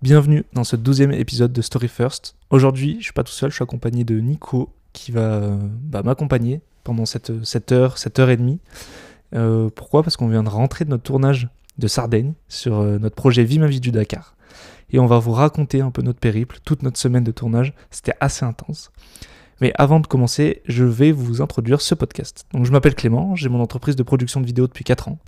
Bienvenue dans ce douzième épisode de Story First. Aujourd'hui, je suis pas tout seul, je suis accompagné de Nico qui va euh, bah, m'accompagner pendant cette, euh, cette, heure, cette heure et demie. Euh, pourquoi Parce qu'on vient de rentrer de notre tournage de Sardaigne sur notre projet Vie ma vie du Dakar. Et on va vous raconter un peu notre périple, toute notre semaine de tournage. C'était assez intense. Mais avant de commencer, je vais vous introduire ce podcast. Donc, je m'appelle Clément, j'ai mon entreprise de production de vidéos depuis 4 ans.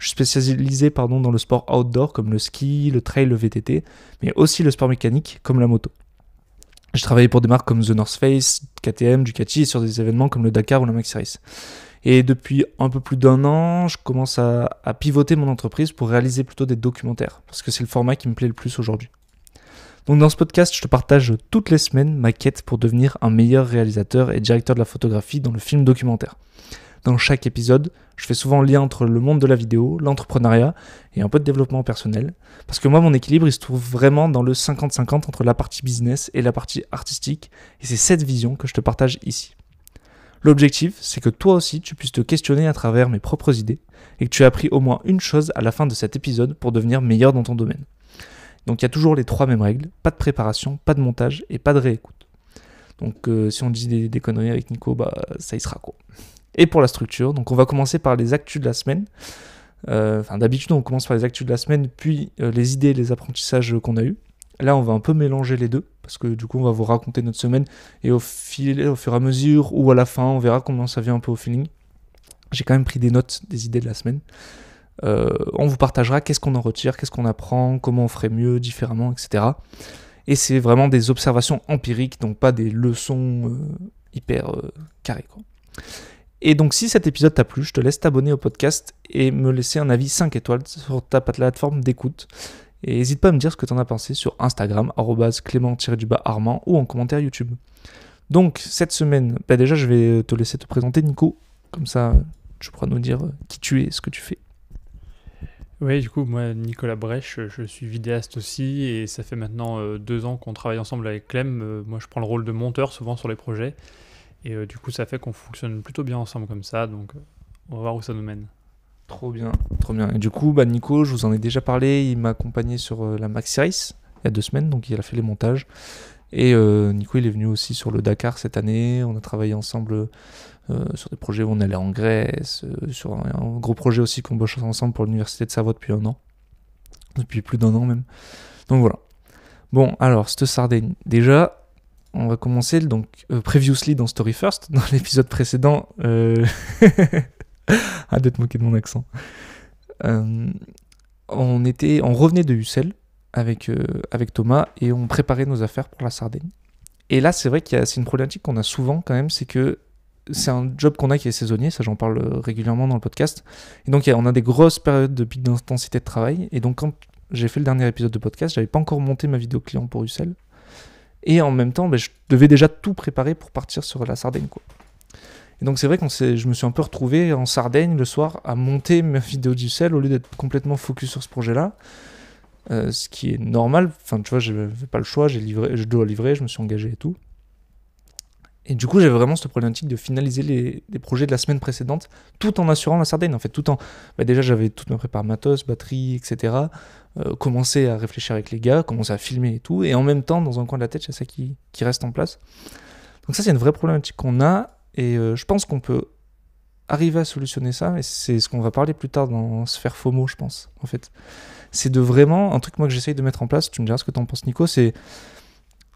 Je suis spécialisé pardon, dans le sport outdoor comme le ski, le trail, le VTT, mais aussi le sport mécanique comme la moto. J'ai travaillé pour des marques comme The North Face, KTM, Ducati et sur des événements comme le Dakar ou le Max Et depuis un peu plus d'un an, je commence à pivoter mon entreprise pour réaliser plutôt des documentaires, parce que c'est le format qui me plaît le plus aujourd'hui. Donc dans ce podcast, je te partage toutes les semaines ma quête pour devenir un meilleur réalisateur et directeur de la photographie dans le film documentaire. Dans chaque épisode, je fais souvent le lien entre le monde de la vidéo, l'entrepreneuriat et un peu de développement personnel. Parce que moi, mon équilibre, il se trouve vraiment dans le 50-50 entre la partie business et la partie artistique. Et c'est cette vision que je te partage ici. L'objectif, c'est que toi aussi, tu puisses te questionner à travers mes propres idées et que tu aies appris au moins une chose à la fin de cet épisode pour devenir meilleur dans ton domaine. Donc il y a toujours les trois mêmes règles, pas de préparation, pas de montage et pas de réécoute. Donc euh, si on dit des, conneries avec Nico, bah ça y sera quoi. Et pour la structure, donc on va commencer par les actus de la semaine. Euh, d'habitude on commence par les actus de la semaine, puis euh, les idées et les apprentissages qu'on a eus. Là on va un peu mélanger les deux, parce que du coup on va vous raconter notre semaine, et au, fil, au fur et à mesure, ou à la fin, on verra comment ça vient un peu au feeling. J'ai quand même pris des notes des idées de la semaine. Euh, on vous partagera qu'est-ce qu'on en retire, qu'est-ce qu'on apprend, comment on ferait mieux, différemment, etc. Et c'est vraiment des observations empiriques, donc pas des leçons euh, hyper euh, carrées. Et donc si cet épisode t'a plu, je te laisse t'abonner au podcast et me laisser un avis 5 étoiles sur ta plateforme d'écoute. Et n'hésite pas à me dire ce que t'en as pensé sur Instagram, clément-armand ou en commentaire YouTube. Donc cette semaine, bah déjà je vais te laisser te présenter Nico, comme ça tu pourras nous dire qui tu es, ce que tu fais. Oui, du coup, moi, Nicolas Brèche, euh, je suis vidéaste aussi, et ça fait maintenant euh, deux ans qu'on travaille ensemble avec Clem. Euh, moi, je prends le rôle de monteur souvent sur les projets, et du coup, ça fait qu'on fonctionne plutôt bien ensemble comme ça, donc on va voir où ça nous mène. Trop bien, trop bien. Et du coup, bah, Nico, je vous en ai déjà parlé, il m'a accompagné sur la Max Series il y a deux semaines, donc il a fait les montages. Et Nico, il est venu aussi sur le Dakar cette année, on a travaillé ensemble euh, sur des projets où on allait en Grèce, euh, sur un, gros projet aussi qu'on bosse ensemble pour l'université de Savoie depuis un an, depuis plus d'un an même. Donc voilà. Bon, alors, cette Sardaigne, déjà, on va commencer donc euh, previously dans Story First, dans l'épisode précédent. ah, d'être moqué de mon accent. on était, on revenait de Ussel avec avec Thomas et on préparait nos affaires pour la Sardaigne. Et là, c'est vrai qu'il c'est une problématique qu'on a souvent quand même, c'est que c'est un job qu'on a qui est saisonnier, ça j'en parle euh, régulièrement dans le podcast. Et donc on a des grosses périodes de pic d'intensité de travail. Et donc quand j'ai fait le dernier épisode de podcast, je n'avais pas encore monté ma vidéo client pour Ucel. Et en même temps, ben, je devais déjà tout préparer pour partir sur la Sardaigne. Quoi. Et donc c'est vrai que je me suis un peu retrouvé en Sardaigne le soir à monter ma vidéo d'Ucel au lieu d'être complètement focus sur ce projet-là. Euh, ce qui est normal, enfin tu vois, je n'avais pas le choix, je dois livrer, je me suis engagé et tout. Et du coup, j'avais vraiment cette problématique de finaliser les, projets de la semaine précédente, tout en assurant la sardine, En fait, tout en. Bah, déjà, j'avais toute ma prépa matos, batterie, etc. Euh, commencer à réfléchir avec les gars, commencer à filmer et tout. Et en même temps, dans un coin de la tête, c'est ça qui, qui, reste en place. Donc, ça, c'est une vraie problématique qu'on a. Et euh, je pense qu'on peut arriver à solutionner ça. Et c'est ce qu'on va parler plus tard dans Sphère FOMO, je pense, en fait. C'est de vraiment. Un truc, moi, que j'essaye de mettre en place, tu me diras ce que t'en penses, Nico, c'est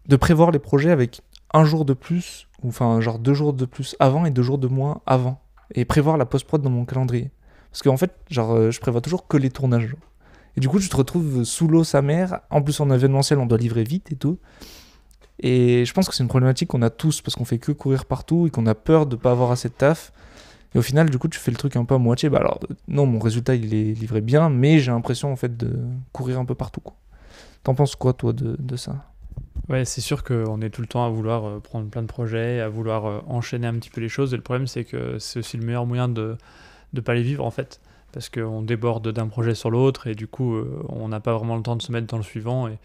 de prévoir les projets avec un jour de plus enfin genre deux jours de plus avant et deux jours de moins avant, et prévoir la post-prod dans mon calendrier. Parce qu'en fait, genre, euh, je prévois toujours que les tournages. Et du coup, tu te retrouves sous l'eau sa mère. En plus, en événementiel, on doit livrer vite et tout. Et je pense que c'est une problématique qu'on a tous parce qu'on fait que courir partout et qu'on a peur de pas avoir assez de taf. Et au final, du coup, tu fais le truc un peu à moitié. Bah alors, euh, non, mon résultat, il est livré bien, mais j'ai l'impression en fait de courir un peu partout. T'en penses quoi, toi, de ça Ouais, c'est sûr qu'on est tout le temps à vouloir euh, prendre plein de projets, à vouloir euh, enchaîner un petit peu les choses. Et le problème, c'est que c'est aussi le meilleur moyen de ne pas les vivre, en fait. Parce qu'on déborde d'un projet sur l'autre et du coup, euh, on n'a pas vraiment le temps de se mettre dans le suivant. Et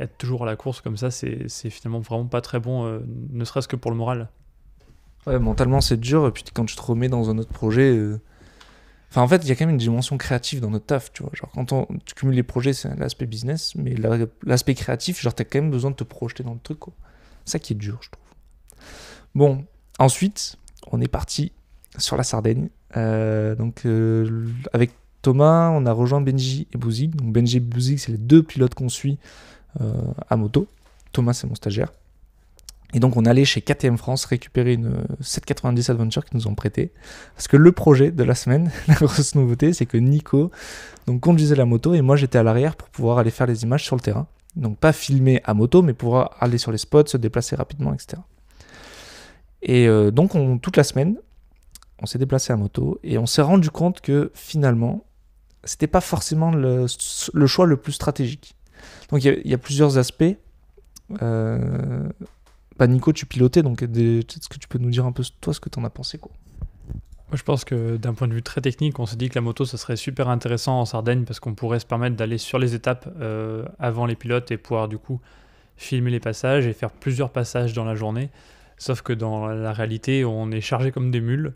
être toujours à la course comme ça, c'est finalement vraiment pas très bon, ne serait-ce que pour le moral. Ouais, mentalement, c'est dur. Et puis quand tu te remets dans un autre projet, en fait, il y a quand même une dimension créative dans notre taf, tu vois. Genre, quand on, tu cumules les projets, c'est l'aspect business, mais l'aspect créatif, genre, t'as quand même besoin de te projeter dans le truc, quoi. Ça qui est dur, je trouve. Bon, ensuite, on est parti sur la Sardaigne. Euh, donc, euh, avec Thomas, on a rejoint Benji et Bouzig. Donc, Benji et Bouzig, c'est les deux pilotes qu'on suit euh, à moto. Thomas, c'est mon stagiaire. Et donc on allait chez KTM France récupérer une 790 euh, Adventure qu'ils nous ont prêté. Parce que le projet de la semaine, la grosse nouveauté, c'est que Nico donc, conduisait la moto et moi j'étais à l'arrière pour pouvoir aller faire les images sur le terrain. Donc pas filmer à moto, mais pouvoir aller sur les spots, se déplacer rapidement, etc. Et euh, donc toute la semaine, on s'est déplacé à moto et on s'est rendu compte que finalement, c'était pas forcément le, choix le plus stratégique. Donc il y, a plusieurs aspects. Euh, bah, Nico, tu pilotais, donc peut-être ce que tu peux nous dire un peu toi ce que tu en as pensé quoi moi, je pense que d'un point de vue très technique, on s'est dit que la moto, ça serait super intéressant en Sardaigne parce qu'on pourrait se permettre d'aller sur les étapes euh, avant les pilotes et pouvoir du coup filmer les passages et faire plusieurs passages dans la journée. Sauf que dans la réalité, on est chargé comme des mules.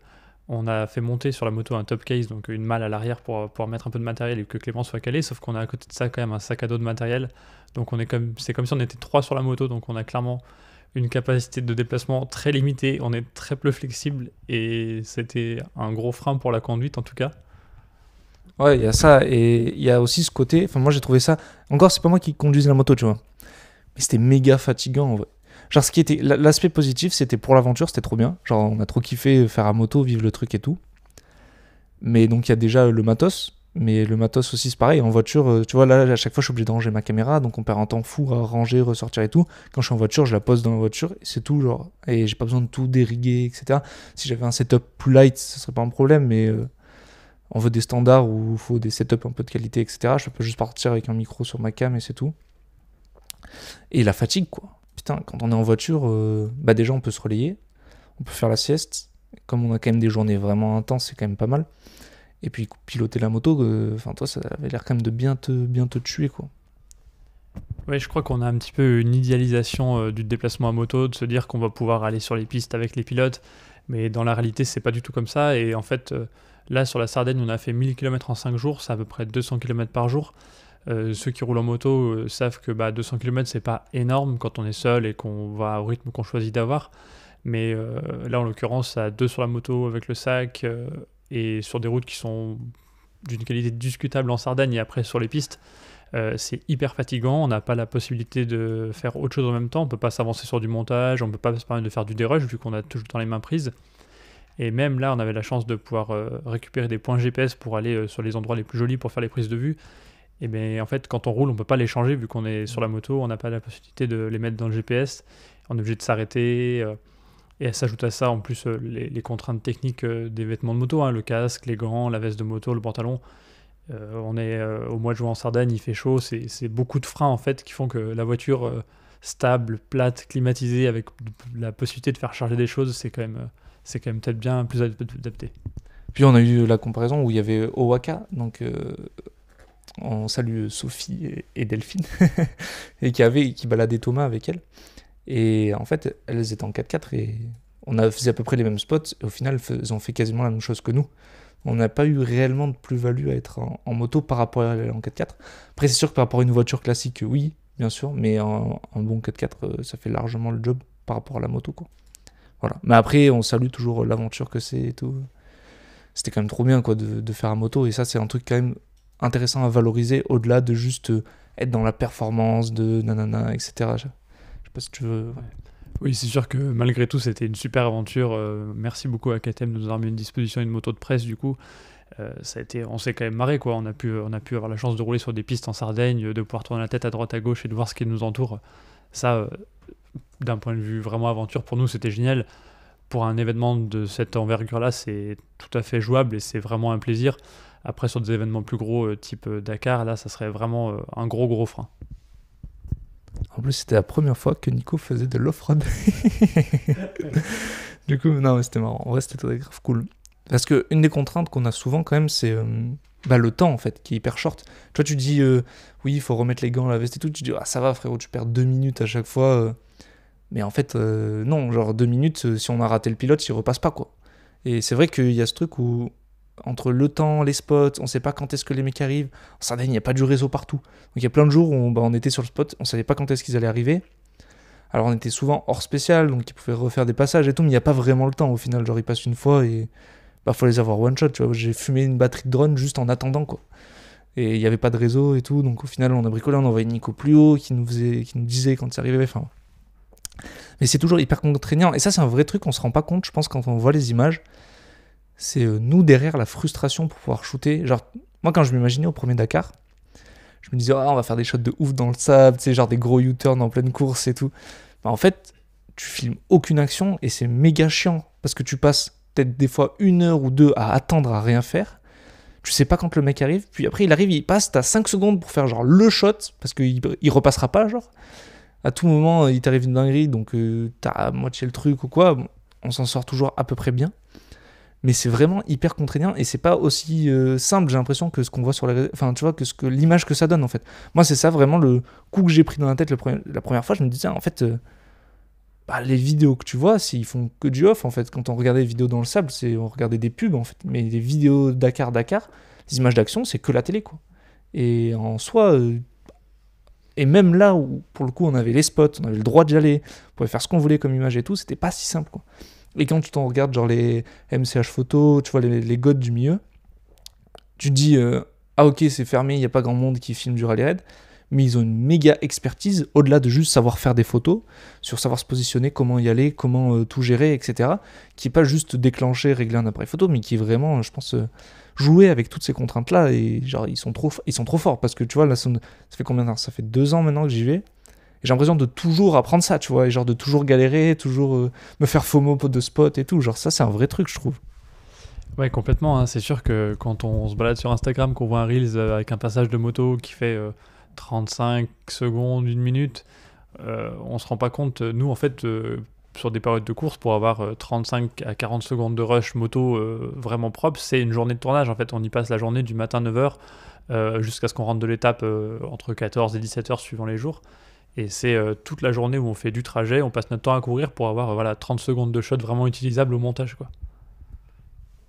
On a fait monter sur la moto un top case, donc une malle à l'arrière pour pouvoir mettre un peu de matériel et que Clément soit calé. Sauf qu'on a à côté de ça quand même un sac à dos de matériel. Donc on est comme, c'est comme si on était trois sur la moto, donc on a clairement une capacité de déplacement très limitée, on est très peu flexible et c'était un gros frein pour la conduite en tout cas. Ouais, il y a ça et il y a aussi ce côté. Enfin, moi j'ai trouvé ça. Encore, c'est pas moi qui conduisais la moto, tu vois. Mais c'était méga fatigant en vrai. Genre, ce qui était. L'aspect positif, c'était pour l'aventure, c'était trop bien. Genre, on a trop kiffé faire à moto, vivre le truc et tout. Mais donc, il y a déjà le matos. Mais le matos aussi, c'est pareil. En voiture, euh, tu vois, là, à chaque fois, je suis obligé de ranger ma caméra, donc on perd un temps fou à ranger, ressortir et tout. Quand je suis en voiture, je la pose dans la voiture, et c'est tout, genre. Et j'ai pas besoin de tout dériguer, etc. Si j'avais un setup plus light, ce serait pas un problème, mais euh, on veut des standards où il faut des setups un peu de qualité, etc. Je peux juste partir avec un micro sur ma cam et c'est tout. Et la fatigue, quoi. Putain, quand on est en voiture, euh, bah déjà, on peut se relayer, on peut faire la sieste. Comme on a quand même des journées vraiment intenses, c'est quand même pas mal. Et puis piloter la moto, euh, enfin toi, ça avait l'air quand même de bien te, bien te tuer, quoi. je crois qu'on a un petit peu une idéalisation euh, du déplacement à moto, de se dire qu'on va pouvoir aller sur les pistes avec les pilotes, mais dans la réalité, c'est pas du tout comme ça. Et en fait, euh, là, sur la Sardaigne, on a fait 1000 km en 5 jours, c'est à peu près 200 km par jour. ceux qui roulent en moto savent que 200 bah, km, c'est pas énorme quand on est seul et qu'on va au rythme qu'on choisit d'avoir. Mais là, en l'occurrence, à deux sur la moto avec le sac, et sur des routes qui sont d'une qualité discutable en Sardaigne et après sur les pistes, euh, c'est hyper fatigant. On n'a pas la possibilité de faire autre chose en même temps. On peut pas s'avancer sur du montage, on ne peut pas se permettre de faire du dérush vu qu'on a toujours dans les mains prises. Et même là, on avait la chance de pouvoir euh, récupérer des points GPS pour aller euh, sur les endroits les plus jolis pour faire les prises de vue. Et bien en fait, quand on roule, on peut pas les changer vu qu'on est sur la moto, on n'a pas la possibilité de les mettre dans le GPS. On est obligé de s'arrêter. Et s'ajoute à ça en plus euh, les, contraintes techniques euh, des vêtements de moto, hein, le casque, les gants, la veste de moto, le pantalon. Euh, on est au mois de juin en Sardaigne, il fait chaud, c'est beaucoup de freins en fait qui font que la voiture stable, plate, climatisée, avec la possibilité de faire charger des choses, c'est quand même, c'est quand même peut-être bien plus adapté. Puis on a eu la comparaison où il y avait Owaka, donc on salue Sophie et, Delphine, et qui, avait, qui baladait Thomas avec elle. Et en fait, elles étaient en 4x4 et on a fait à peu près les mêmes spots. au final, elles ont fait quasiment la même chose que nous. On n'a pas eu réellement de plus-value à être en, moto par rapport à en 4x4. Après, c'est sûr que par rapport à une voiture classique, oui, bien sûr, mais un, bon 4x4, euh, ça fait largement le job par rapport à la moto. Quoi. Voilà. Mais après, on salue toujours l'aventure que c'est et tout. C'était quand même trop bien quoi, de, de faire à moto. Et ça, c'est un truc quand même intéressant à valoriser au-delà de juste être dans la performance, de nanana, etc. Oui, c'est sûr que malgré tout, c'était une super aventure. Euh, merci beaucoup à KTM de nous avoir mis une disposition une moto de presse du coup. Euh, ça a été, on s'est quand même marré quoi. On a pu, on a pu avoir la chance de rouler sur des pistes en Sardaigne, de pouvoir tourner la tête à droite à gauche et de voir ce qui nous entoure. Ça, euh, d'un point de vue vraiment aventure, pour nous c'était génial. Pour un événement de cette envergure-là, c'est tout à fait jouable et c'est vraiment un plaisir. Après, sur des événements plus gros, type Dakar, là, ça serait vraiment un gros gros frein. En plus, c'était la première fois que Nico faisait de l'off-road. du coup, non, c'était marrant. En vrai, c'était grave cool. Parce que une des contraintes qu'on a souvent quand même, c'est euh, bah, le temps en fait, qui est hyper short. Tu vois, tu dis euh, oui, il faut remettre les gants, la veste et tout. Tu dis ah ça va frérot, tu perds deux minutes à chaque fois. Euh. Mais en fait, non, genre deux minutes, si on a raté le pilote, il repasse pas quoi. Et c'est vrai qu'il y a ce truc où entre le temps, les spots, on sait pas quand est-ce que les mecs arrivent. En Sardaigne, il n'y a pas du réseau partout. Donc il y a plein de jours où bah, on, était sur le spot, on savait pas quand est-ce qu'ils allaient arriver. Alors on était souvent hors spécial, donc ils pouvaient refaire des passages et tout, mais il n'y a pas vraiment le temps au final. Genre ils passent une fois et il bah, faut les avoir one shot, J'ai fumé une batterie de drone juste en attendant quoi. Et il n'y avait pas de réseau et tout, donc au final on a bricolé, on envoyait Nico plus haut qui nous, faisait, qui nous disait quand c'est arrivait. Enfin, mais c'est toujours hyper contraignant et ça c'est un vrai truc, on se rend pas compte, je pense, quand on voit les images c'est euh, nous derrière la frustration pour pouvoir shooter. Genre, moi, quand je m'imaginais au premier Dakar, je me disais, ah, on va faire des shots de ouf dans le sable, tu sais, genre des gros U-turns en pleine course et tout. Bah, en fait, tu filmes aucune action et c'est méga chiant parce que tu passes peut-être des fois une heure ou deux à attendre à rien faire. Tu sais pas quand le mec arrive, puis après il arrive, il passe, t'as 5 secondes pour faire genre le shot parce qu'il il repassera pas, genre. À tout moment, il t'arrive une dinguerie, donc tu euh, t'as à moitié le truc ou quoi. on s'en sort toujours à peu près bien mais c'est vraiment hyper contraignant et c'est pas aussi euh, simple, j'ai l'impression, que ce qu'on voit sur la. Enfin, tu vois, que, ce que l'image que ça donne, en fait. Moi, c'est ça vraiment le coup que j'ai pris dans la tête la première, fois. Je me disais, en fait, euh, bah, les vidéos que tu vois, s'ils font que du off, en fait. Quand on regardait les vidéos dans le sable, c'est on regardait des pubs, en fait. Mais les vidéos Dakar, Dakar, les images d'action, c'est que la télé, quoi. Et en soi. Euh, et même là où, pour le coup, on avait les spots, on avait le droit d'y aller, on pouvait faire ce qu'on voulait comme image et tout, c'était pas si simple, quoi. Et quand tu t'en regardes, genre les MCH photos, tu vois, les, les du milieu, tu dis, euh, ah ok, c'est fermé, il n'y a pas grand monde qui filme du rallye raid, mais ils ont une méga expertise, au-delà de juste savoir faire des photos, sur savoir se positionner, comment y aller, comment euh, tout gérer, etc., qui n'est pas juste déclencher, régler un appareil photo, mais qui est vraiment, je pense, euh, jouer avec toutes ces contraintes-là, et genre, ils sont, trop, ils sont trop forts, parce que tu vois, là, ça fait combien de temps Ça fait deux ans maintenant que j'y vais, j'ai l'impression de toujours apprendre ça, tu vois, et genre de toujours galérer, toujours euh, me faire FOMO de spot et tout. Genre, ça, c'est un vrai truc, je trouve. Ouais, complètement. Hein. C'est sûr que quand on se balade sur Instagram, qu'on voit un Reels euh, avec un passage de moto qui fait 35 euh, secondes, une minute, on se rend pas compte. Nous, en fait, sur des périodes de course, pour avoir 35 à 40 secondes de rush moto vraiment propre, c'est une journée de tournage. En fait, on y passe la journée du matin 9h jusqu'à ce qu'on rentre de l'étape entre 14 et 17h suivant les jours. Et c'est euh, toute la journée où on fait du trajet, on passe notre temps à courir pour avoir euh, voilà, 30 secondes de shot vraiment utilisables au montage. quoi.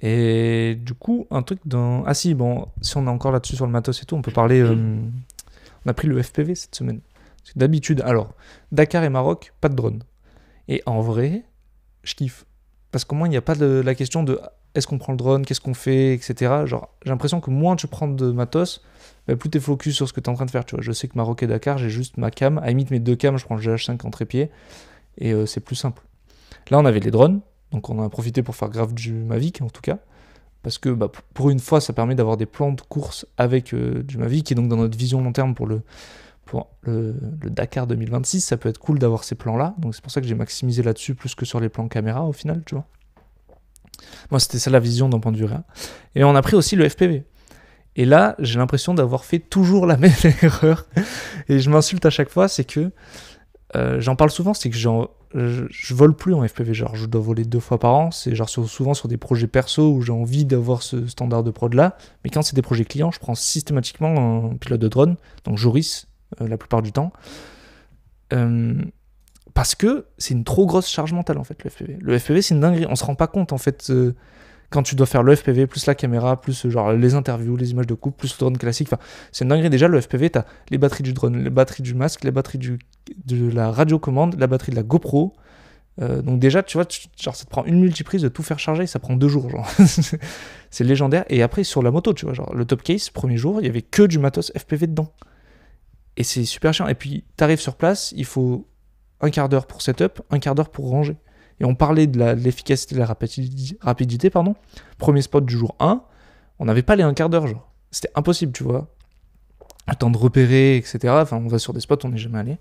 Et du coup, un truc dans. Ah si, bon, si on est encore là-dessus sur le matos et tout, on peut parler. Euh, on a pris le FPV cette semaine. D'habitude, alors, Dakar et Maroc, pas de drone. Et en vrai, je kiffe. Parce qu'au moins, il n'y a pas de, la question de est-ce qu'on prend le drone, qu'est-ce qu'on fait, etc. Genre, j'ai l'impression que moins tu prends de matos, bah, plus t'es focus sur ce que t'es en train de faire. Tu vois, je sais que Maroc et Dakar, j'ai juste ma cam. À limite, mes deux cams, je prends le GH5 en trépied et euh, c'est plus simple. Là, on avait les drones, donc on en a profité pour faire grave du Mavic en tout cas. Parce que bah, pour une fois, ça permet d'avoir des plans de course avec euh, du Mavic et donc dans notre vision long terme pour le, pour le, Dakar 2026, ça peut être cool d'avoir ces plans-là. Donc c'est pour ça que j'ai maximisé là-dessus plus que sur les plans caméra au final, tu vois. Moi, c'était ça la vision d'un point de vue réel. Et on a pris aussi le FPV. Et là, j'ai l'impression d'avoir fait toujours la même erreur. Et je m'insulte à chaque fois, c'est que euh, j'en parle souvent, c'est que je, je, vole plus en FPV. Genre, je dois voler deux fois par an. C'est genre souvent sur des projets perso où j'ai envie d'avoir ce standard de prod là. Mais quand c'est des projets clients, je prends systématiquement un pilote de drone, donc Joris, euh, la plupart du temps. Euh, parce que c'est une trop grosse charge mentale en fait le FPV. Le FPV c'est une dinguerie, on se rend pas compte en fait quand tu dois faire le FPV, plus la caméra, plus genre les interviews, les images de coupe, plus le drone classique. Enfin, c'est une dinguerie. Déjà, le FPV, tu as les batteries du drone, les batteries du masque, les batteries du, de la radiocommande, la batterie de la GoPro. Euh, donc déjà, tu vois, genre, ça te prend une multiprise de tout faire charger, ça prend deux jours, c'est légendaire. Et après, sur la moto, tu vois, genre, le top case, premier jour, il y avait que du matos FPV dedans. Et c'est super chiant. Et puis, t'arrives sur place, il faut un quart d'heure pour setup, un quart d'heure pour ranger. Et on parlait de l'efficacité, de la rapidité, pardon. Premier spot du jour 1, on n'avait pas les un quart d'heure, genre. C'était impossible, tu vois. attendre temps de repérer, etc. Enfin, on va sur des spots, on n'est jamais allé.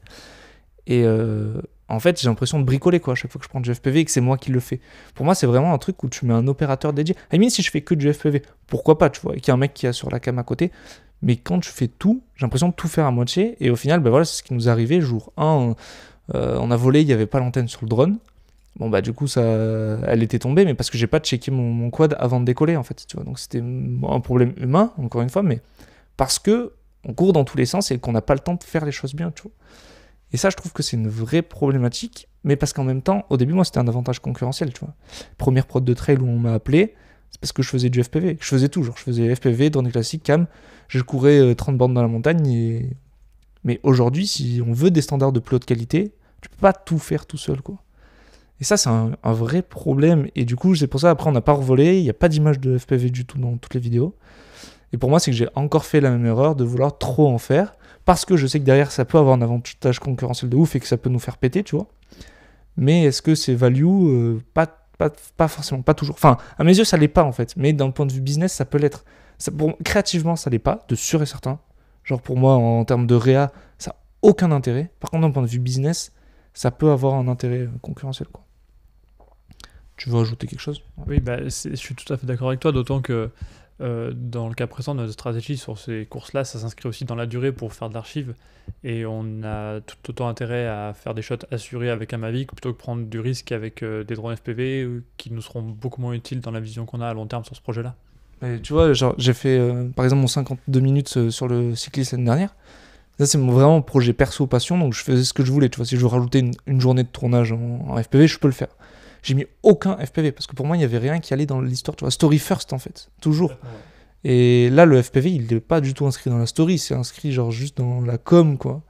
Et euh, en fait, j'ai l'impression de bricoler, quoi, chaque fois que je prends du FPV et que c'est moi qui le fais. Pour moi, c'est vraiment un truc où tu mets un opérateur dédié. I mean, si je fais que du FPV, pourquoi pas, tu vois, et qu'il y a un mec qui a sur la cam à côté. Mais quand je fais tout, j'ai l'impression de tout faire à moitié. Et au final, ben voilà, c'est ce qui nous arrivait. Jour 1, on, euh, on a volé, il n'y avait pas l'antenne sur le drone. Bon bah du coup ça, elle était tombée, mais parce que j'ai pas checké mon, mon, quad avant de décoller en fait, tu vois. Donc c'était un problème humain encore une fois, mais parce que on court dans tous les sens et qu'on n'a pas le temps de faire les choses bien, tu vois. Et ça, je trouve que c'est une vraie problématique, mais parce qu'en même temps, au début, moi, c'était un avantage concurrentiel, tu vois. Première prod de trail où on m'a appelé, c'est parce que je faisais du FPV. Je faisais tout, genre, je faisais FPV, dans les classiques, cam, je courais 30 euh, bornes dans la montagne. Et... Mais aujourd'hui, si on veut des standards de plus haute qualité, tu peux pas tout faire tout seul, quoi. Et ça, c'est un, vrai problème. Et du coup, c'est pour ça, après, on n'a pas revolé, il n'y a pas d'image de FPV du tout dans toutes les vidéos. Et pour moi, c'est que j'ai encore fait la même erreur de vouloir trop en faire, parce que je sais que derrière, ça peut avoir un avantage concurrentiel de ouf et que ça peut nous faire péter, tu vois. Mais est-ce que c'est value euh, pas, forcément, pas toujours. Enfin, à mes yeux, ça l'est pas, en fait. Mais d'un point de vue business, ça peut l'être. créativement, ça l'est pas, de sûr et certain. Genre, pour moi, en, termes de réa, ça n'a aucun intérêt. Par contre, d'un point de vue business, ça peut avoir un intérêt euh, concurrentiel, quoi. Tu veux ajouter quelque chose Oui, bah, je suis tout à fait d'accord avec toi, d'autant que euh, dans le cas présent, notre stratégie sur ces courses-là, ça s'inscrit aussi dans la durée pour faire de l'archive. Et on a tout autant intérêt à faire des shots assurés avec un Mavic plutôt que prendre du risque avec euh, des drones FPV euh, qui nous seront beaucoup moins utiles dans la vision qu'on a à long terme sur ce projet-là. Mais tu vois, j'ai fait par exemple mon 52 minutes sur le cycliste l'année dernière. Ça, c'est vraiment projet perso-passion, donc je faisais ce que je voulais. Tu vois, si je veux rajouter une, journée de tournage en, en FPV, je peux le faire j'ai mis aucun FPV parce que pour moi, il n'y avait rien qui allait dans l'histoire, tu vois. Story first, en fait, toujours. Et là, le FPV, il n'est pas du tout inscrit dans la story, c'est inscrit genre juste dans la com, quoi.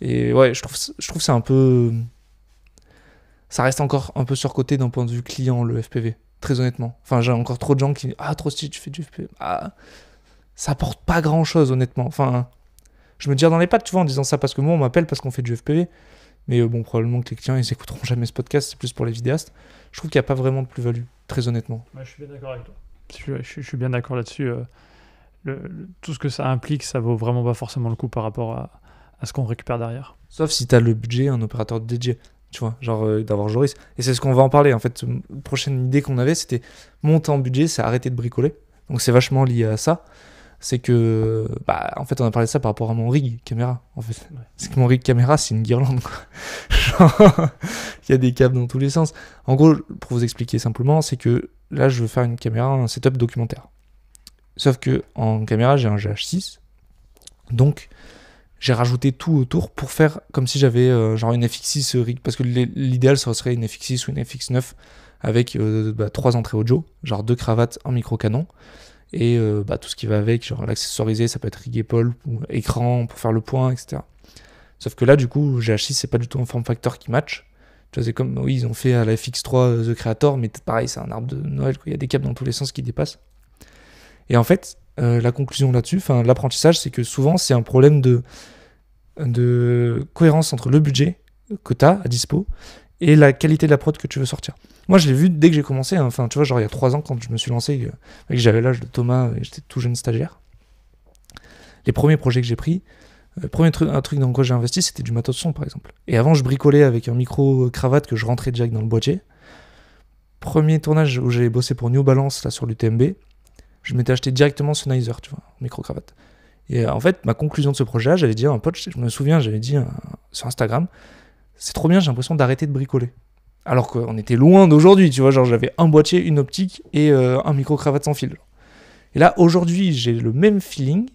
Et ouais, je trouve, je trouve c'est un peu. Ça reste encore un peu surcoté d'un point de vue client, le FPV, très honnêtement. Enfin, j'ai encore trop de gens qui disent Ah, trop stylé, tu fais du FPV. Ah, ça apporte pas grand chose, honnêtement. Enfin, je me tire dans les pattes, tu vois, en disant ça parce que moi, on m'appelle parce qu'on fait du FPV. Mais euh, bon, probablement que les clients, ils écouteront jamais ce podcast, c'est plus pour les vidéastes. Je trouve qu'il n'y a pas vraiment de plus-value, très honnêtement. je suis bien d'accord avec toi. Je, suis bien d'accord là-dessus. Euh. tout ce que ça implique, ça vaut vraiment pas forcément le coup par rapport à, ce qu'on récupère derrière. Sauf si tu as le budget, un opérateur dédié, tu vois, genre euh, d'avoir Joris. Et c'est ce qu'on va en parler. En fait, prochaine idée qu'on avait, c'était monter en budget, c'est arrêter de bricoler. Donc c'est vachement lié à ça c'est que, bah, en fait, on a parlé de ça par rapport à mon rig caméra, en fait. C'est que mon rig caméra, c'est une guirlande, quoi. il y a des câbles dans tous les sens. En gros, pour vous expliquer simplement, c'est que là, je veux faire une caméra, un setup documentaire. Sauf que en caméra, j'ai un GH6, donc j'ai rajouté tout autour pour faire comme si j'avais euh, genre une FX6 rig, parce que l'idéal, ce serait une FX6 ou une FX9 avec euh, bah, trois entrées audio, genre deux cravates, un micro canon et euh, bah, tout ce qui va avec, genre l'accessoriser ça peut être rig épaule ou écran pour faire le point, etc. Sauf que là, du coup, GH6, c'est pas du tout un form factor qui match. Tu vois, c'est comme, oui, ils ont fait à la FX3 euh, The Creator, mais pareil, c'est un arbre de Noël, il y a des câbles dans tous les sens qui dépassent. Et en fait, euh, la conclusion là-dessus, enfin, l'apprentissage, c'est que souvent, c'est un problème de, de cohérence entre le budget que tu as à dispo et la qualité de la prod que tu veux sortir. Moi, je l'ai vu dès que j'ai commencé. Hein. Enfin, tu vois, genre il y a trois ans, quand je me suis lancé, que euh, j'avais l'âge de Thomas et euh, j'étais tout jeune stagiaire. Les premiers projets que j'ai pris, euh, premier truc, un truc dans quoi j'ai investi, c'était du matos de son, par exemple. Et avant, je bricolais avec un micro-cravate que je rentrais direct dans le boîtier. Premier tournage où j'ai bossé pour New Balance, là, sur l'UTMB, je m'étais acheté directement Sennheiser, tu vois, micro-cravate. Et en fait, ma conclusion de ce projet-là, j'avais dit à un pote, je me souviens, j'avais dit sur Instagram, c'est trop bien, j'ai l'impression d'arrêter de bricoler. Alors qu'on était loin d'aujourd'hui, tu vois, genre j'avais un boîtier, une optique et euh, un micro-cravate sans fil. Et là, aujourd'hui, j'ai le même feeling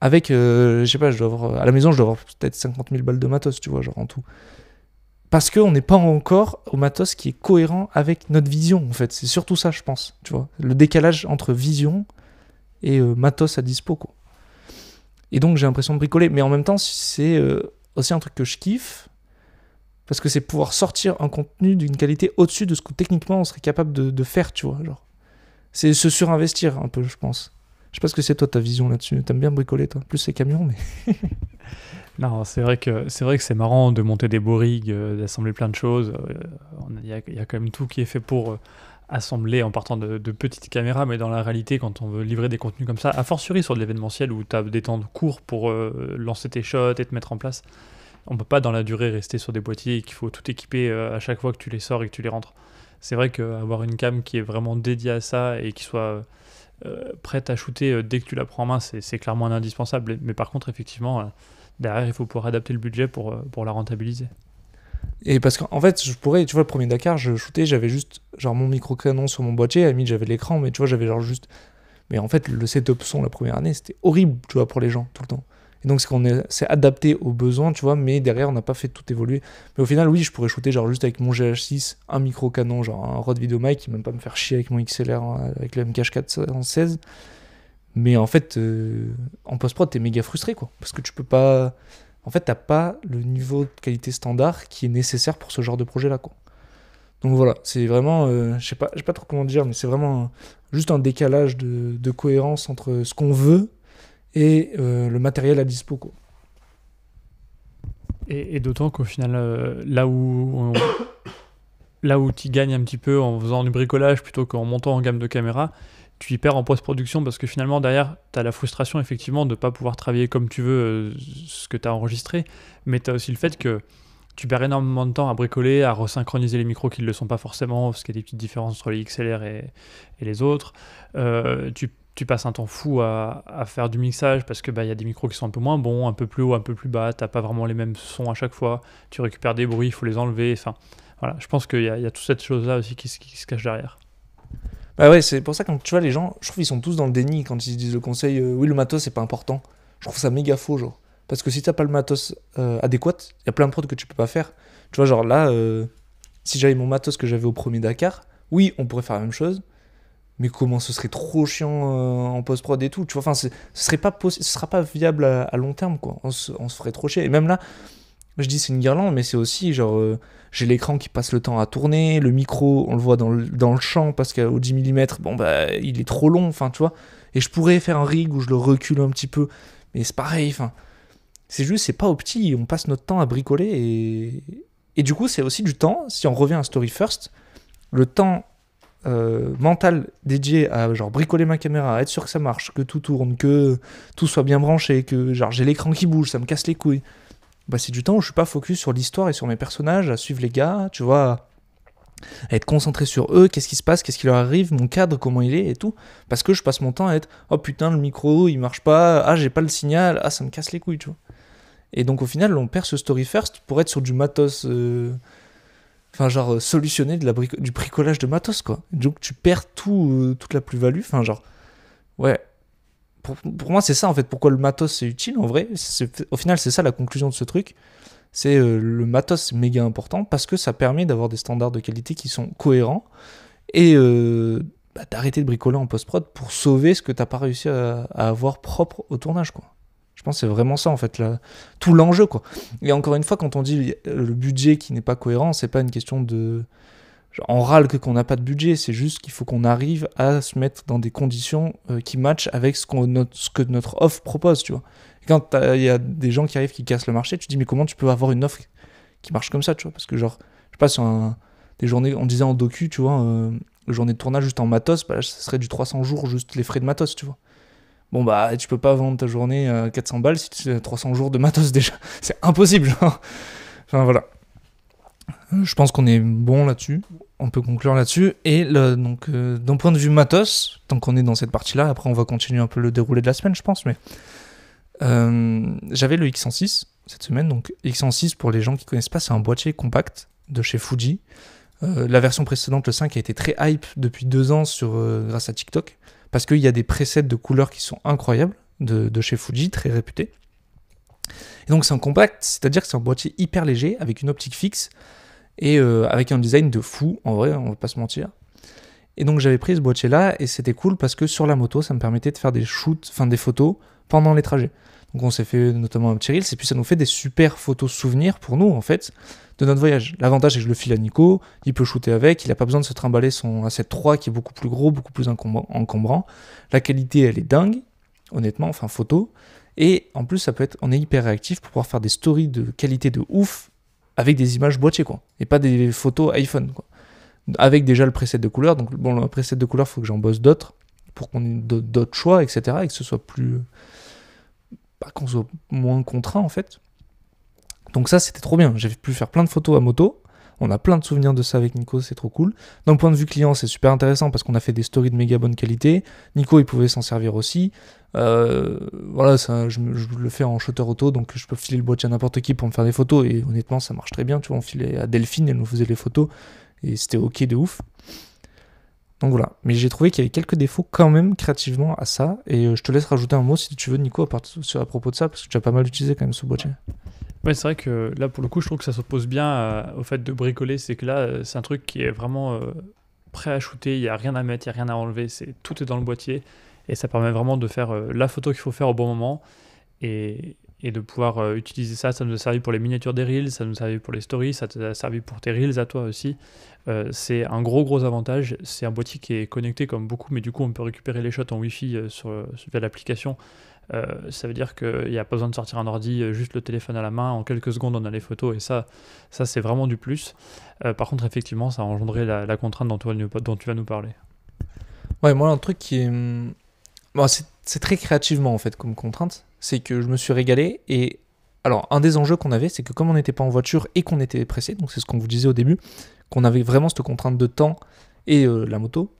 avec, euh, je sais pas, je à la maison, je dois avoir peut-être 50 000 balles de matos, tu vois, genre en tout. Parce qu'on n'est pas encore au matos qui est cohérent avec notre vision, en fait. C'est surtout ça, je pense, tu vois. Le décalage entre vision et euh, matos à dispo, quoi. Et donc, j'ai l'impression de bricoler. Mais en même temps, c'est aussi un truc que je kiffe parce que c'est pouvoir sortir un contenu d'une qualité au-dessus de ce que techniquement on serait capable de, faire, tu vois. c'est se surinvestir un peu, je pense. Je sais pas ce que c'est toi ta vision là-dessus. T'aimes bien bricoler, toi. Plus les camions, mais. non, c'est vrai que c'est vrai que c'est marrant de monter des bourrigues, euh, d'assembler plein de choses. Euh, il y, a, quand même tout qui est fait pour euh, assembler en partant de, petites caméras, mais dans la réalité, quand on veut livrer des contenus comme ça, a fortiori sur de l'événementiel où tu as des temps de cours pour lancer tes shots et te mettre en place, on peut pas dans la durée rester sur des boîtiers et qu'il faut tout équiper euh, à chaque fois que tu les sors et que tu les rentres. C'est vrai qu'avoir une cam qui est vraiment dédiée à ça et qui soit euh, prête à shooter euh, dès que tu la prends en main, c'est clairement un indispensable. Mais par contre, effectivement, derrière, il faut pouvoir adapter le budget pour, pour la rentabiliser. Et parce qu'en fait, je pourrais, tu vois, le premier Dakar, je shootais, j'avais juste genre mon micro-canon sur mon boîtier, à la j'avais l'écran, mais tu vois, j'avais genre juste. Mais en fait, le setup son la première année, c'était horrible, tu vois, pour les gens tout le temps. Et donc, c'est qu'on s'est adapté aux besoins, tu vois, mais derrière, on n'a pas fait tout évoluer. Mais au final, oui, je pourrais shooter genre juste avec mon GH6, un micro canon, genre un Rode VideoMic, qui même pas me faire chier avec mon XLR, euh, avec le MKH416. Mais en fait, euh, en post-prod, t'es méga frustré, quoi. Parce que tu peux pas. En fait, t'as pas le niveau de qualité standard qui est nécessaire pour ce genre de projet-là, quoi. Donc voilà, c'est vraiment, euh, je sais pas, pas trop comment dire, mais c'est vraiment juste un décalage de, de cohérence entre ce qu'on veut et euh, le matériel à dispo. Et, d'autant qu'au final, euh, là où là où tu gagnes un petit peu en faisant du bricolage plutôt qu'en montant en gamme de caméra tu y perds en post-production parce que finalement derrière, tu as la frustration effectivement de ne pas pouvoir travailler comme tu veux euh, ce que tu as enregistré, mais tu as aussi le fait que tu perds énormément de temps à bricoler, à resynchroniser les micros qui ne le sont pas forcément, parce qu'il y a des petites différences entre les XLR et, et les autres. Euh, tu tu passes un temps fou à, faire du mixage parce que bah, y a des micros qui sont un peu moins bons, un peu plus haut, un peu plus bas, t'as pas vraiment les mêmes sons à chaque fois, tu récupères des bruits, il faut les enlever. Enfin, voilà, je pense qu'il y, a toute cette chose-là aussi qui, se cache derrière. Bah ouais, c'est pour ça que quand tu vois les gens, je trouve qu'ils sont tous dans le déni quand ils se disent le conseil euh, oui, le matos c'est pas important. Je trouve ça méga faux, genre. Parce que si t'as pas le matos euh, adéquat, il y a plein de prods que tu peux pas faire. Tu vois, genre là, euh, si j'avais mon matos que j'avais au premier Dakar, oui, on pourrait faire la même chose, mais comment ce serait trop chiant euh, en post-prod et tout, tu vois, enfin, ce serait pas ce sera pas viable à, long terme, quoi, on se, ferait trop chier, et même là, je dis c'est une guirlande, mais c'est aussi, genre, euh, j'ai l'écran qui passe le temps à tourner, le micro, on le voit dans le, dans le champ, parce qu'au 10 mm, bon, bah, il est trop long, enfin, tu vois, et je pourrais faire un rig où je le recule un petit peu, mais c'est pareil, enfin, c'est juste, c'est pas au petit, on passe notre temps à bricoler, et, et du coup, c'est aussi du temps, si on revient à Story First, le temps euh, mental dédié à genre bricoler ma caméra, être sûr que ça marche, que tout tourne, que tout soit bien branché, que genre j'ai l'écran qui bouge, ça me casse les couilles. Bah c'est du temps où je suis pas focus sur l'histoire et sur mes personnages, à suivre les gars, tu vois, à être concentré sur eux, qu'est-ce qui se passe, qu'est-ce qui leur arrive, mon cadre, comment il est et tout, parce que je passe mon temps à être oh putain le micro il marche pas, ah j'ai pas le signal, ah ça me casse les couilles, tu vois. Et donc au final on perd ce story first pour être sur du matos. Euh, Enfin, genre, euh, solutionner de la du bricolage de matos, quoi. Donc, tu perds tout, euh, toute la plus-value. Enfin, genre, ouais. Pour, moi, c'est ça, en fait. Pourquoi le matos, c'est utile, en vrai. Au final, c'est ça la conclusion de ce truc. C'est euh, le matos, méga important parce que ça permet d'avoir des standards de qualité qui sont cohérents et bah, d'arrêter de bricoler en post-prod pour sauver ce que t'as pas réussi à avoir propre au tournage, quoi. Je pense que c'est vraiment ça, en fait, là tout l'enjeu. quoi. Et encore une fois, quand on dit euh, le budget qui n'est pas cohérent, c'est pas une question de. On râle que qu'on n'a pas de budget, c'est juste qu'il faut qu'on arrive à se mettre dans des conditions euh, qui matchent avec ce, que notre offre propose, tu vois. quand il y a des gens qui arrivent qui cassent le marché, tu te dis mais comment tu peux avoir une offre qui marche comme ça, tu vois Parce que genre, je passe sur des journées, on disait en docu, tu vois, euh, journée de tournage juste en matos, bah, ce serait du 300 jours juste les frais de matos, tu vois bon bah tu peux pas vendre ta journée 400 euh, balles si tu as 300 jours de matos déjà. C'est impossible. Genre. Hein. Enfin voilà. Je pense qu'on est bon là-dessus. On peut conclure là-dessus. Et donc euh, d'un point de vue matos, tant qu'on est dans cette partie-là, après on va continuer un peu le déroulé de la semaine, je pense. Mais euh, j'avais le X106 cette semaine. Donc X106 pour les gens qui connaissent pas, c'est un boîtier compact de chez Fuji. la version précédente, le 5, a été très hype depuis deux ans sur, grâce à TikTok parce qu'il y a des presets de couleurs qui sont incroyables de, chez Fuji, très réputés. Et donc c'est un compact, c'est-à-dire que c'est un boîtier hyper léger avec une optique fixe et euh, avec un design de fou, en vrai, on va pas se mentir. Et donc j'avais pris ce boîtier là et c'était cool parce que sur la moto ça me permettait de faire des shoots, enfin des photos pendant les trajets. Donc on s'est fait notamment un petit reel, et puis ça nous fait des super photos souvenirs pour nous, en fait, de notre voyage. L'avantage, c'est que je le file à Nico, il peut shooter avec, il n'a pas besoin de se trimballer son A7 III qui est beaucoup plus gros, beaucoup plus encombrant. La qualité, elle est dingue, honnêtement, enfin photo. Et en plus, ça peut être, on est hyper réactif pour pouvoir faire des stories de qualité de ouf avec des images boîtiers, quoi, et pas des photos iPhone, quoi. Avec déjà le preset de couleur, donc bon, le preset de couleur, il faut que j'en bosse d'autres pour qu'on ait d'autres choix, etc., et que ce soit plus pas qu'on soit moins contraint en fait. Donc ça, c'était trop bien. J'avais pu faire plein de photos à moto. On a plein de souvenirs de ça avec Nico, c'est trop cool. D'un point de vue client, c'est super intéressant parce qu'on a fait des stories de méga bonne qualité. Nico, il pouvait s'en servir aussi. Euh, voilà, ça, je, le fais en shutter auto, donc je peux filer le boîtier à n'importe qui pour me faire des photos. Et honnêtement, ça marche très bien. Tu vois, on filait à Delphine, elle nous faisait les photos. Et c'était ok de ouf. Donc voilà, mais j'ai trouvé qu'il y avait quelques défauts quand même créativement à ça, et euh, je te laisse rajouter un mot si tu veux, Nico, à, propos de ça, parce que tu as pas mal utilisé quand même ce boîtier. Ouais, c'est vrai que là, pour le coup, je trouve que ça s'oppose bien au fait de bricoler, c'est que là, euh, c'est un truc qui est vraiment euh, prêt à shooter, il n'y a rien à mettre, il n'y a rien à enlever, c'est, tout est dans le boîtier, et ça permet vraiment de faire la photo qu'il faut faire au bon moment, et, et de pouvoir euh, utiliser ça. Ça nous a servi pour les miniatures des reels, ça nous a servi pour les stories, ça a servi pour tes reels à toi aussi. Euh, c'est un gros gros avantage. C'est un boîtier qui est connecté comme beaucoup, mais du coup on peut récupérer les shots en Wi-Fi euh, sur, via l'application. ça veut dire qu'il n'y a pas besoin de sortir un ordi, juste le téléphone à la main, en quelques secondes on a les photos et ça, ça c'est vraiment du plus. par contre effectivement ça a engendré la, contrainte dont, dont tu vas nous parler. Ouais, moi un truc qui est... Hum, bon, bah, c'est très créativement en fait comme contrainte c'est que je me suis régalé. Et alors, un des enjeux qu'on avait, c'est que comme on n'était pas en voiture et qu'on était pressé, donc c'est ce qu'on vous disait au début, qu'on avait vraiment cette contrainte de temps et euh, la moto,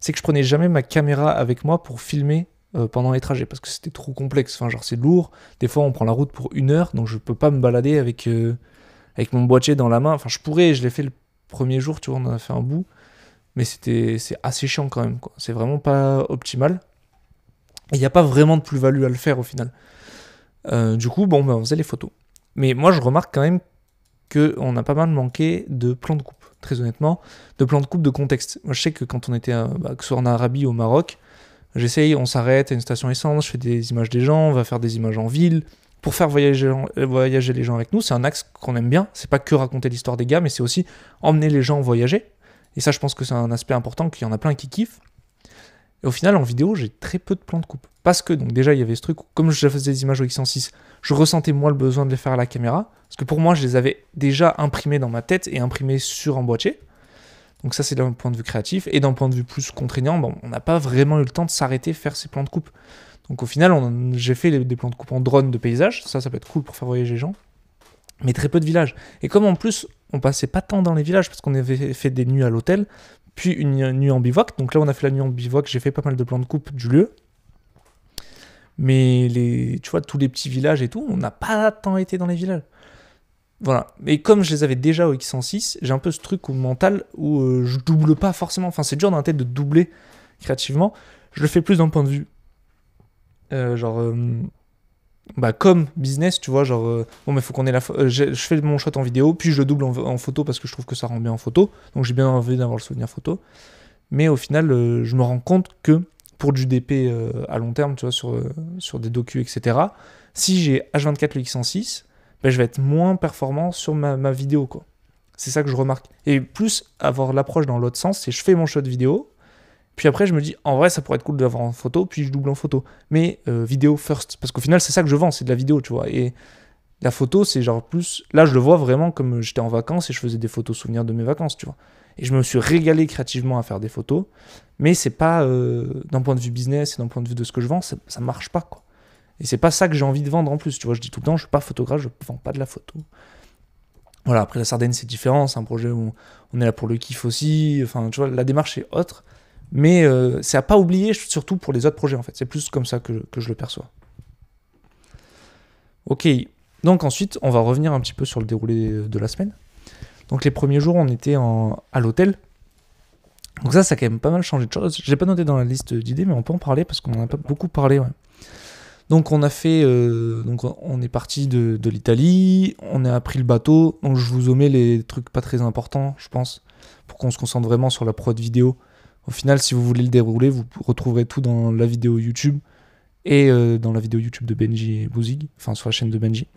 c'est que je prenais jamais ma caméra avec moi pour filmer euh, pendant les trajets parce que c'était trop complexe. Enfin, genre, c'est lourd. Des fois, on prend la route pour une heure, donc je peux pas me balader avec, euh, avec mon boîtier dans la main. Enfin, je pourrais, je l'ai fait le premier jour, tu vois, on en a fait un bout, mais c'était c'est assez chiant quand même. Quoi. C'est vraiment pas optimal il n'y a pas vraiment de plus-value à le faire au final. Euh, du coup, bon, ben, on faisait les photos. Mais moi, je remarque quand même qu'on a pas mal manqué de plans de coupe, très honnêtement, de plans de coupe de contexte. Moi, je sais que quand on était, bah, que ce soit en Arabie ou au Maroc, j'essaye, on s'arrête à une station essence, je fais des images des gens, on va faire des images en ville. Pour faire voyager, euh, voyager les gens avec nous, c'est un axe qu'on aime bien. C'est pas que raconter l'histoire des gars, mais c'est aussi emmener les gens voyager. Et ça, je pense que c'est un aspect important qu'il y en a plein qui kiffent. Et au final, en vidéo, j'ai très peu de plans de coupe. Parce que, donc déjà, il y avait ce truc comme je faisais des images au X106, je ressentais moi le besoin de les faire à la caméra. Parce que pour moi, je les avais déjà imprimés dans ma tête et imprimés sur un boîtier. Donc ça, c'est d'un point de vue créatif. Et d'un point de vue plus contraignant, bon on n'a pas vraiment eu le temps de s'arrêter faire ces plans de coupe. Donc au final, j'ai fait des plans de coupe en drone de paysage. Ça, ça peut être cool pour faire voyager les gens. Mais très peu de villages. Et comme en plus, on passait pas tant dans les villages parce qu'on avait fait des nuits à l'hôtel, puis une, nuit en bivouac. Donc là, on a fait la nuit en bivouac, j'ai fait pas mal de plans de coupe du lieu. Mais les, tu vois, tous les petits villages et tout, on n'a pas tant été dans les villages. Voilà. Mais comme je les avais déjà au X106, j'ai un peu ce truc au mental où euh, je double pas forcément. Enfin, c'est dur dans la tête de doubler créativement. Je le fais plus d'un point de vue. Euh, genre, euh, bah, comme business, tu vois, genre, euh, bon, mais faut qu'on ait la. Euh, je fais mon shot en vidéo, puis je le double en, photo parce que je trouve que ça rend bien en photo. Donc j'ai bien envie d'avoir le souvenir photo. Mais au final, euh, je me rends compte que pour du DP à long terme, tu vois, sur, sur des docus, etc., si j'ai H24 X106, ben, je vais être moins performant sur ma, ma vidéo, quoi. C'est ça que je remarque. Et plus avoir l'approche dans l'autre sens, c'est je fais mon shot vidéo, puis après, je me dis, en vrai, ça pourrait être cool d'avoir en photo, puis je double en photo. Mais euh, vidéo first, parce qu'au final, c'est ça que je vends, c'est de la vidéo, tu vois. Et la photo, c'est genre plus. Là, je le vois vraiment comme euh, j'étais en vacances et je faisais des photos souvenirs de mes vacances, tu vois. Et je me suis régalé créativement à faire des photos, mais c'est pas, euh, d'un point de vue business et d'un point de vue de ce que je vends, ça, marche pas, quoi. Et c'est pas ça que j'ai envie de vendre en plus, tu vois. Je dis tout le temps, je suis pas photographe, je vends pas de la photo. Voilà, après la Sardaigne, c'est différent, c'est un projet où on est là pour le kiff aussi. Enfin, tu vois, la démarche est autre. Mais euh, c'est à pas oublier, surtout pour les autres projets, en fait. C'est plus comme ça que, je le perçois. Ok, donc ensuite, on va revenir un petit peu sur le déroulé de la semaine. Donc les premiers jours, on était en, à l'hôtel. Donc ça, ça a quand même pas mal changé de choses. Je pas noté dans la liste d'idées, mais on peut en parler parce qu'on en a pas beaucoup parlé. Donc on a fait, euh, donc on est parti de, l'Italie, on a pris le bateau. Donc je vous omets les trucs pas très importants, je pense, pour qu'on se concentre vraiment sur la prod vidéo au final, si vous voulez le dérouler, vous retrouverez tout dans la vidéo YouTube et euh, dans la vidéo YouTube de Benji et Bouzig, enfin sur la chaîne de Benji.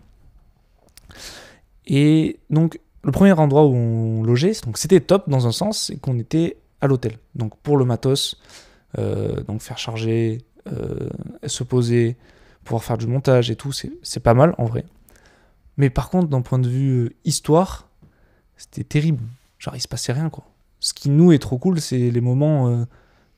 Et donc, le premier endroit où on logeait, donc c'était top dans un sens, c'est qu'on était à l'hôtel. Donc pour le matos, euh, donc faire charger, euh, se poser, pouvoir faire du montage et tout, c'est pas mal en vrai. Mais par contre, d'un point de vue histoire, c'était terrible. Genre, il se passait rien quoi. Ce qui, nous, est trop cool, c'est les moments euh,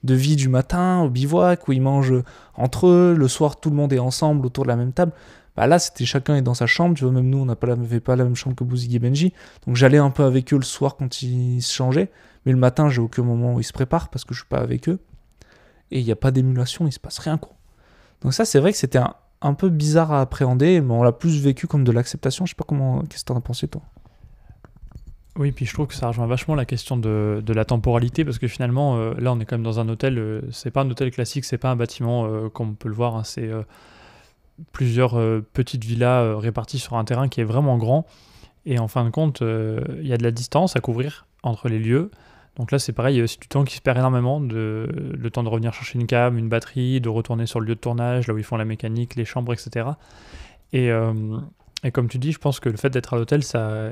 de vie du matin, au bivouac, où ils mangent entre eux, le soir, tout le monde est ensemble autour de la même table. Bah là, c'était chacun est dans sa chambre, tu vois, même nous, on n'avait pas la même chambre que Bouzig et Benji. Donc j'allais un peu avec eux le soir quand ils se changeaient, mais le matin, j'ai aucun moment où ils se préparent parce que je suis pas avec eux. Et il n'y a pas d'émulation, il se passe rien, quoi. Donc ça, c'est vrai que c'était un, peu bizarre à appréhender, mais on l'a plus vécu comme de l'acceptation. Je sais pas comment, qu'est-ce que t'en as pensé, toi oui, puis je trouve que ça rejoint vachement la question de, de la temporalité, parce que finalement, euh, là, on est quand même dans un hôtel, euh, c'est pas un hôtel classique, c'est pas un bâtiment euh, comme on peut le voir, hein, c'est plusieurs petites villas réparties sur un terrain qui est vraiment grand, et en fin de compte, il y a de la distance à couvrir entre les lieux. Donc là, c'est pareil, c'est du temps qui se perd énormément, de, le temps de revenir chercher une cam, une batterie, de retourner sur le lieu de tournage, là où ils font la mécanique, les chambres, etc. Et, et comme tu dis, je pense que le fait d'être à l'hôtel, ça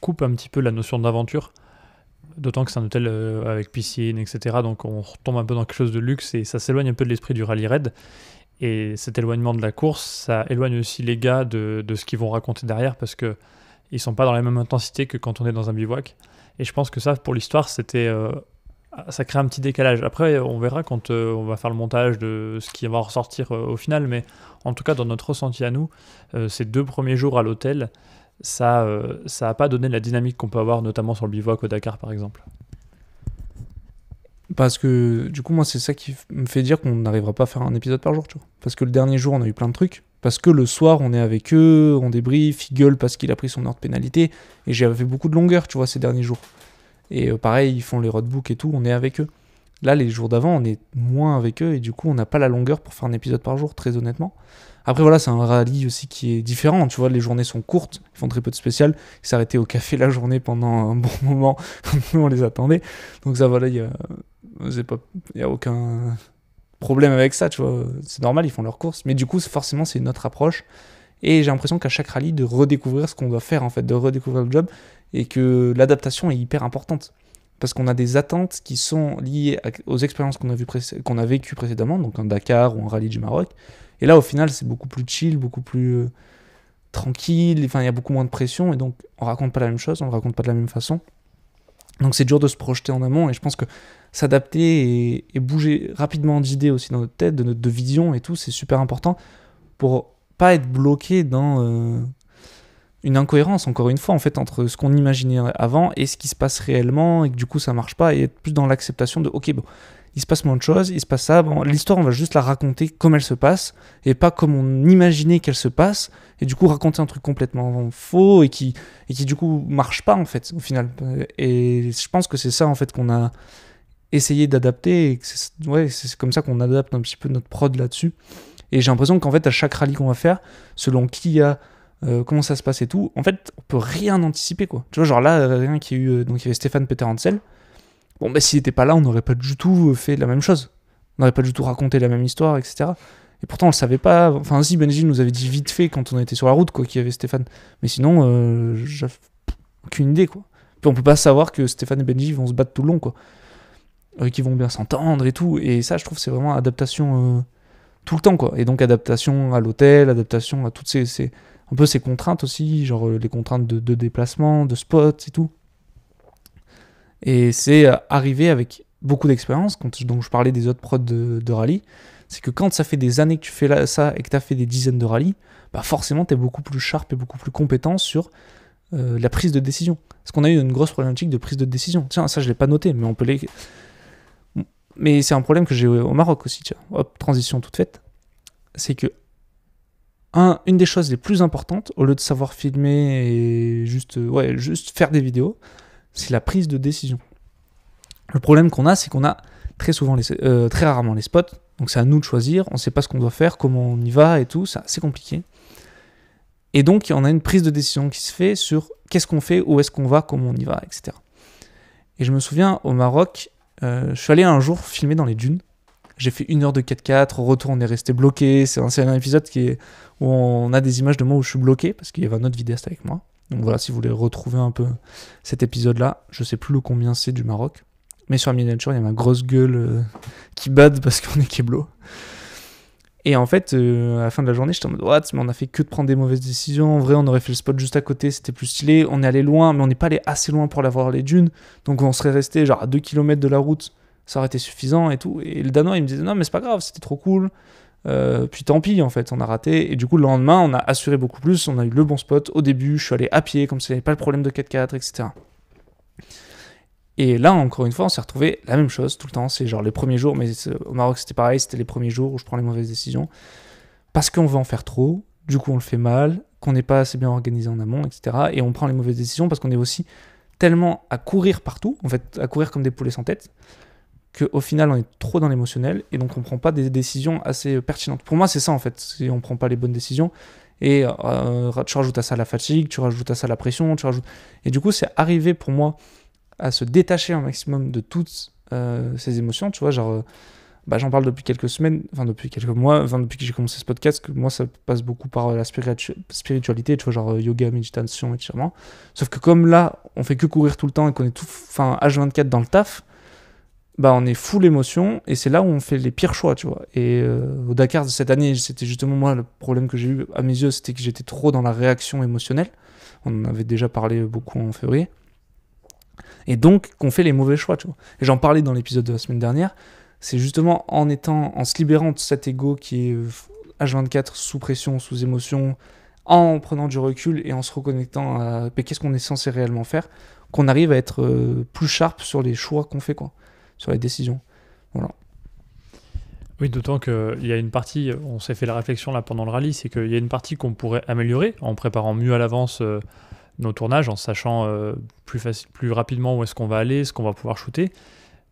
coupe un petit peu la notion d'aventure. D'autant que c'est un hôtel euh, avec piscine, etc. Donc on retombe un peu dans quelque chose de luxe et ça s'éloigne un peu de l'esprit du rallye raid. Et cet éloignement de la course, ça éloigne aussi les gars de, de ce qu'ils vont raconter derrière parce que ils sont pas dans la même intensité que quand on est dans un bivouac. Et je pense que ça, pour l'histoire, c'était euh, ça crée un petit décalage. Après, on verra quand euh, on va faire le montage de ce qui va ressortir au final, mais en tout cas, dans notre ressenti à nous, ces deux premiers jours à l'hôtel, ça euh, ça a pas donné la dynamique qu'on peut avoir notamment sur le bivouac au Dakar par exemple. Parce que du coup moi c'est ça qui me fait dire qu'on n'arrivera pas à faire un épisode par jour, tu vois. Parce que le dernier jour on a eu plein de trucs, parce que le soir on est avec eux, on débrief, il gueule parce qu'il a pris son ordre pénalité et j'ai fait beaucoup de longueur, tu vois ces derniers jours. Et euh, pareil, ils font les roadbooks et tout, on est avec eux. Là les jours d'avant, on est moins avec eux et du coup on n'a pas la longueur pour faire un épisode par jour très honnêtement. Après, voilà, c'est un rallye aussi qui est différent. Tu vois, les journées sont courtes, ils font très peu de spécial. Ils s'arrêtaient au café la journée pendant un bon moment. Nous, on les attendait. Donc, ça, voilà, il n'y a, a aucun problème avec ça. Tu vois, c'est normal, ils font leurs courses. Mais du coup, forcément, c'est une autre approche. Et j'ai l'impression qu'à chaque rallye, de redécouvrir ce qu'on doit faire, en fait, de redécouvrir le job, et que l'adaptation est hyper importante. Parce qu'on a des attentes qui sont liées aux expériences qu'on a, qu'on a vécues précédemment, donc un Dakar ou un rallye du Maroc, et là, au final, c'est beaucoup plus chill, beaucoup plus euh, tranquille. Enfin, il y a beaucoup moins de pression. Et donc, on raconte pas la même chose, on le raconte pas de la même façon. Donc, c'est dur de se projeter en amont. Et je pense que s'adapter et, bouger rapidement d'idées aussi dans notre tête, de notre vision et tout, c'est super important pour pas être bloqué dans euh, une incohérence, encore une fois, en fait, entre ce qu'on imaginait avant et ce qui se passe réellement, et que du coup ça marche pas, et être plus dans l'acceptation de, ok, bon, il se passe moins de choses, il se passe ça. Bon, l'histoire, on va juste la raconter comme elle se passe et pas comme on imaginait qu'elle se passe. Et du coup, raconter un truc complètement faux et qui, et qui du coup marche pas en fait au final. Et je pense que c'est ça en fait qu'on a essayé d'adapter. c'est, ouais, c'est comme ça qu'on adapte un petit peu notre prod là-dessus. Et j'ai l'impression qu'en fait, à chaque rallye qu'on va faire, selon qui a euh, comment ça se passe et tout, en fait, on peut rien anticiper quoi. Tu vois, genre là, euh, rien qui a eu. Euh, donc il y avait Stéphane Peter Hansel Bon, ben s'il n'était pas là, on n'aurait pas du tout euh, fait la même chose. On n'aurait pas du tout raconté la même histoire, etc. Et pourtant, on le savait pas. Enfin, si Benji nous avait dit vite fait quand on était sur la route, quoi, qu'il y avait Stéphane. Mais sinon, euh, j'ai aucune idée, quoi. Puis on peut pas savoir que Stéphane et Benji vont se battre tout le long, quoi. Euh, qu'ils vont bien s'entendre et tout. Et ça, je trouve, c'est vraiment adaptation euh, tout le temps, quoi. Et donc, adaptation à l'hôtel, adaptation à toutes ces, un peu ces contraintes aussi, genre les contraintes de, de déplacement, de spots et tout. Et c'est euh, arrivé avec beaucoup d'expérience, dont je parlais des autres prods de, de rallye, c'est que quand ça fait des années que tu fais ça et que tu as fait des dizaines de rallyes, bah forcément tu es beaucoup plus sharp et beaucoup plus compétent sur euh, la prise de décision. Parce qu'on a eu une grosse problématique de prise de décision. Tiens, ça je l'ai pas noté, mais on peut Mais c'est un problème que j'ai au Maroc aussi, tiens. Hop, transition toute faite. C'est que un, une des choses les plus importantes, au lieu de savoir filmer et juste, ouais, juste faire des vidéos, c'est la prise de décision. Le problème qu'on a, c'est qu'on a très souvent euh, très rarement les spots. Donc c'est à nous de choisir, on ne sait pas ce qu'on doit faire, comment on y va et tout, ça c'est compliqué. Et donc on a une prise de décision qui se fait sur qu'est-ce qu'on fait, où est-ce qu'on va, comment on y va, etc. Et je me souviens au Maroc, euh, je suis allé un jour filmer dans les dunes. J'ai fait une heure de 4x4, au retour on est resté bloqué. C'est un, épisode qui où on a des images de moi où je suis bloqué parce qu'il y avait un autre vidéaste avec moi. Donc voilà, si vous voulez retrouver un peu cet épisode-là, je sais plus combien c'est du Maroc. Mais sur Miniature, il y a ma grosse gueule euh, qui bat parce qu'on est Keblo. Et en fait, euh, à la fin de la journée, j'étais en mode What Mais on a fait que de prendre des mauvaises décisions. En vrai, on aurait fait le spot juste à côté, c'était plus stylé. On est allé loin, mais on n'est pas allé assez loin pour voir les dunes. Donc on serait resté genre à 2 km de la route, ça aurait été suffisant et tout. Et le Danois, il me disait Non, mais c'est pas grave, c'était trop cool. Euh, puis tant pis, en fait, on a raté. Et du coup, le lendemain, on a assuré beaucoup plus. On a eu le bon spot. Au début, je suis allé à pied, comme il n'y avait pas le problème de 4x4, etc. Et là, encore une fois, on s'est retrouvé la même chose tout le temps. C'est genre les premiers jours, mais au Maroc, c'était pareil. C'était les premiers jours où je prends les mauvaises décisions. Parce qu'on veut en faire trop. Du coup, on le fait mal. Qu'on n'est pas assez bien organisé en amont, etc. Et on prend les mauvaises décisions parce qu'on est aussi tellement à courir partout, en fait, à courir comme des poulets sans tête, qu'au final on est trop dans l'émotionnel et donc on prend pas des décisions assez pertinentes. Pour moi c'est ça en fait, si on prend pas les bonnes décisions et euh, euh, tu rajoutes à ça la fatigue, tu rajoutes à ça la pression, tu rajoutes et du coup c'est arrivé pour moi à se détacher un maximum de toutes euh, ces émotions, tu vois, genre bah, j'en parle depuis quelques semaines, enfin depuis quelques mois, enfin depuis que j'ai commencé ce podcast, que moi ça passe beaucoup par la spiritualité, tu vois, genre yoga, méditation, etc. Sauf que comme là, on fait que courir tout le temps et qu'on est tout, enfin H24 dans le taf, bah, on est full émotion et c'est là où on fait les pires choix, tu vois. Et euh, au Dakar de cette année, c'était justement moi le problème que j'ai eu à mes yeux, c'était que j'étais trop dans la réaction émotionnelle. On en avait déjà parlé beaucoup en février. Et donc qu'on fait les mauvais choix, tu vois. Et j'en parlais dans l'épisode de la semaine dernière. C'est justement en étant, en se libérant de cet ego qui est H24 sous pression, sous émotion, en prenant du recul et en se reconnectant à qu'est-ce qu'on est censé réellement faire, qu'on arrive à être euh, plus sharp sur les choix qu'on fait, quoi sur les décisions. Voilà. Oui, d'autant qu'il euh, y a une partie, euh, on s'est fait la réflexion là pendant le rallye, c'est qu'il y a une partie qu'on pourrait améliorer en préparant mieux à l'avance euh, nos tournages, en sachant plus, plus rapidement où est-ce qu'on va aller, ce qu'on va pouvoir shooter.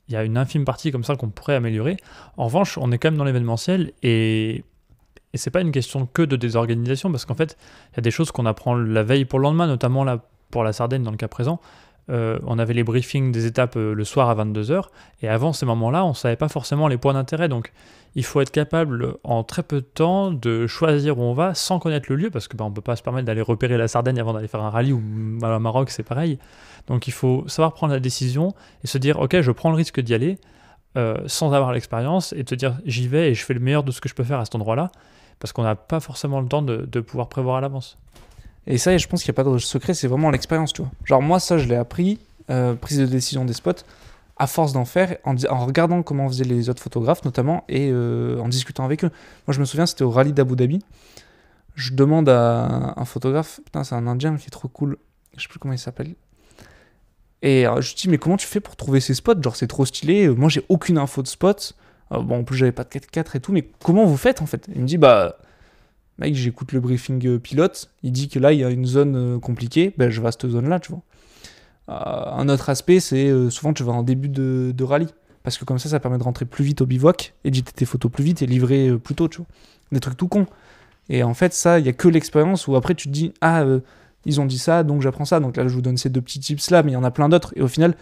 Il y a une infime partie comme ça qu'on pourrait améliorer. En revanche, on est quand même dans l'événementiel et, et c'est pas une question que de désorganisation parce qu'en fait, il y a des choses qu'on apprend la veille pour le lendemain, notamment là pour la Sardaigne dans le cas présent. Euh, on avait les briefings des étapes euh, le soir à 22h, et avant ces moments-là, on ne savait pas forcément les points d'intérêt. Donc il faut être capable, en très peu de temps, de choisir où on va sans connaître le lieu, parce qu'on bah, ne peut pas se permettre d'aller repérer la Sardaigne avant d'aller faire un rallye, ou à Maroc, c'est pareil. Donc il faut savoir prendre la décision et se dire, ok, je prends le risque d'y aller. Euh, sans avoir l'expérience et de se dire j'y vais et je fais le meilleur de ce que je peux faire à cet endroit-là, parce qu'on n'a pas forcément le temps de pouvoir prévoir à l'avance. Et ça, je pense qu'il n'y a pas de secret, c'est vraiment l'expérience, tu vois. Genre, moi, ça, je l'ai appris, euh, prise de décision des spots, à force d'en faire, en, en, regardant comment faisaient les autres photographes, notamment, et euh, en discutant avec eux. Moi, je me souviens, c'était au rallye d'Abu Dhabi. Je demande à un photographe, putain, c'est un indien qui est trop cool, je sais plus comment il s'appelle. Et euh, je lui dis, mais comment tu fais pour trouver ces spots Genre, c'est trop stylé, moi, j'ai aucune info de spots. bon, en plus, j'avais pas de 4x4 et tout, mais comment vous faites, en fait Il me dit, bah mec, j'écoute le briefing euh, pilote, il dit que là, il y a une zone euh, compliquée, ben, je vais à cette zone-là, tu vois. Euh, un autre aspect, c'est souvent tu vas en début de, rallye, parce que comme ça, ça permet de rentrer plus vite au bivouac, éditer tes photos plus vite et livrer plus tôt, tu vois. Des trucs tout cons. Et en fait, ça, il n'y a que l'expérience où après tu te dis, ah, ils ont dit ça, donc j'apprends ça. Donc là, je vous donne ces deux petits tips là, mais il y en a plein d'autres. Et au final,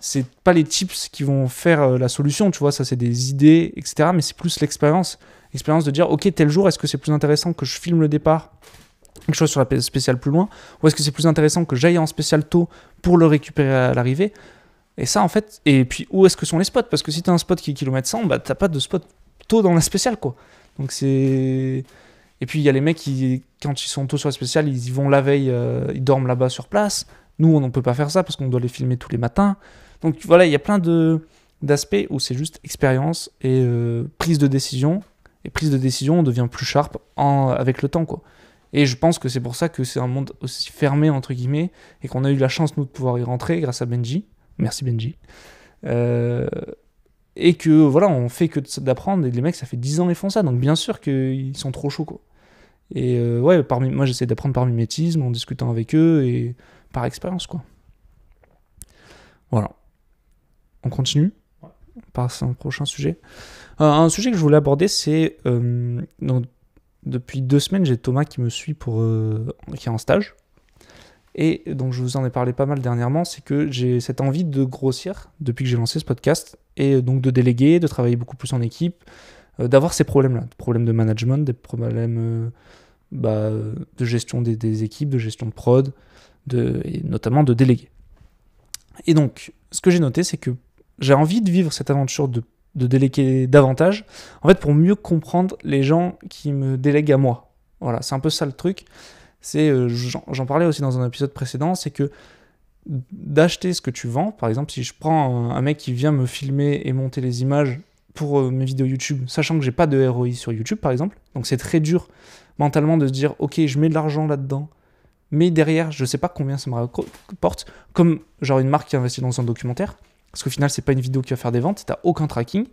c'est pas les tips qui vont faire la solution, tu vois, ça c'est des idées, etc. Mais c'est plus l'expérience expérience de dire, ok, tel jour, est-ce que c'est plus intéressant que je filme le départ quelque chose sur la spéciale plus loin, ou est-ce que c'est plus intéressant que j'aille en spécial tôt pour le récupérer à l'arrivée Et ça, en fait, et puis où est-ce que sont les spots Parce que si t'as un spot qui est kilomètre 100, bah t'as pas de spot tôt dans la spéciale, quoi. Donc c'est. Et puis il y a les mecs qui, quand ils sont tôt sur la spéciale, ils y vont la veille, euh, ils dorment là-bas sur place. Nous, on ne peut pas faire ça parce qu'on doit les filmer tous les matins. Donc voilà, il y a plein de d'aspects où c'est juste expérience et euh, prise de décision et prise de décision, on devient plus sharp en, avec le temps, quoi. Et je pense que c'est pour ça que c'est un monde aussi fermé, entre guillemets, et qu'on a eu la chance, nous, de pouvoir y rentrer grâce à Benji. Merci Benji. Euh, et que, voilà, on fait que d'apprendre, et les mecs, ça fait 10 ans qu'ils font ça, donc bien sûr qu'ils sont trop chauds, Et euh, ouais, parmi, moi, j'essaie d'apprendre par mimétisme, en discutant avec eux, et par expérience, quoi. Voilà. On continue On passe prochain sujet un sujet que je voulais aborder, c'est euh, depuis deux semaines, j'ai Thomas qui me suit pour euh, qui est en stage. Et donc je vous en ai parlé pas mal dernièrement, c'est que j'ai cette envie de grossir depuis que j'ai lancé ce podcast, et euh, donc de déléguer, de travailler beaucoup plus en équipe, d'avoir ces problèmes-là, des problèmes de management, des problèmes bah, de gestion des, équipes, de gestion de prod, de, et notamment de déléguer. Et donc, ce que j'ai noté, c'est que j'ai envie de vivre cette aventure de de déléguer davantage, en fait, pour mieux comprendre les gens qui me délèguent à moi. Voilà, c'est un peu ça le truc. C'est, euh, j'en parlais aussi dans un épisode précédent, c'est que d'acheter ce que tu vends, par exemple, si je prends un, mec qui vient me filmer et monter les images pour euh, mes vidéos YouTube, sachant que j'ai pas de ROI sur YouTube, par exemple, donc c'est très dur mentalement de se dire, ok, je mets de l'argent là-dedans, mais derrière, je sais pas combien ça me rapporte, comme genre une marque qui investit dans un documentaire. Parce qu'au final, c'est pas une vidéo qui va faire des ventes, t'as aucun tracking.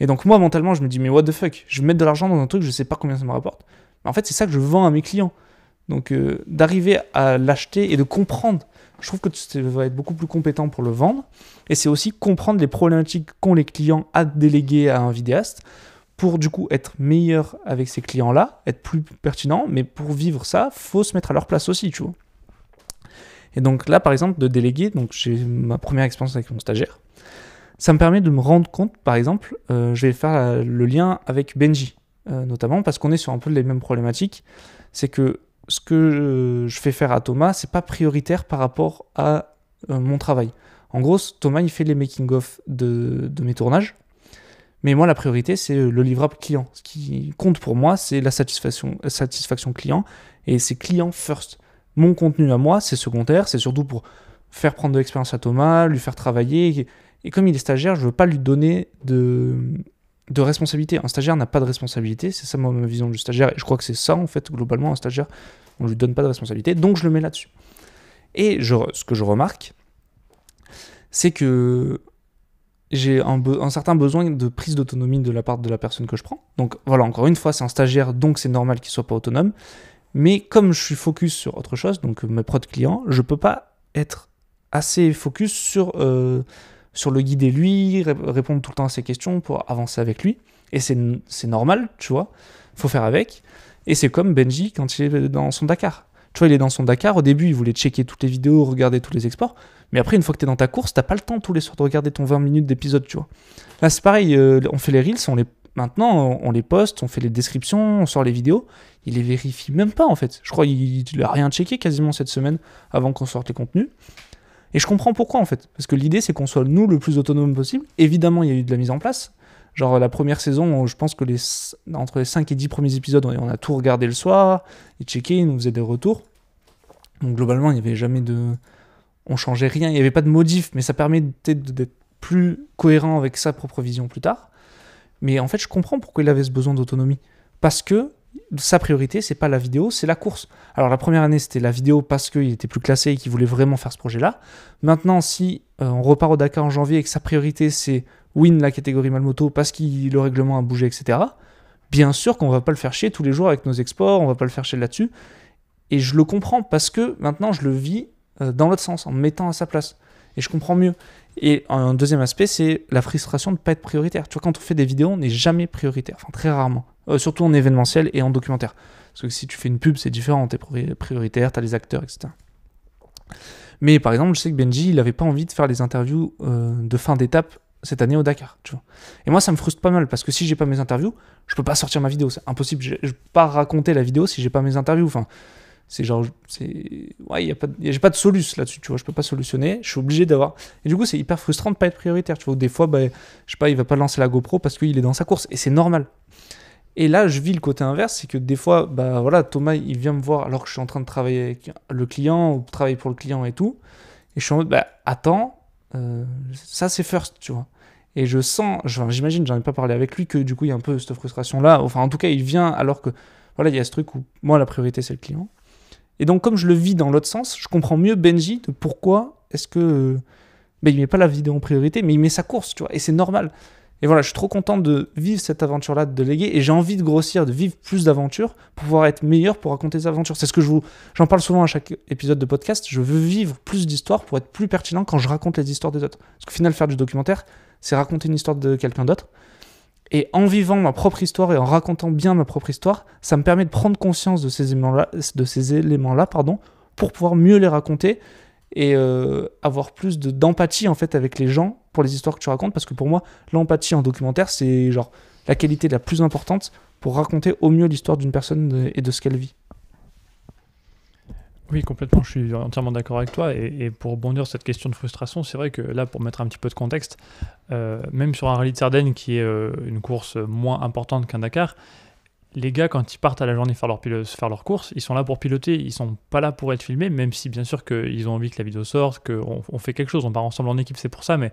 Et donc, moi, mentalement, je me dis, mais what the fuck, je vais mettre de l'argent dans un truc, je sais pas combien ça me rapporte. Mais en fait, c'est ça que je vends à mes clients. Donc, euh, d'arriver à l'acheter et de comprendre, je trouve que tu vas être beaucoup plus compétent pour le vendre. Et c'est aussi comprendre les problématiques qu'ont les clients à déléguer à un vidéaste pour du coup être meilleur avec ces clients-là, être plus pertinent. Mais pour vivre ça, faut se mettre à leur place aussi, tu vois. Et donc là, par exemple, de déléguer, donc j'ai ma première expérience avec mon stagiaire ça me permet de me rendre compte, par exemple, euh, je vais faire euh, le lien avec Benji, euh, notamment parce qu'on est sur un peu les mêmes problématiques. C'est que ce que je fais faire à Thomas, c'est pas prioritaire par rapport à mon travail. En gros, Thomas, il fait les making-of de, mes tournages. Mais moi, la priorité, c'est le livrable client. Ce qui compte pour moi, c'est la satisfaction, satisfaction client. Et c'est client first. Mon contenu à moi, c'est secondaire. C'est surtout pour faire prendre de l'expérience à Thomas, lui faire travailler, et comme il est stagiaire, je ne veux pas lui donner de, responsabilité. Un stagiaire n'a pas de responsabilité, c'est ça ma vision du stagiaire. Et je crois que c'est ça, en fait, globalement, un stagiaire, on ne lui donne pas de responsabilité, donc je le mets là-dessus. Et je, ce que je remarque, c'est que j'ai un, certain besoin de prise d'autonomie de la part de la personne que je prends. Donc voilà, encore une fois, c'est un stagiaire, donc c'est normal qu'il ne soit pas autonome. Mais comme je suis focus sur autre chose, donc euh, mes prods clients, je ne peux pas être assez focus sur euh, sur le guider lui, répondre tout le temps à ses questions pour avancer avec lui. Et c'est normal, tu vois. Faut faire avec. Et c'est comme Benji quand il est dans son Dakar. Tu vois, il est dans son Dakar. Au début, il voulait checker toutes les vidéos, regarder tous les exports. Mais après, une fois que tu es dans ta course, t'as pas le temps tous les soirs de regarder ton 20 minutes d'épisode, tu vois. Là, c'est pareil. Euh, on fait les reels, on les maintenant, on les poste, on fait les descriptions, on sort les vidéos. Il les vérifie même pas en fait. Je crois qu'il n'a rien checké quasiment cette semaine avant qu'on sorte les contenus. Et je comprends pourquoi en fait, parce que l'idée c'est qu'on soit nous le plus autonome possible. Évidemment, il y a eu de la mise en place. Genre la première saison, je pense que les, entre les 5 et 10 premiers épisodes, on a tout regardé le soir, et checké, nous nous faisait des retours. Donc globalement, il n'y avait jamais de... On changeait rien, il n'y avait pas de modif, mais ça permettait d'être plus cohérent avec sa propre vision plus tard. Mais en fait, je comprends pourquoi il avait ce besoin d'autonomie. Parce que sa priorité, c'est pas la vidéo, c'est la course. Alors la première année, c'était la vidéo parce qu'il était plus classé et qu'il voulait vraiment faire ce projet-là. Maintenant, si euh, on repart au Dakar en janvier et que sa priorité, c'est win la catégorie Malmoto parce que le règlement a bougé, etc., bien sûr qu'on va pas le faire chier tous les jours avec nos exports, on va pas le faire chier là-dessus. Et je le comprends parce que maintenant, je le vis euh, dans l'autre sens, en me mettant à sa place. Et je comprends mieux. Et un deuxième aspect, c'est la frustration de pas être prioritaire. Tu vois, quand on fait des vidéos, on n'est jamais prioritaire, enfin très rarement. Euh, surtout en événementiel et en documentaire. Parce que si tu fais une pub, c'est différent, t'es prioritaire, t'as les acteurs, etc. Mais par exemple, je sais que Benji, il n'avait pas envie de faire les interviews euh, de fin d'étape cette année au Dakar, tu Et moi, ça me frustre pas mal parce que si j'ai pas mes interviews, je peux pas sortir ma vidéo, c'est impossible. Je, peux pas raconter la vidéo si j'ai pas mes interviews. Enfin, c'est genre, c'est, ouais, y a pas, j'ai pas de solution là-dessus, tu vois. Je peux pas solutionner, je suis obligé d'avoir. Et du coup, c'est hyper frustrant de pas être prioritaire, tu vois. Des fois, ben je sais pas, il va pas lancer la GoPro parce qu'il est dans sa course et c'est normal. Et là, je vis le côté inverse, c'est que des fois, bah voilà, Thomas, il vient me voir alors que je suis en train de travailler avec le client ou travailler pour le client et tout. Et je suis en mode, bah attends, euh, ça c'est first, tu vois. Et je sens, j'imagine, j'en ai pas parlé avec lui, que du coup, il y a un peu cette frustration-là. Enfin, en tout cas, il vient alors que, voilà, il y a ce truc où, moi, la priorité, c'est le client. Et donc, comme je le vis dans l'autre sens, je comprends mieux Benji de pourquoi est-ce que. Ben, il met pas la vidéo en priorité, mais il met sa course, tu vois. Et c'est normal. Et voilà, je suis trop content de vivre cette aventure-là, de léguer, et j'ai envie de grossir, de vivre plus d'aventures pouvoir être meilleur pour raconter des aventures. C'est ce que je vous, j'en parle souvent à chaque épisode de podcast. Je veux vivre plus d'histoires pour être plus pertinent quand je raconte les histoires des autres. Parce qu'au final, faire du documentaire, c'est raconter une histoire de quelqu'un d'autre. Et en vivant ma propre histoire et en racontant bien ma propre histoire, ça me permet de prendre conscience de ces éléments-là, de ces éléments-là, pardon, pour pouvoir mieux les raconter et euh, avoir plus d'empathie en fait avec les gens pour les histoires que tu racontes parce que pour moi l'empathie en documentaire c'est genre la qualité la plus importante pour raconter au mieux l'histoire d'une personne et de ce qu'elle vit. Oui, complètement, je suis entièrement d'accord avec toi. Et, pour bondir sur cette question de frustration, c'est vrai que là, pour mettre un petit peu de contexte, euh, même sur un rallye de Sardaigne qui est euh, une course moins importante qu'un Dakar, les gars, quand ils partent à la journée faire leur, faire leur course, ils sont là pour piloter, ils sont pas là pour être filmés, même si bien sûr qu'ils ont envie que la vidéo sorte, qu'on on fait quelque chose, on part ensemble en équipe, c'est pour ça, mais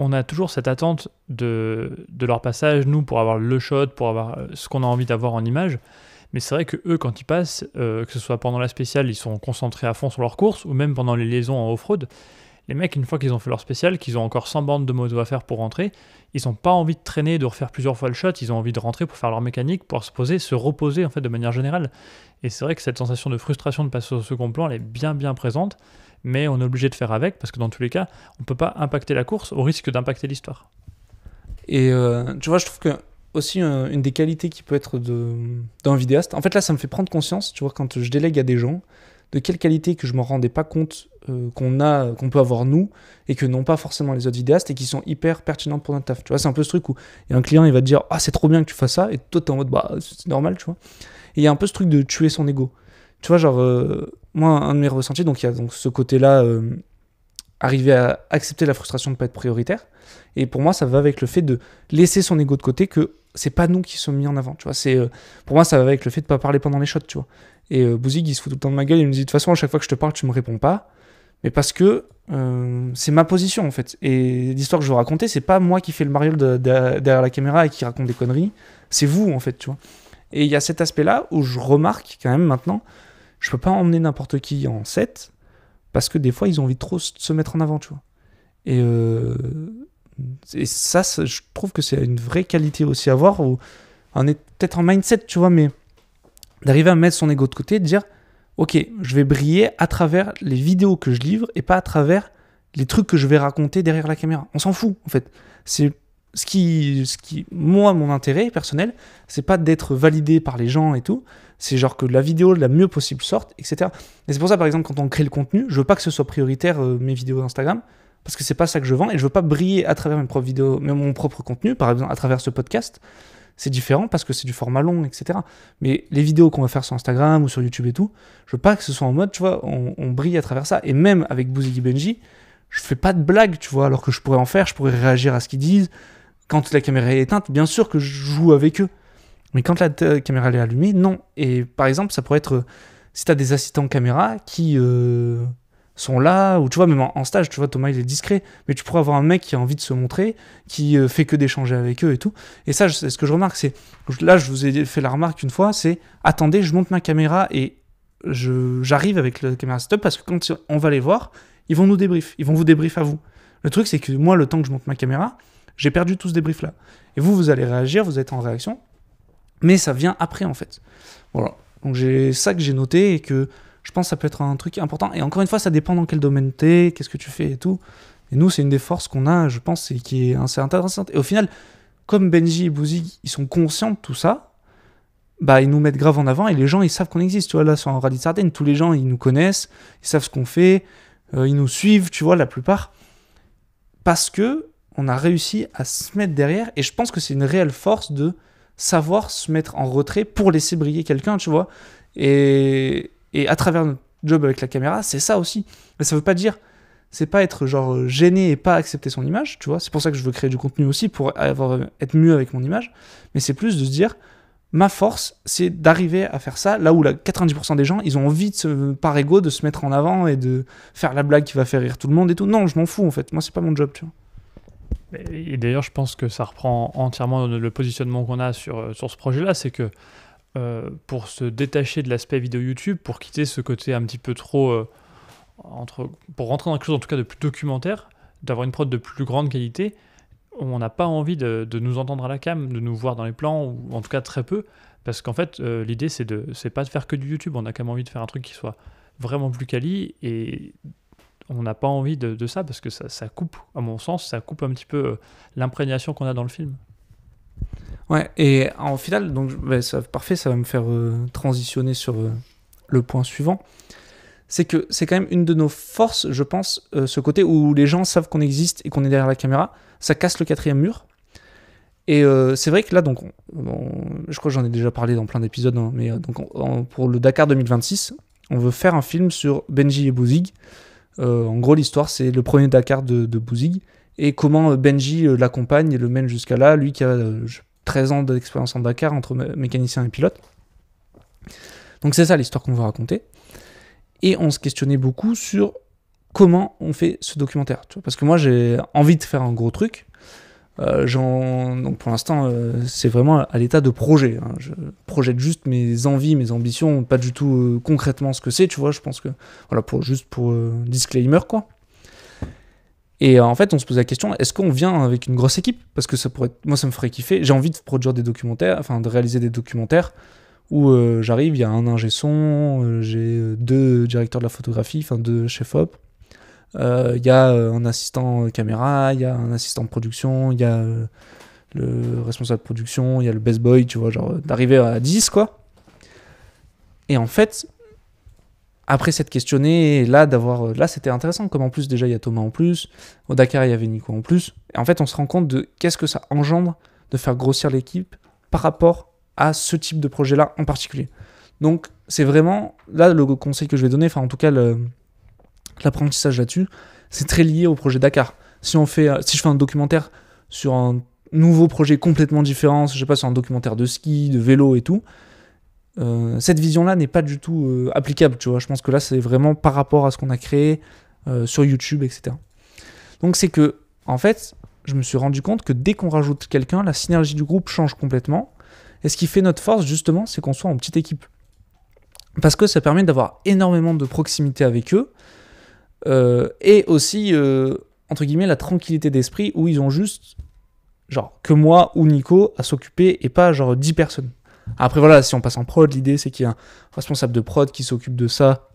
on a toujours cette attente de, leur passage, nous, pour avoir le shot, pour avoir euh, ce qu'on a envie d'avoir en image. Mais c'est vrai que eux, quand ils passent, euh, que ce soit pendant la spéciale, ils sont concentrés à fond sur leur course, ou même pendant les liaisons en off-road, les mecs, une fois qu'ils ont fait leur spécial, qu'ils ont encore 100 bandes de moto à faire pour rentrer, ils n'ont pas envie de traîner, de refaire plusieurs fois le shot, ils ont envie de rentrer pour faire leur mécanique, pour se poser, se reposer en fait de manière générale. Et c'est vrai que cette sensation de frustration de passer au second plan, elle est bien bien présente, mais on est obligé de faire avec parce que dans tous les cas, on ne peut pas impacter la course au risque d'impacter l'histoire. Et euh, tu vois, je trouve que aussi euh, une des qualités qui peut être d'un vidéaste, en fait là ça me fait prendre conscience, tu vois, quand je délègue à des gens, de quelle qualité que je ne m'en rendais pas compte euh, qu'on a, qu'on peut avoir nous, et que n'ont pas forcément les autres vidéastes, et qui sont hyper pertinents pour notre taf. Tu vois, c'est un peu ce truc où il y a un client, il va te dire Ah, c'est trop bien que tu fasses ça, et toi, t'es en mode Bah, c'est normal, tu vois. Et il y a un peu ce truc de tuer son ego. Tu vois, genre, euh, moi, un de mes ressentis, donc il y a donc ce côté-là, euh, arriver à accepter la frustration de ne pas être prioritaire. Et pour moi, ça va avec le fait de laisser son ego de côté, que c'est pas nous qui sommes mis en avant, tu vois. C'est, euh, pour moi, ça va avec le fait de pas parler pendant les shots, tu vois. Et euh, Bouzig, il se fout tout le temps de ma gueule, il me dit, de toute façon, à chaque fois que je te parle, tu me réponds pas. Mais parce que euh, c'est ma position, en fait. Et l'histoire que je veux raconter, c'est pas moi qui fais le mariole derrière la caméra et qui raconte des conneries. C'est vous, en fait, tu vois. Et il y a cet aspect-là où je remarque, quand même, maintenant, je peux pas emmener n'importe qui en set parce que des fois, ils ont envie de trop se mettre en avant, tu vois. Et, euh, ça, je trouve que c'est une vraie qualité aussi à avoir. on est peut-être en mindset, tu vois, mais d'arriver à mettre son ego de côté, de dire, ok, je vais briller à travers les vidéos que je livre et pas à travers les trucs que je vais raconter derrière la caméra. On s'en fout, en fait. C'est ce qui, ce qui, moi, mon intérêt personnel, c'est pas d'être validé par les gens et tout, c'est genre que la vidéo la mieux possible sorte, etc. Et c'est pour ça, par exemple, quand on crée le contenu, je veux pas que ce soit prioritaire euh, mes vidéos Instagram, parce que c'est pas ça que je vends, et je veux pas briller à travers mes propres vidéos, mais mon propre contenu, par exemple, à travers ce podcast. C'est différent parce que c'est du format long, etc. Mais les vidéos qu'on va faire sur Instagram ou sur YouTube et tout, je veux pas que ce soit en mode, tu vois, on, brille à travers ça. Et même avec Bouzigi Benji, je fais pas de blagues, tu vois, alors que je pourrais en faire, je pourrais réagir à ce qu'ils disent. Quand la caméra est éteinte, bien sûr que je joue avec eux. Mais quand la euh, caméra est allumée, non. Et par exemple, ça pourrait être euh, si tu as des assistants caméra qui euh, sont là, ou tu vois, même en, stage, tu vois, Thomas il est discret, mais tu pourrais avoir un mec qui a envie de se montrer, qui fait que d'échanger avec eux et tout. Et ça, c'est ce que je remarque, c'est là, je vous ai fait la remarque une fois, c'est attendez, je monte ma caméra et j'arrive avec la caméra stop, parce que quand on va les voir, ils vont nous débrief, ils vont vous débrief à vous. Le truc, c'est que moi, le temps que je monte ma caméra, j'ai perdu tout ce débrief là. Et vous, vous allez réagir, vous êtes en réaction, mais ça vient après en fait. Voilà. Donc j'ai ça que j'ai noté et que je pense que ça peut être un truc important. Et encore une fois, ça dépend dans quel domaine t'es, qu'est-ce que tu fais et tout. Et nous, c'est une des forces qu'on a, je pense, et qui est assez intéressante. Et au final, comme Benji et Bouzig, ils sont conscients de tout ça, bah ils nous mettent grave en avant et les gens ils savent qu'on existe. Tu vois là sur un rallye de Sardaigne, tous les gens ils nous connaissent, ils savent ce qu'on fait, euh, ils nous suivent, tu vois la plupart, parce que on a réussi à se mettre derrière. Et je pense que c'est une réelle force de savoir se mettre en retrait pour laisser briller quelqu'un, tu vois. Et, et à travers notre job avec la caméra, c'est ça aussi. Mais ça veut pas dire, c'est pas être genre gêné et pas accepter son image, tu vois. C'est pour ça que je veux créer du contenu aussi pour avoir, être mieux avec mon image. Mais c'est plus de se dire, ma force, c'est d'arriver à faire ça là où la 90% des gens, ils ont envie de se, par ego de se mettre en avant et de faire la blague qui va faire rire tout le monde et tout. Non, je m'en fous en fait. Moi, c'est pas mon job, tu vois. Et d'ailleurs, je pense que ça reprend entièrement le positionnement qu'on a sur, euh, sur ce projet-là, c'est que euh, pour se détacher de l'aspect vidéo YouTube, pour quitter ce côté un petit peu trop... Euh, entre, pour rentrer dans quelque chose en tout cas de plus documentaire, d'avoir une prod de plus grande qualité, on n'a pas envie de, de, nous entendre à la cam, de nous voir dans les plans, ou en tout cas très peu, parce qu'en fait, l'idée, c'est de c'est pas de faire que du YouTube, on a quand même envie de faire un truc qui soit vraiment plus quali et on n'a pas envie de, ça parce que ça, coupe, à mon sens, ça coupe un petit peu euh, l'imprégnation qu'on a dans le film. Ouais, et en final, donc, ben, parfait, ça va me faire euh, transitionner sur euh, le point suivant. C'est que c'est quand même une de nos forces, je pense, ce côté où les gens savent qu'on existe et qu'on est derrière la caméra. Ça casse le quatrième mur. Et c'est vrai que là, donc, je crois que j'en ai déjà parlé dans plein d'épisodes, hein, mais donc pour le Dakar 2026, on veut faire un film sur Benji et Bouzig. Euh, en gros, l'histoire, c'est le premier Dakar de, de Bouzig et comment euh, Benji euh, l'accompagne et le mène jusqu'à là, lui qui a 13 ans d'expérience en Dakar entre mécanicien et pilote. Donc c'est ça l'histoire qu'on va raconter. Et on se questionnait beaucoup sur comment on fait ce documentaire. parce que moi j'ai envie de faire un gros truc, euh, donc pour l'instant, euh, c'est vraiment à l'état de projet. Hein. Je projette juste mes envies, mes ambitions, pas du tout euh, concrètement ce que c'est, tu vois. Je pense que voilà pour juste pour disclaimer quoi. Et en fait, on se pose la question est-ce qu'on vient avec une grosse équipe Parce que ça pourrait, moi, ça me ferait kiffer. J'ai envie de produire des documentaires, enfin de réaliser des documentaires où j'arrive, il y a un ingé son, j'ai deux directeurs de la photographie, enfin deux chefs op, euh, il y a euh, un assistant caméra, il y a un assistant de production, il y a euh, le responsable de production, il y a le best boy, tu vois, genre d'arriver à 10, quoi. Et en fait, après cette questionnée là, d'avoir. Là, c'était intéressant, comme en plus, déjà, il y a Thomas en plus, au Dakar, il y avait Nico en plus. Et en fait, on se rend compte de qu'est-ce que ça engendre de faire grossir l'équipe par rapport à ce type de projet-là en particulier. Donc, c'est vraiment. Là, le conseil que je vais donner, enfin, en tout cas, le, l'apprentissage là-dessus, c'est très lié au projet Dakar. Si, on fait, euh, si je fais un documentaire sur un nouveau projet complètement différent, je sais pas, sur un documentaire de ski, de vélo et tout, euh, cette vision-là n'est pas du tout euh, applicable, tu vois. Je pense que là, c'est vraiment par rapport à ce qu'on a créé sur YouTube, etc. Donc c'est que, en fait, je me suis rendu compte que dès qu'on rajoute quelqu'un, la synergie du groupe change complètement. Et ce qui fait notre force, justement, c'est qu'on soit en petite équipe. Parce que ça permet d'avoir énormément de proximité avec eux, euh, et aussi, euh, entre guillemets, la tranquillité d'esprit où ils ont juste, genre, que moi ou Nico à s'occuper et pas, genre, 10 personnes. Après, voilà, si on passe en prod, l'idée c'est qu'il y a un responsable de prod qui s'occupe de ça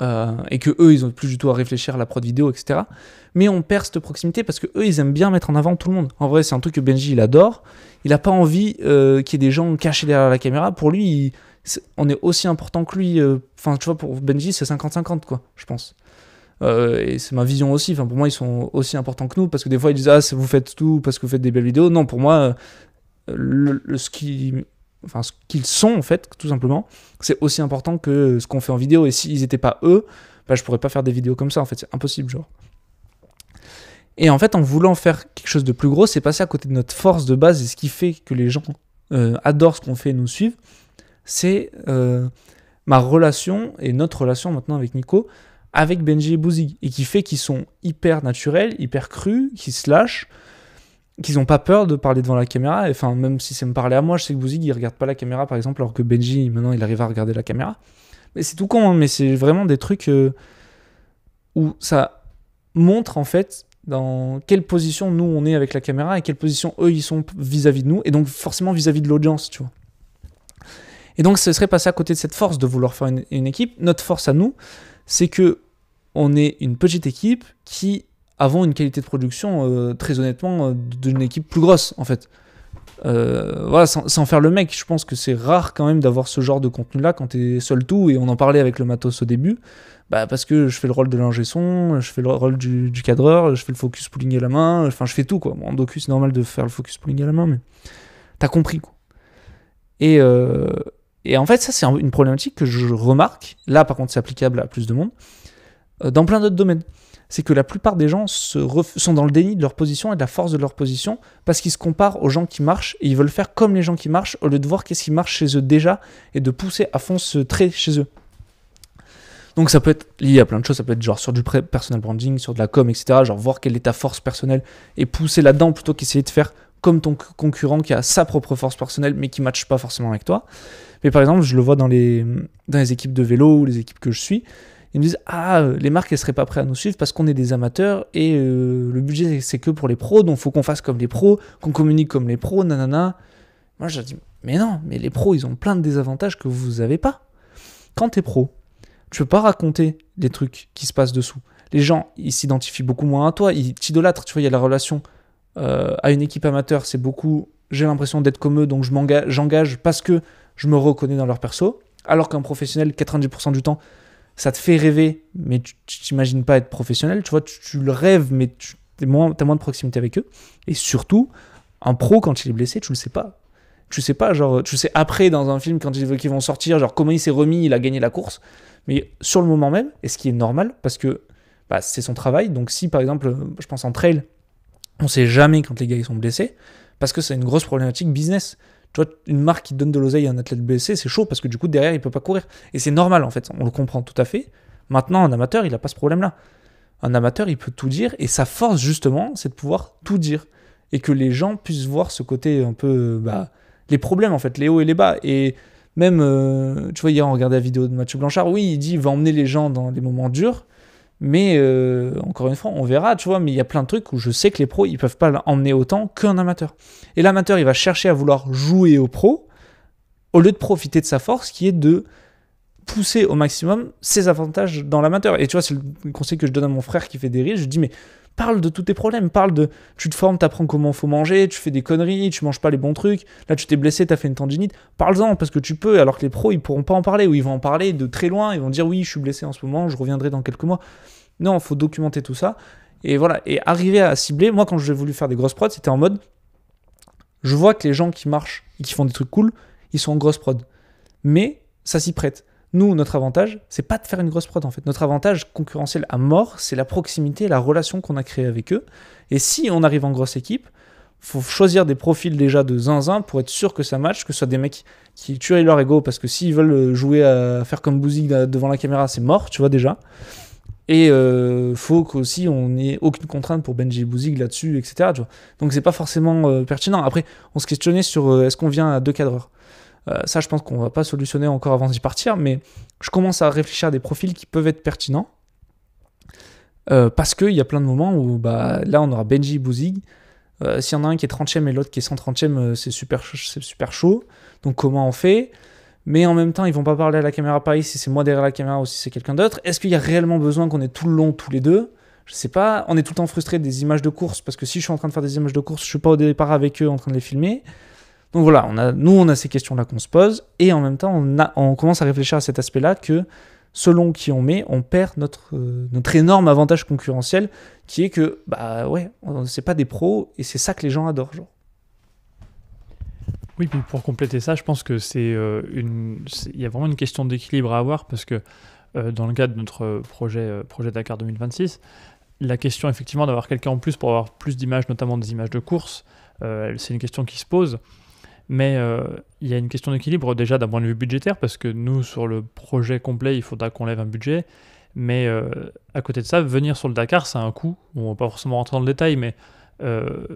euh, et que eux, ils ont plus du tout à réfléchir à la prod vidéo, etc. Mais on perd cette proximité parce que eux, ils aiment bien mettre en avant tout le monde. En vrai, c'est un truc que Benji, il adore. Il a pas envie qu'il y ait des gens cachés derrière la caméra. Pour lui, on est aussi important que lui. Enfin, tu vois, pour Benji, c'est 50-50, quoi, je pense. Euh, et c'est ma vision aussi. Enfin, pour moi, ils sont aussi importants que nous parce que des fois, ils disent Ah, vous faites tout parce que vous faites des belles vidéos. Non, pour moi, euh, le, ce qu'ils enfin, sont, en fait, tout simplement, c'est aussi important que ce qu'on fait en vidéo. Et s'ils n'étaient pas eux, je bah, je pourrais pas faire des vidéos comme ça. En fait, c'est impossible, genre. Et en fait, en voulant faire quelque chose de plus gros, c'est passer à côté de notre force de base et ce qui fait que les gens euh, adorent ce qu'on fait et nous suivent. C'est ma relation et notre relation maintenant avec Nico avec Benji et Bouzig et qui fait qu'ils sont hyper naturels, hyper crus, qu'ils se lâchent, qu'ils n'ont pas peur de parler devant la caméra. Enfin, même si c'est me parler à moi, je sais que Bouzig il regarde pas la caméra par exemple, alors que Benji maintenant il arrive à regarder la caméra. Mais c'est tout con, hein, mais c'est vraiment des trucs euh, où ça montre en fait dans quelle position nous on est avec la caméra et quelle position eux ils sont vis-à-vis de nous et donc forcément vis-à-vis de l'audience, tu vois. Et donc ce serait passer à côté de cette force de vouloir faire une équipe. Notre force à nous, c'est que on est une petite équipe qui avons une qualité de production euh, très honnêtement euh, d'une équipe plus grosse en fait. Euh, voilà, sans, faire le mec, je pense que c'est rare quand même d'avoir ce genre de contenu là quand t'es seul tout, et on en parlait avec le matos au début, bah parce que je fais le rôle de l'ingé son, je fais le rôle du, cadreur, je fais le focus pulling à la main, enfin je fais tout quoi. en docu c'est normal de faire le focus pulling à la main, mais t'as compris quoi. Et, euh, et en fait, ça, c'est une problématique que je remarque. Là, par contre, c'est applicable à plus de monde. Euh, dans plein d'autres domaines. C'est que la plupart des gens sont dans le déni de leur position et de la force de leur position parce qu'ils se comparent aux gens qui marchent et ils veulent faire comme les gens qui marchent au lieu de voir qu'est-ce qui marche chez eux déjà et de pousser à fond ce trait chez eux. Donc ça peut être lié à plein de choses, ça peut être genre sur du personal branding, sur de la com, etc. Genre voir quelle est ta force personnelle et pousser là-dedans plutôt qu'essayer de faire comme ton concurrent qui a sa propre force personnelle mais qui ne matche pas forcément avec toi. Mais par exemple, je le vois dans les, dans les équipes de vélo ou les équipes que je suis. Ils me disent Ah, les marques, elles seraient pas prêtes à nous suivre parce qu'on est des amateurs et euh, le budget, c'est que pour les pros, donc faut qu'on fasse comme les pros, qu'on communique comme les pros, nanana. Moi, je leur dis Mais non, mais les pros, ils ont plein de désavantages que vous avez pas. Quand es pro, tu peux pas raconter les trucs qui se passent dessous. Les gens, ils s'identifient beaucoup moins à toi, ils t'idolâtrent. Tu vois, il y a la relation euh, à une équipe amateur, c'est beaucoup j'ai l'impression d'être comme eux, donc je m'engage, j'engage parce que je me reconnais dans leur perso. Alors qu'un professionnel, 90% du temps, ça te fait rêver, mais tu t'imagines pas être professionnel. Tu vois, tu, le rêves, mais tu as moins, de proximité avec eux. Et surtout, un pro, quand il est blessé, tu le sais pas. Tu sais pas, genre, tu sais après dans un film quand ils, vont sortir, genre comment il s'est remis, il a gagné la course. Mais sur le moment même, et ce qui est normal, parce que bah, c'est son travail. Donc si par exemple, je pense en trail, on sait jamais quand les gars sont blessés, parce que c'est une grosse problématique business. Tu vois, une marque qui donne de l'oseille à un athlète blessé, c'est chaud parce que du coup, derrière, il peut pas courir. Et c'est normal, en fait. On le comprend tout à fait. Maintenant, un amateur, il n'a pas ce problème-là. Un amateur, il peut tout dire. Et sa force, justement, c'est de pouvoir tout dire. Et que les gens puissent voir ce côté un peu. Euh, bah, les problèmes, en fait, les hauts et les bas. Et même, euh, tu vois, hier, on regardait la vidéo de Mathieu Blanchard. Oui, il dit il va emmener les gens dans les moments durs. Mais euh, encore une fois, on verra, tu vois, mais il y a plein de trucs où je sais que les pros, ils peuvent pas l'emmener autant qu'un amateur. Et l'amateur, il va chercher à vouloir jouer au pro, au lieu de profiter de sa force, qui est de pousser au maximum ses avantages dans l'amateur. Et tu vois, c'est le conseil que je donne à mon frère qui fait des rires. je dis, mais Parle de tous tes problèmes, parle de tu te formes, t'apprends comment faut manger, tu fais des conneries, tu manges pas les bons trucs, là tu t'es blessé, t'as fait une tendinite. Parle-en parce que tu peux, alors que les pros ils pourront pas en parler ou ils vont en parler de très loin, ils vont dire oui, je suis blessé en ce moment, je reviendrai dans quelques mois. Non, faut documenter tout ça. Et voilà, et arriver à cibler, moi quand j'ai voulu faire des grosses prods, c'était en mode je vois que les gens qui marchent et qui font des trucs cool, ils sont en grosse prod. Mais ça s'y prête. Nous, notre avantage, c'est pas de faire une grosse prod en fait. Notre avantage concurrentiel à mort, c'est la proximité, la relation qu'on a créée avec eux. Et si on arrive en grosse équipe, faut choisir des profils déjà de zinzin pour être sûr que ça match, que ce soit des mecs qui tuent leur ego parce que s'ils veulent euh, jouer à faire comme Bouzik devant la caméra, c'est mort, tu vois déjà. Et euh, faut qu'aussi on n'ait aucune contrainte pour Benji bouzig là-dessus, etc. Donc c'est pas forcément euh, pertinent. Après, on se questionnait sur euh, est-ce qu'on vient à deux cadreurs. Euh, ça, je pense qu'on va pas solutionner encore avant d'y partir, mais je commence à réfléchir à des profils qui peuvent être pertinents. Euh, parce qu'il y a plein de moments où bah, là, on aura Benji Bouzig. Euh, S'il y en a un qui est 30 e et l'autre qui est 130 e euh, c'est super, super chaud. Donc, comment on fait mais en même temps, ils vont pas parler à la caméra pareil si c'est moi derrière la caméra ou si c'est quelqu'un d'autre. Est-ce qu'il y a réellement besoin qu'on ait tout le long tous les deux Je sais pas. On est tout le temps frustré des images de course parce que si je suis en train de faire des images de course, je suis pas au départ avec eux en train de les filmer. Donc voilà, on nous, on a ces questions-là qu'on se pose, et en même temps, on, on commence à réfléchir à cet aspect-là que selon qui on met, on perd notre, euh, notre énorme avantage concurrentiel qui est que, bah ouais, c'est pas des pros et c'est ça que les gens adorent. Oui, pour compléter ça, je pense que euh, c'est Il y a vraiment une question d'équilibre à avoir parce que euh, dans le cadre de notre projet, projet Dakar 2026, la question effectivement d'avoir quelqu'un en plus pour avoir plus d'images, notamment des images de course, c'est une question qui se pose. Mais euh, il y a une question d'équilibre déjà d'un point de vue budgétaire, parce que nous, sur le projet complet, il faudra qu'on lève un budget. Mais euh, à côté de ça, venir sur le Dakar, c'est un coût. on ne va pas forcément rentrer dans le détail, mais euh,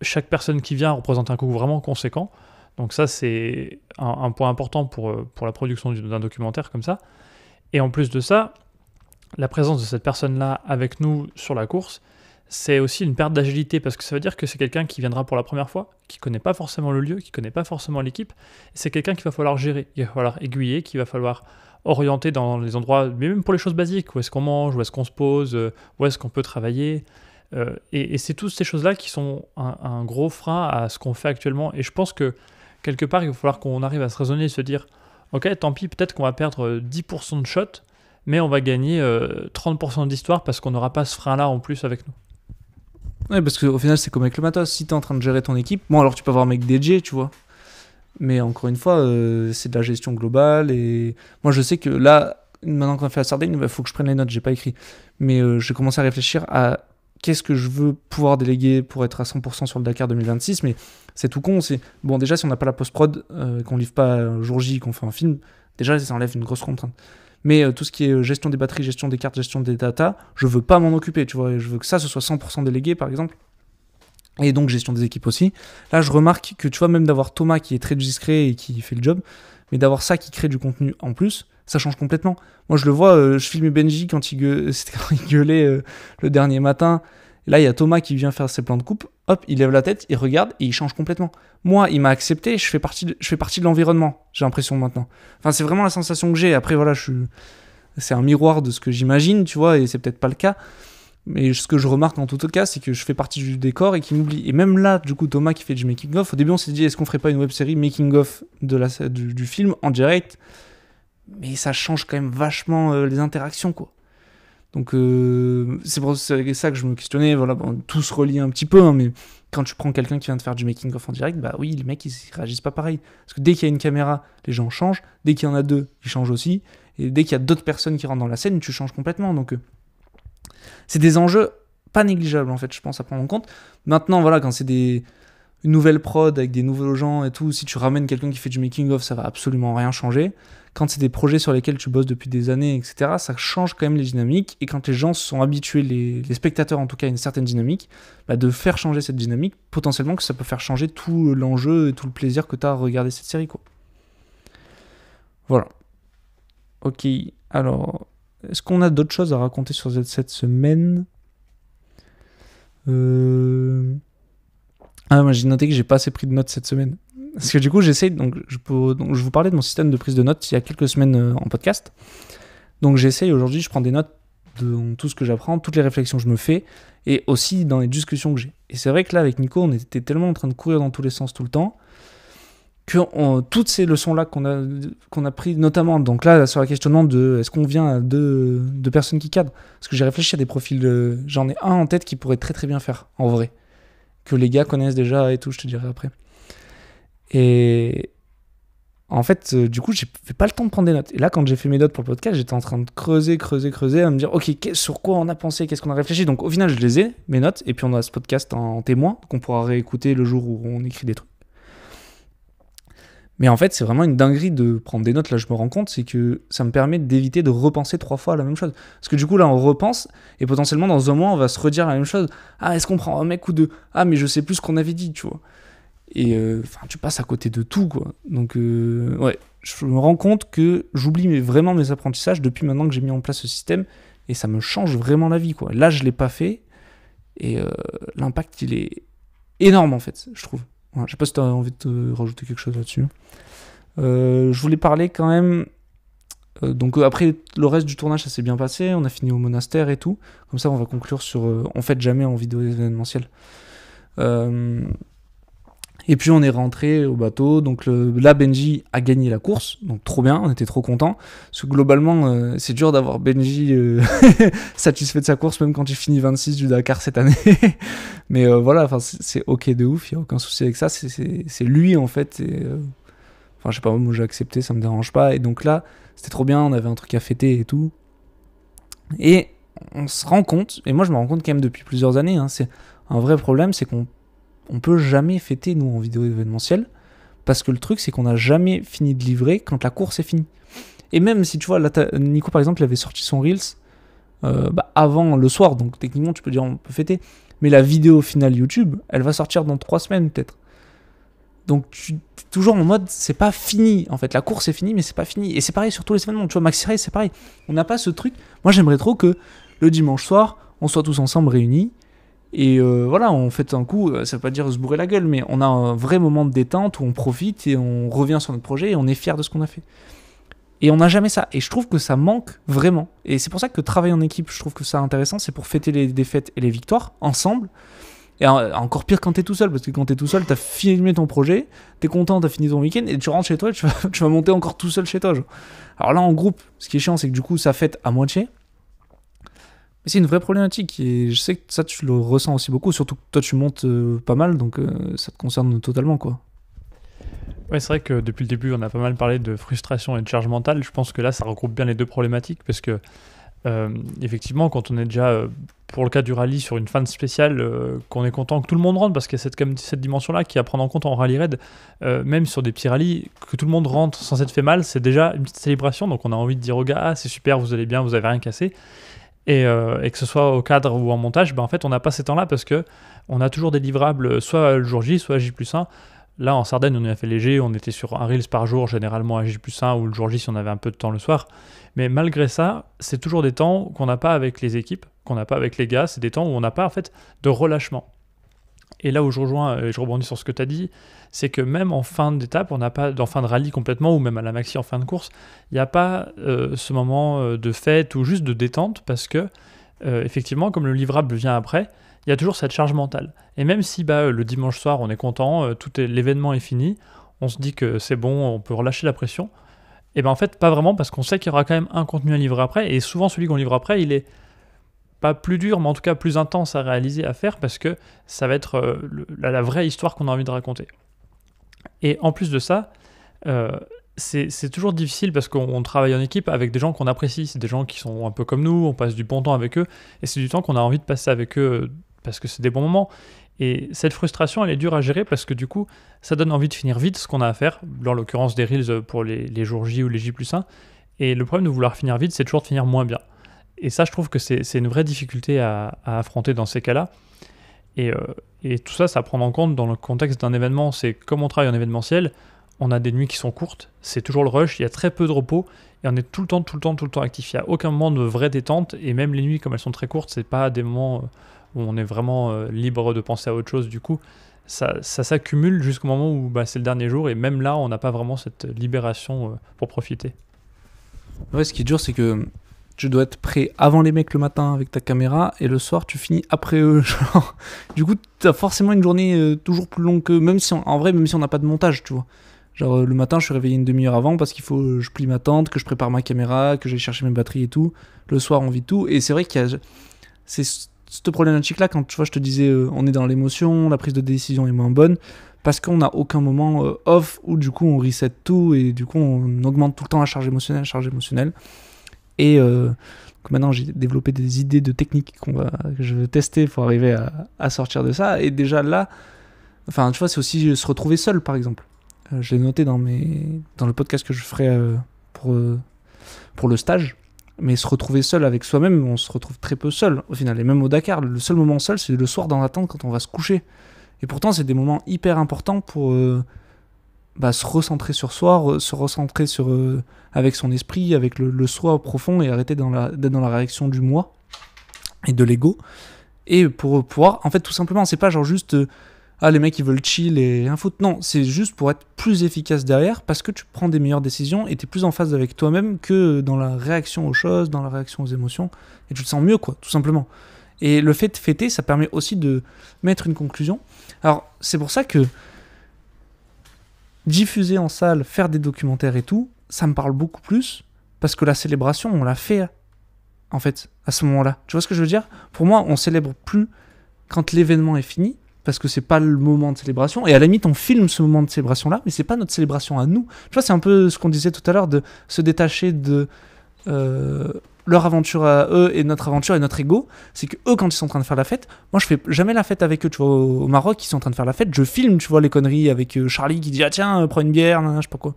chaque personne qui vient représente un coût vraiment conséquent. Donc ça, c'est un, point important pour, pour la production d'un documentaire comme ça. Et en plus de ça, la présence de cette personne-là avec nous sur la course, c'est aussi une perte d'agilité parce que ça veut dire que c'est quelqu'un qui viendra pour la première fois, qui connaît pas forcément le lieu, qui connaît pas forcément l'équipe. C'est quelqu'un qu'il va falloir gérer, il va falloir aiguiller, qu'il va falloir orienter dans les endroits, mais même pour les choses basiques, où est-ce qu'on mange, où est-ce qu'on se pose, euh, où est-ce qu'on peut travailler. Euh, et, c'est toutes ces choses-là qui sont un, gros frein à ce qu'on fait actuellement. Et je pense que quelque part, il va falloir qu'on arrive à se raisonner et se dire, ok, tant pis, peut-être qu'on va perdre 10% de shots, mais on va gagner 30% euh, d'histoire parce qu'on n'aura pas ce frein-là en plus avec nous. Ouais, parce qu'au final, c'est comme avec le matos. Si t'es en train de gérer ton équipe, bon, alors tu peux avoir un mec DJ, tu vois. Mais encore une fois, euh, c'est de la gestion globale. Et moi, je sais que là, maintenant qu'on a fait la sardine, il bah, faut que je prenne les notes. J'ai pas écrit. Mais euh, j'ai commencé à réfléchir à qu'est-ce que je veux pouvoir déléguer pour être à 100% sur le Dakar 2026. Mais c'est tout con. C'est bon, déjà, si on n'a pas la post-prod, euh, qu'on livre pas jour J, qu'on fait un film, déjà, ça enlève une grosse contrainte. Mais euh, tout ce qui est euh, gestion des batteries, gestion des cartes, gestion des data, je veux pas m'en occuper, tu vois. Je veux que ça, ce soit 100% délégué, par exemple. Et donc, gestion des équipes aussi. Là, je remarque que, tu vois, même d'avoir Thomas qui est très discret et qui fait le job, mais d'avoir ça qui crée du contenu en plus, ça change complètement. Moi, je le vois, euh, je filmais Benji quand il, gueulait, le dernier matin là, il y a Thomas qui vient faire ses plans de coupe. Hop, il lève la tête, il regarde et il change complètement. Moi, il m'a accepté, je fais partie de, je fais partie de l'environnement, j'ai l'impression maintenant. Enfin, c'est vraiment la sensation que j'ai. Après, voilà, je c'est un miroir de ce que j'imagine, tu vois, et c'est peut-être pas le cas. Mais ce que je remarque en tout cas, c'est que je fais partie du décor et qu'il m'oublie. Et même là, du coup, Thomas qui fait du making-of, au début, on s'est dit, est-ce qu'on ferait pas une web série making-of du, film en direct Mais ça change quand même vachement euh, les interactions, quoi. Donc euh, c'est pour ça que je me questionnais, voilà, bon, tout se relie un petit peu, hein, mais quand tu prends quelqu'un qui vient de faire du making of en direct, bah oui, les mecs ils réagissent pas pareil. Parce que dès qu'il y a une caméra, les gens changent, dès qu'il y en a deux, ils changent aussi, et dès qu'il y a d'autres personnes qui rentrent dans la scène, tu changes complètement. Donc euh, c'est des enjeux pas négligeables en fait, je pense, à prendre en compte. Maintenant, voilà, quand c'est des une nouvelle prod avec des nouveaux gens et tout, si tu ramènes quelqu'un qui fait du making of, ça va absolument rien changer. Quand c'est des projets sur lesquels tu bosses depuis des années, etc., ça change quand même les dynamiques. Et quand les gens sont habitués, les, spectateurs en tout cas, à une certaine dynamique, bah, de faire changer cette dynamique, potentiellement que ça peut faire changer tout l'enjeu et tout le plaisir que tu as à regarder cette série. Quoi. Voilà. Ok, alors, est-ce qu'on a d'autres choses à raconter sur cette semaine euh... Ah, moi j'ai noté que j'ai pas assez pris de notes cette semaine. Parce que du coup, j'essaye Donc, je peux, donc, je vous parlais de mon système de prise de notes il y a quelques semaines euh, en podcast. Donc, j'essaye aujourd'hui, je prends des notes de tout ce que j'apprends, toutes les réflexions que je me fais, et aussi dans les discussions que j'ai. Et c'est vrai que là, avec Nico, on était tellement en train de courir dans tous les sens tout le temps, que toutes ces leçons-là qu'on a, qu'on a pris, notamment donc là, sur la questionnement de est-ce qu'on vient de deux, personnes qui cadrent Parce que j'ai réfléchi à des profils, euh, j'en ai un en tête qui pourrait très très bien faire, en vrai que les gars connaissent déjà et tout, je te dirai après. Et en fait, euh, du coup, j'ai pas le temps de prendre des notes. Et là, quand j'ai fait mes notes pour le podcast, j'étais en train de creuser, creuser, creuser, à me dire, ok, sur quoi on a pensé, qu'est-ce qu'on a réfléchi. Donc au final, je les ai, mes notes, et puis on a ce podcast en témoin, qu'on pourra réécouter le jour où on écrit des trucs. Mais en fait, c'est vraiment une dinguerie de prendre des notes. Là, je me rends compte, c'est que ça me permet d'éviter de repenser trois fois à la même chose. Parce que du coup, là, on repense et potentiellement dans un mois, on va se redire la même chose. Ah, est-ce qu'on prend un mec ou deux Ah, mais je sais plus ce qu'on avait dit, tu vois. Et euh, enfin, tu passes à côté de tout, quoi. Donc, euh, ouais, je me rends compte que j'oublie vraiment mes apprentissages depuis maintenant que j'ai mis en place ce système et ça me change vraiment la vie, quoi. Là, je l'ai pas fait et euh, l'impact, il est énorme, en fait, je trouve. Je je sais pas si tu as envie de rajouter quelque chose là-dessus. Euh, je voulais parler quand même. Euh, donc euh, après le reste du tournage ça s'est bien passé, on a fini au monastère et tout. Comme ça on va conclure sur on fait jamais en vidéo événementielle. Et puis on est rentré au bateau, donc là Benji a gagné la course, donc trop bien, on était trop contents. Parce que globalement, euh, c'est dur d'avoir Benji euh, satisfait de sa course, même quand il finit 26 du Dakar cette année. Mais euh, voilà, voilà, c'est ok de ouf, il n'y a aucun souci avec ça. C'est lui en fait. Enfin, je sais pas, moi j'ai accepté, ça me dérange pas. Et donc là, c'était trop bien, on avait un truc à fêter et tout. Et on se rend compte, et moi je me rends compte quand même depuis plusieurs années, hein, c'est un vrai problème, c'est qu'on on peut jamais fêter, nous, en vidéo événementielle, parce que le truc, c'est qu'on n'a jamais fini de livrer quand la course est finie. Et même si tu vois, Nico, par exemple, il avait sorti son Reels euh, bah, avant le soir, donc techniquement, tu peux dire on peut fêter. Mais la vidéo finale YouTube, elle va sortir dans trois semaines, peut-être. Donc tu toujours en mode c'est pas fini en fait la course est finie mais c'est pas fini et c'est pareil sur tous les événements tu vois Maxi Race c'est pareil on n'a pas ce truc moi j'aimerais trop que le dimanche soir on soit tous ensemble réunis et euh, voilà, on fait un coup, euh, ça veut pas dire se bourrer la gueule, mais on a un vrai moment de détente où on profite et on revient sur notre projet et on est fier de ce qu'on a fait. Et on n'a jamais ça. Et je trouve que ça manque vraiment. Et c'est pour ça que travailler en équipe, je trouve que c'est intéressant, c'est pour fêter les défaites et les victoires ensemble. Et euh, encore pire quand t'es tout seul, parce que quand t'es tout seul, t'as filmé ton projet, t'es content, t'as fini ton week-end, et tu rentres chez toi et tu vas, monter encore tout seul chez toi. Alors là, en groupe, ce qui est chiant, c'est que du coup, ça fête à moitié c'est une vraie problématique et je sais que ça tu le ressens aussi beaucoup, surtout que toi tu montes euh, pas mal donc euh, ça te concerne totalement quoi. Ouais, c'est vrai que depuis le début on a pas mal parlé de frustration et de charge mentale. Je pense que là ça regroupe bien les deux problématiques parce que euh, effectivement quand on est déjà pour le cas du rallye sur une fan spéciale, qu'on est content que tout le monde rentre parce qu'il y a cette, dimension là qui à prendre en compte en rallye raid, même sur des petits rallyes, que tout le monde rentre sans être fait mal, c'est déjà une petite célébration donc on a envie de dire aux gars ah, c'est super, vous allez bien, vous avez rien cassé. Euh, et, que ce soit au cadre ou en montage, ben en fait, on n'a pas ces temps-là parce que on a toujours des livrables euh, soit le jour J, soit J plus 1. Là, en Sardaigne, on a fait léger, on était sur un Reels par jour, généralement à J plus 1 ou le jour J si on avait un peu de temps le soir. Mais malgré ça, c'est toujours des temps qu'on n'a pas avec les équipes, qu'on n'a pas avec les gars, c'est des temps où on n'a pas en fait de relâchement. Et là où je rejoins, euh, et je rebondis sur ce que tu as dit, c'est que même en fin d'étape, on n'a pas, en fin de rallye complètement, ou même à la maxi en fin de course, il n'y a pas euh, ce moment euh, de fête ou juste de détente, parce que, effectivement, comme le livrable vient après, il y a toujours cette charge mentale. Et même si bah, le dimanche soir, on est content, tout l'événement est fini, on se dit que c'est bon, on peut relâcher la pression, et bien en fait, pas vraiment, parce qu'on sait qu'il y aura quand même un contenu à livrer après, et souvent celui qu'on livre après, il est pas plus dur, mais en tout cas plus intense à réaliser, à faire, parce que ça va être euh, la, vraie histoire qu'on a envie de raconter. Et en plus de ça, euh, c'est toujours difficile parce qu'on travaille en équipe avec des gens qu'on apprécie, c'est des gens qui sont un peu comme nous, on passe du bon temps avec eux, et c'est du temps qu'on a envie de passer avec eux parce que c'est des bons moments. Et cette frustration, elle est dure à gérer parce que du coup, ça donne envie de finir vite ce qu'on a à faire, dans l'occurrence des reels pour les, les jours J ou les J plus 1. Et le problème de vouloir finir vite, c'est toujours de finir moins bien et, ça, je trouve que c'est une vraie difficulté à, affronter dans ces cas-là. Euh, et, tout ça, ça prend en compte dans le contexte d'un événement. C'est comme on travaille en événementiel, on a des nuits qui sont courtes, c'est toujours le rush, il y a très peu de repos, et on est tout le temps, tout le temps, tout le temps actif. Il n'y a aucun moment de vraie détente, et même les nuits, comme elles sont très courtes, c'est pas des moments euh, où on est vraiment euh, libre de penser à autre chose. Du coup, ça, s'accumule jusqu'au moment où bah, c'est le dernier jour, et même là, on n'a pas vraiment cette libération pour profiter. Ouais, ce qui est dur, c'est que tu dois être prêt avant les mecs le matin avec ta caméra et le soir tu finis après eux. Du coup, tu as forcément une journée euh, toujours plus longue que même si en vrai même si on n'a pas de montage, tu vois. Genre euh, le matin, je suis réveillé une demi-heure avant parce qu'il faut euh, je plie ma tente, que je prépare ma caméra, que j'aille chercher mes batteries et tout. Le soir, on vit tout et c'est vrai que y a c'est de chic là quand tu vois, je te disais on est dans l'émotion, la prise de décision est moins bonne parce qu'on n'a aucun moment off où du coup on reset tout et du coup on augmente tout le temps la charge émotionnelle, la charge émotionnelle. Et euh, maintenant, j'ai développé des idées de techniques qu'on va, que je veux tester pour arriver à, sortir de ça. Et déjà là, enfin, tu vois, c'est aussi se retrouver seul, par exemple. Euh, j'ai noté dans, mes, dans le podcast que je ferai euh, pour, pour le stage. Mais se retrouver seul avec soi-même, on se retrouve très peu seul au final. Et même au Dakar, le seul moment seul, c'est le soir dans la quand on va se coucher. Et pourtant, c'est des moments hyper importants pour se recentrer sur soi, se recentrer sur, euh, avec son esprit, avec le, soi profond et arrêter d'être dans, dans la réaction du moi et de l'ego. Et pour pouvoir, en fait, tout simplement, c'est pas genre juste euh, ah les mecs ils veulent chill et un foot. Non, c'est juste pour être plus efficace derrière parce que tu prends des meilleures décisions et t'es plus en phase avec toi-même que dans la réaction aux choses, dans la réaction aux émotions et tu te sens mieux quoi, tout simplement. Et le fait de fêter, ça permet aussi de mettre une conclusion. Alors c'est pour ça que diffuser en salle, faire des documentaires et tout, ça me parle beaucoup plus parce que la célébration, on l'a fait en fait à ce moment-là. Tu vois ce que je veux dire Pour moi, on célèbre plus quand l'événement est fini parce que c'est pas le moment de célébration et à la limite on filme ce moment de célébration là mais c'est pas notre célébration à nous. Tu vois, c'est un peu ce qu'on disait tout à l'heure de se détacher de euh, leur aventure à eux et notre aventure et notre ego, c'est que eux quand ils sont en train de faire la fête, moi je fais jamais la fête avec eux, tu vois, au Maroc ils sont en train de faire la fête, je filme, tu vois, les conneries avec euh, Charlie qui dit ah tiens euh, prends une bière, je sais pas quoi.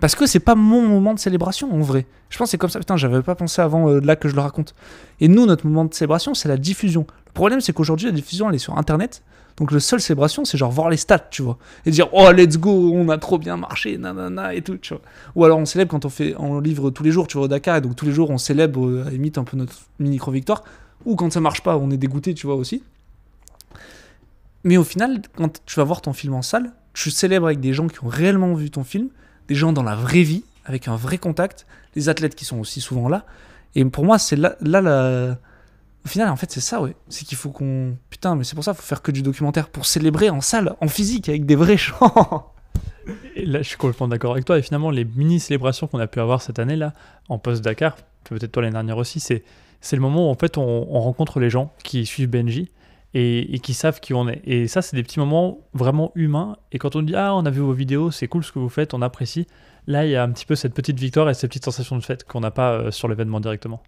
Parce que c'est pas mon moment de célébration en vrai. Je pense c'est comme ça, putain j'avais pas pensé avant euh, là que je le raconte. Et nous notre moment de célébration c'est la diffusion. Le problème c'est qu'aujourd'hui la diffusion elle est sur internet, donc le seul célébration, c'est genre voir les stats, tu vois, et dire oh let's go, on a trop bien marché, nanana et tout, tu vois. Ou alors on célèbre quand on fait, on livre tous les jours, tu vois, au Dakar, et donc tous les jours on célèbre euh, à un peu notre micro victoire. Ou quand ça marche pas, on est dégoûté, tu vois aussi. Mais au final, quand tu vas voir ton film en salle, tu célèbres avec des gens qui ont réellement vu ton film, des gens dans la vraie vie, avec un vrai contact, les athlètes qui sont aussi souvent là. Et pour moi, c'est là, là la, au final, en fait, c'est ça, ouais. C'est qu'il faut qu'on. Putain, mais c'est pour ça, faut faire que du documentaire pour célébrer en salle, en physique, avec des vrais chants. Et là, je suis complètement d'accord avec toi. Et finalement, les mini-célébrations qu'on a pu avoir cette année-là, en post-Dakar, peut-être toi l'année dernière aussi, c'est, c'est le moment où en fait on, rencontre les gens qui suivent Benji et, et, qui savent qui on est. Et ça, c'est des petits moments vraiment humains. Et quand on dit Ah, on a vu vos vidéos, c'est cool ce que vous faites, on apprécie. Là, il y a un petit peu cette petite victoire et cette petite sensation de fête qu'on n'a pas euh, sur l'événement directement.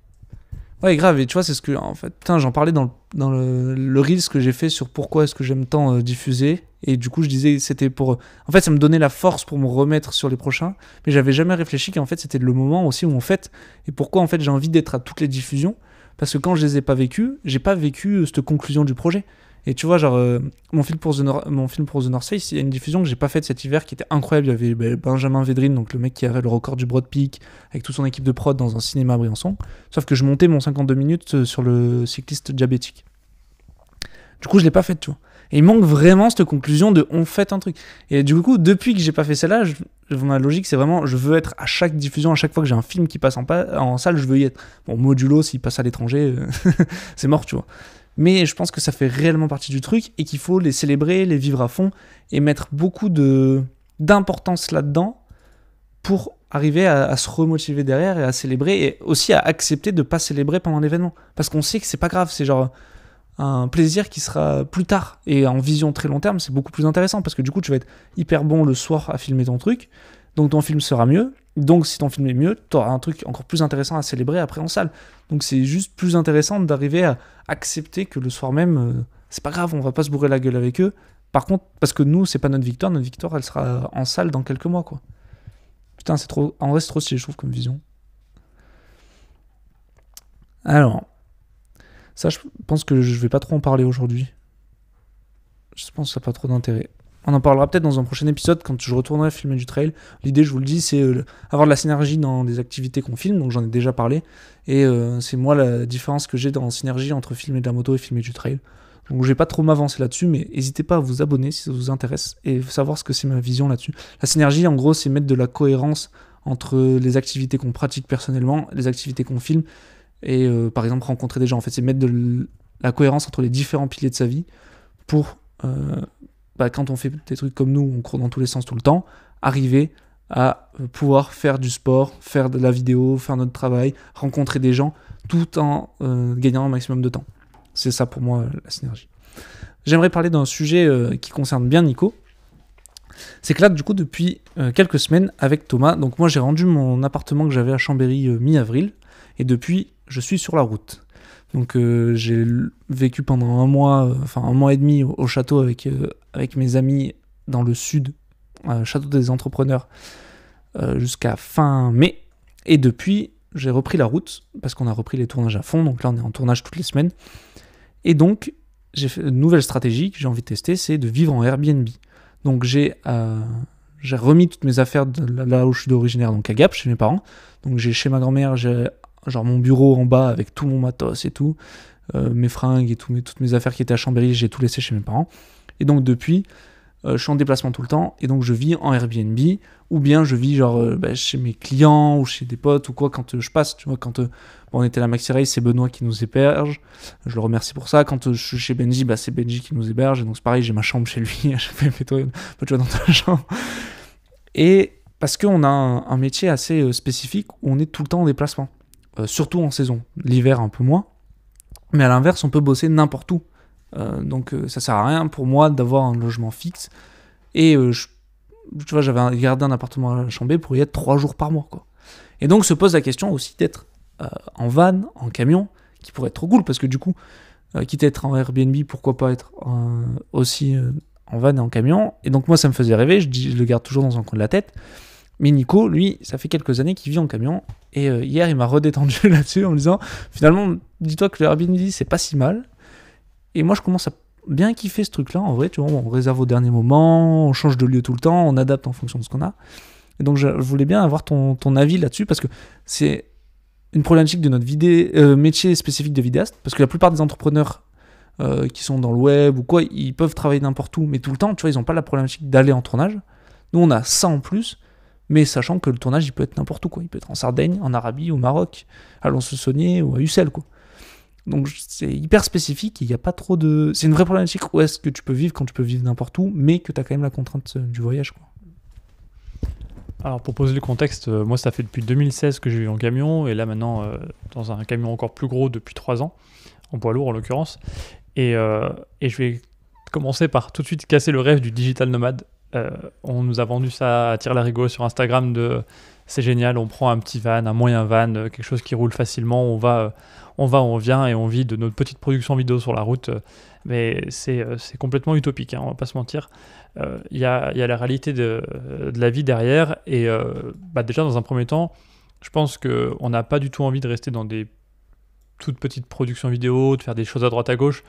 Ouais, grave, et tu vois, c'est ce que. En fait, j'en parlais dans, le, dans le, Reels que j'ai fait sur pourquoi est-ce que j'aime tant euh, diffuser. Et du coup, je disais, c'était pour. En fait, ça me donnait la force pour me remettre sur les prochains. Mais j'avais jamais réfléchi qu'en fait, c'était le moment aussi où en fait Et pourquoi, en fait, j'ai envie d'être à toutes les diffusions. Parce que quand je les ai pas vécues, j'ai pas vécu euh, cette conclusion du projet. Et tu vois, genre, euh, mon, film pour The mon film pour The North Face, il y a une diffusion que j'ai pas faite cet hiver qui était incroyable. Il y avait bah, Benjamin Védrine, donc le mec qui avait le record du Broad Peak, avec toute son équipe de prod dans un cinéma à Briançon. Sauf que je montais mon 52 minutes euh, sur le cycliste diabétique. Du coup, je l'ai pas faite, tu vois. Et il manque vraiment cette conclusion de on fait un truc. Et du coup, depuis que j'ai pas fait celle-là, ma logique c'est vraiment je veux être à chaque diffusion, à chaque fois que j'ai un film qui passe en, en, salle, je veux y être. Bon, modulo, s'il passe à l'étranger, euh, c'est mort, tu vois mais je pense que ça fait réellement partie du truc et qu'il faut les célébrer, les vivre à fond et mettre beaucoup de d'importance là-dedans pour arriver à, se remotiver derrière et à célébrer et aussi à accepter de pas célébrer pendant l'événement parce qu'on sait que c'est pas grave, c'est genre un plaisir qui sera plus tard et en vision très long terme, c'est beaucoup plus intéressant parce que du coup tu vas être hyper bon le soir à filmer ton truc, donc ton film sera mieux donc, si ton film est mieux, tu auras un truc encore plus intéressant à célébrer après en salle. Donc, c'est juste plus intéressant d'arriver à accepter que le soir même, euh, c'est pas grave, on va pas se bourrer la gueule avec eux. Par contre, parce que nous, c'est pas notre victoire, notre victoire, elle sera en salle dans quelques mois, quoi. Putain, c'est trop. En vrai, c'est trop si je trouve, comme vision. Alors. Ça, je pense que je vais pas trop en parler aujourd'hui. Je pense que ça n'a pas trop d'intérêt. On en parlera peut-être dans un prochain épisode quand je retournerai filmer du trail. L'idée, je vous le dis, c'est euh, avoir de la synergie dans des activités qu'on filme, donc j'en ai déjà parlé. Et euh, c'est moi la différence que j'ai dans synergie entre filmer de la moto et filmer du trail. Donc je vais pas trop m'avancer là-dessus, mais n'hésitez pas à vous abonner si ça vous intéresse et savoir ce que c'est ma vision là-dessus. La synergie, en gros, c'est mettre de la cohérence entre les activités qu'on pratique personnellement, les activités qu'on filme, et euh, par exemple rencontrer des gens. En fait, c'est mettre de la cohérence entre les différents piliers de sa vie pour bah, quand on fait des trucs comme nous, on court dans tous les sens tout le temps, arriver à euh, pouvoir faire du sport, faire de la vidéo, faire notre travail, rencontrer des gens, tout en euh, gagnant un maximum de temps. C'est ça pour moi euh, la synergie. J'aimerais parler d'un sujet qui concerne bien Nico. C'est que là, du coup, depuis quelques semaines, avec Thomas, donc moi j'ai rendu mon appartement que j'avais à Chambéry mi-avril, et depuis, je suis sur la route. Donc euh, j'ai vécu pendant un mois, enfin un mois et demi au, château avec, euh, avec mes amis dans le sud, château des entrepreneurs, euh, jusqu'à fin mai. Et depuis, j'ai repris la route parce qu'on a repris les tournages à fond. Donc là, on est en tournage toutes les semaines. Et donc, j'ai fait une nouvelle stratégie que j'ai envie de tester, c'est de vivre en Airbnb. Donc j'ai j'ai remis toutes mes affaires de là où je suis d'origine, donc à Gap, chez mes parents. Donc j'ai chez ma grand-mère, j'ai genre mon bureau en bas avec tout mon matos et tout, euh, mes fringues et mes, toutes mes affaires qui étaient à Chambéry, j'ai tout laissé chez mes parents. Et donc depuis, euh, je suis en déplacement tout le temps et donc je vis en Airbnb ou bien je vis genre euh, bah, chez mes clients ou chez des potes ou quoi quand je passe, tu vois, quand on était à la Maxi c'est Benoît qui nous héberge, je le remercie pour ça. Quand je suis chez Benji, bah, c'est Benji qui nous héberge et donc c'est pareil, j'ai ma chambre chez lui, je fais toi, tu dans ta chambre. Et parce qu'on a un, un métier assez spécifique où on est tout le temps en déplacement. Euh, surtout en saison, l'hiver un peu moins. Mais à l'inverse, on peut bosser n'importe où. Euh, donc ça euh, ça sert à rien pour moi d'avoir un logement fixe. Et tu vois, j'avais gardé un appartement à Chambé pour y être trois jours par mois. Quoi. Et donc se pose la question aussi d'être en van, en camion, qui pourrait être trop cool parce que du coup, quitte à être en Airbnb, pourquoi pas être aussi en van et en camion. Et donc moi, ça me faisait rêver, je le garde toujours dans un coin de la tête. Mais Nico, lui, ça fait quelques années qu'il vit en camion et euh, hier, il m'a redétendu là-dessus en me disant finalement, dis-toi que le Airbnb, c'est pas si mal. Et moi, je commence à bien kiffer ce truc-là. En vrai, tu vois, on réserve au dernier moment, on change de lieu tout le temps, on adapte en fonction de ce qu'on a. Et donc, je, voulais bien avoir ton, avis là-dessus parce que c'est une problématique de notre euh, métier spécifique de vidéaste. Parce que la plupart des entrepreneurs euh, qui sont dans le web ou quoi, ils peuvent travailler n'importe où, mais tout le temps, tu vois, ils n'ont pas la problématique d'aller en tournage. Nous, on a ça en plus mais sachant que le tournage, il peut être n'importe où, quoi. Il peut être en Sardaigne, en Arabie, au Maroc, à Lons-le-Saunier ou à Ussel, quoi. Donc c'est hyper spécifique, il n'y a pas trop de... C'est une vraie problématique où est-ce que tu peux vivre quand tu peux vivre n'importe où, mais que tu as quand même la contrainte euh, du voyage, quoi. Alors pour poser le contexte, euh, moi ça fait depuis 2016 que j'ai vis en camion et là maintenant euh, dans un camion encore plus gros depuis 3 ans, en poids lourd en l'occurrence. et, je vais commencer par tout de suite casser le rêve du digital nomade euh, on nous a vendu ça à la larigot sur Instagram de c'est génial, on prend un petit van, un moyen van, euh, quelque chose qui roule facilement, on va, euh, on va, on vient et on vit de notre petite production vidéo sur la route. Mais c'est complètement utopique, hein, on va pas se mentir. Il y, a, la réalité de, la vie derrière et bah, déjà dans un premier temps, je pense qu'on n'a pas du tout envie de rester dans des toutes petites productions vidéo, de faire des choses à droite à gauche.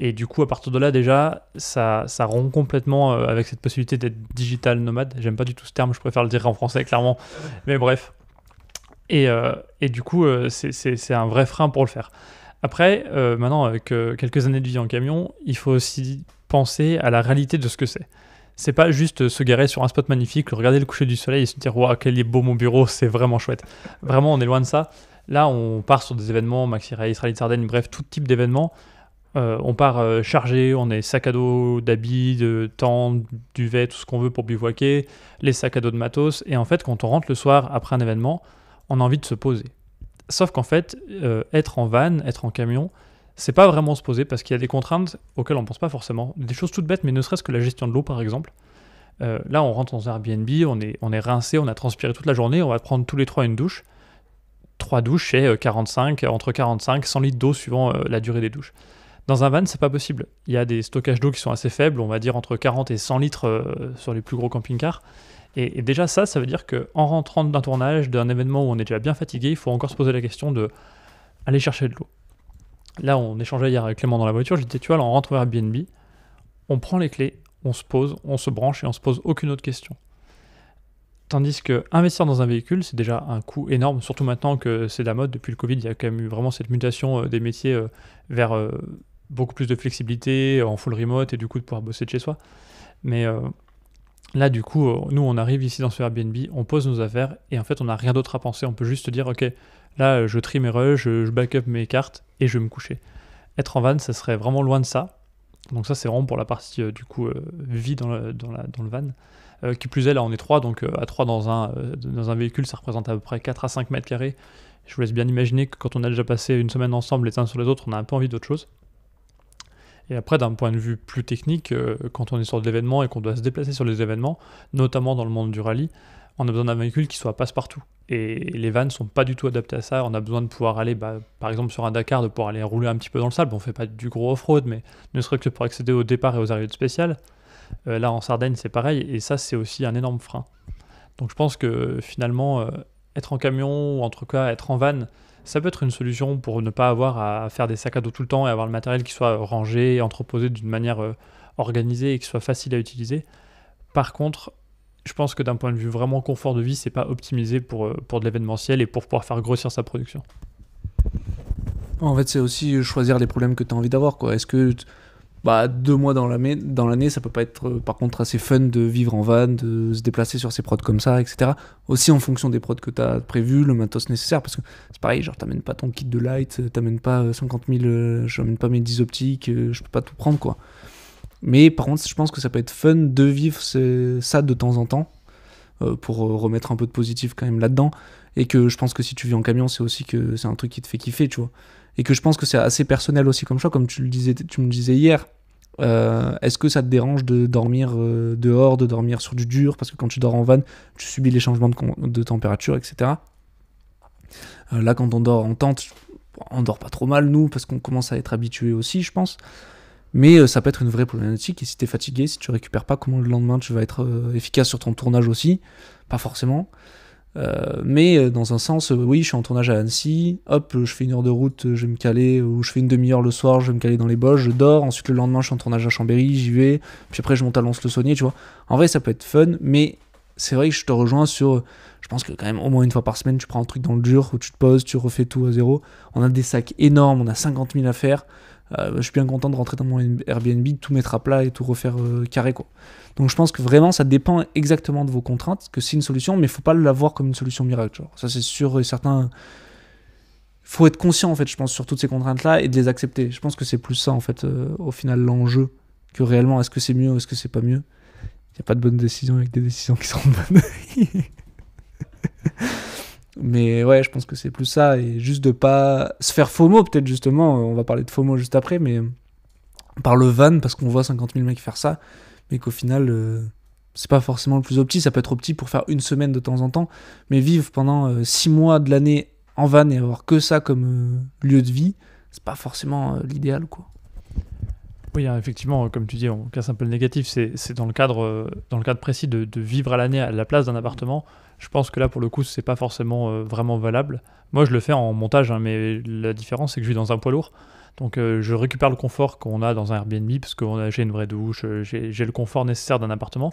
Et du coup, à partir de là, déjà, ça, ça rompt complètement euh, avec cette possibilité d'être digital nomade. J'aime pas du tout ce terme, je préfère le dire en français, clairement. Mais bref. Et, euh, et du coup, euh, c'est un vrai frein pour le faire. Après, maintenant, avec quelques années de vie en camion, il faut aussi penser à la réalité de ce que c'est. C'est pas juste se garer sur un spot magnifique, regarder le coucher du soleil et se dire Waouh, quel est beau mon bureau, c'est vraiment chouette. Vraiment, on est loin de ça. Là, on part sur des événements, Maxi Race, Rallye de Sardaigne, bref, tout type d'événements euh, on part euh, chargé, on est sac à dos d'habits, de tentes, duvet, tout ce qu'on veut pour bivouaquer, les sacs à dos de matos. Et en fait, quand on rentre le soir après un événement, on a envie de se poser. Sauf qu'en fait, euh, être en van, être en camion, c'est pas vraiment se poser parce qu'il y a des contraintes auxquelles on pense pas forcément. Des choses toutes bêtes, mais ne serait-ce que la gestion de l'eau par exemple. là, on rentre dans un Airbnb, on est, on est rincé, on a transpiré toute la journée, on va prendre tous les trois une douche. Trois douches, c'est 45, entre 45, 100 litres d'eau suivant la durée des douches. Dans un van, c'est pas possible. Il y a des stockages d'eau qui sont assez faibles, on va dire entre 40 et 100 litres euh, sur les plus gros camping-cars. Et, déjà ça, ça veut dire qu'en rentrant d'un tournage, d'un événement où on est déjà bien fatigué, il faut encore se poser la question de aller chercher de l'eau. Là, on échangeait hier avec Clément dans la voiture, j'étais dit, tu vois, on rentre vers Airbnb, on prend les clés, on se pose, on se branche et on se pose aucune autre question. Tandis que investir dans un véhicule, c'est déjà un coût énorme, surtout maintenant que c'est la mode. Depuis le Covid, il y a quand même eu vraiment cette mutation euh, des métiers euh, vers beaucoup plus de flexibilité en full remote et du coup de pouvoir bosser de chez soi. Mais euh, là, du coup, euh, nous, on arrive ici dans ce Airbnb, on pose nos affaires et en fait, on n'a rien d'autre à penser. On peut juste dire, OK, là, euh, je trie mes rushs, je, je backup mes cartes et je vais me coucher. Être en van, ça serait vraiment loin de ça. Donc ça, c'est vraiment pour la partie, du coup, vie dans le, dans, le van. qui plus est, là, on est trois, donc à trois dans un, dans un véhicule, ça représente à peu près 4 à 5 mètres carrés. Je vous laisse bien imaginer que quand on a déjà passé une semaine ensemble les uns sur les autres, on a un peu envie d'autre chose. Et après, d'un point de vue plus technique, euh, quand on est sur de l'événement et qu'on doit se déplacer sur les événements, notamment dans le monde du rallye, on a besoin d'un véhicule qui soit passe-partout. Et les vannes sont pas du tout adaptées à ça. On a besoin de pouvoir aller, bah, par exemple, sur un Dakar, de pouvoir aller rouler un petit peu dans le sable. On fait pas du gros off-road, mais ne serait-ce que pour accéder au départ et aux arrivées spéciales. Euh, là, en Sardaigne, c'est pareil. Et ça, c'est aussi un énorme frein. Donc je pense que finalement, euh, être en camion, ou en tout cas être en vanne, ça peut être une solution pour ne pas avoir à faire des sacs à dos tout le temps et avoir le matériel qui soit rangé, entreposé d'une manière euh, organisée et qui soit facile à utiliser. Par contre, je pense que d'un point de vue vraiment confort de vie, c'est pas optimisé pour, euh, pour de l'événementiel et pour pouvoir faire grossir sa production. En fait, c'est aussi choisir les problèmes que tu as envie d'avoir. Est-ce que bah, deux mois dans l'année, dans l'année, ça peut pas être euh, par contre assez fun de vivre en van, de se déplacer sur ces prods comme ça, etc. Aussi en fonction des prods que tu as prévus, le matos nécessaire, parce que c'est pareil, genre t'amènes pas ton kit de light, euh, t'amènes pas 50 000, je n'amène pas mes 10 optiques, euh, je peux pas tout prendre quoi. Mais par contre, je pense que ça peut être fun de vivre ça de temps en temps, pour remettre un peu de positif quand même là-dedans, et que je pense que si tu vis en camion, c'est aussi que c'est un truc qui te fait kiffer, tu vois et que je pense que c'est assez personnel aussi comme choix, comme tu, le disais, tu me disais hier. Euh, est-ce que ça te dérange de dormir euh, dehors, de dormir sur du dur Parce que quand tu dors en van, tu subis les changements de, de température, etc. Euh, là, quand on dort en tente, on dort pas trop mal, nous, parce qu'on commence à être habitué aussi, je pense. Mais ça peut être une vraie problématique. Et si es fatigué, si tu récupères pas, comment le lendemain tu vas être efficace sur ton tournage aussi Pas forcément. Euh, mais euh, dans un sens, euh, oui, je suis en tournage à Annecy, hop, je fais une heure de route, je vais me caler, ou je fais une demi-heure le soir, je vais me caler dans les boches, je dors, ensuite le lendemain, je suis en tournage à Chambéry, j'y vais, puis après, je monte à Lons-le-Saunier, tu vois. En vrai, ça peut être fun, mais c'est vrai que je te rejoins sur. Je pense que quand même, au moins une fois par semaine, tu prends un truc dans le dur où tu te poses, tu refais tout à zéro. On a des sacs énormes, on a 50 000 à faire. Euh, je suis bien content de rentrer dans mon Airbnb, tout mettre à plat et tout refaire euh, carré. Quoi. Donc je pense que vraiment ça dépend exactement de vos contraintes, que c'est une solution, mais il faut pas l'avoir comme une solution miracle. Genre. Ça c'est sûr et faut être conscient en fait, je pense, sur toutes ces contraintes-là et de les accepter. Je pense que c'est plus ça en fait, euh, au final, l'enjeu que réellement est-ce que c'est mieux ou est-ce que c'est pas mieux. Il n'y a pas de bonne décision avec des décisions qui sont bonnes. Mais ouais, je pense que c'est plus ça, et juste de pas se faire FOMO, peut-être justement, euh, on va parler de FOMO juste après, mais euh, par le van, parce qu'on voit 50 000 mecs faire ça, mais qu'au final, euh, c'est pas forcément le plus opti, ça peut être opti pour faire une semaine de temps en temps, mais vivre pendant 6 mois de l'année en van et avoir que ça comme lieu de vie, c'est pas forcément l'idéal, quoi. Oui, hein, effectivement, comme tu dis, on casse un peu le négatif, c'est dans, le cadre, dans le cadre précis de vivre à l'année à la place d'un appartement je pense que là, pour le coup, c'est pas forcément euh, vraiment valable. Moi, je le fais en montage, hein, mais la différence, c'est que je suis dans un poids lourd. Donc, euh, je récupère le confort qu'on a dans un Airbnb, parce que euh, j'ai une vraie douche, j'ai le confort nécessaire d'un appartement.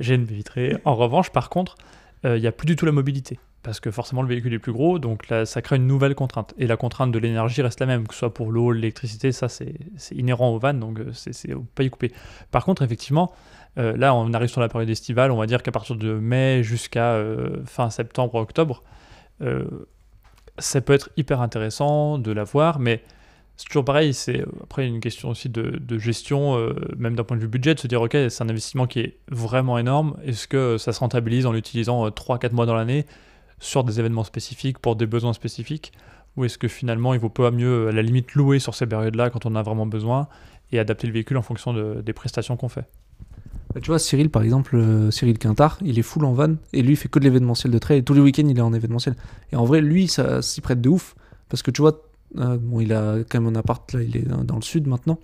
J'ai une vitrée. En revanche, par contre, il n'y a plus du tout la mobilité. Parce que forcément, le véhicule est plus gros, donc là, ça crée une nouvelle contrainte. Et la contrainte de l'énergie reste la même, que ce soit pour l'eau, l'électricité, ça, c'est inhérent aux vannes, donc c'est pas y couper. Par contre, effectivement, euh, là, on arrive sur la période estivale, on va dire qu'à partir de mai jusqu'à euh, fin septembre, octobre, euh, ça peut être hyper intéressant de la voir, mais c'est toujours pareil, c'est après une question aussi de, gestion, même d'un point de vue budget, de se dire, ok, c'est un investissement qui est vraiment énorme, est-ce que ça se rentabilise en l'utilisant 3-4 mois dans l'année sur des événements spécifiques, pour des besoins spécifiques, ou est-ce que finalement il vaut pas mieux à la limite louer sur ces périodes-là quand on a vraiment besoin et adapter le véhicule en fonction des prestations qu'on fait bah, tu vois, Cyril, par exemple, euh, Cyril Quintard, il est full en van et lui, il fait que de l'événementiel de trail. Et tous les week-ends, il est en événementiel. Et en vrai, lui, ça s'y prête de ouf. Parce que tu vois, euh, bon, il a quand même un appart, là, il est dans le sud maintenant.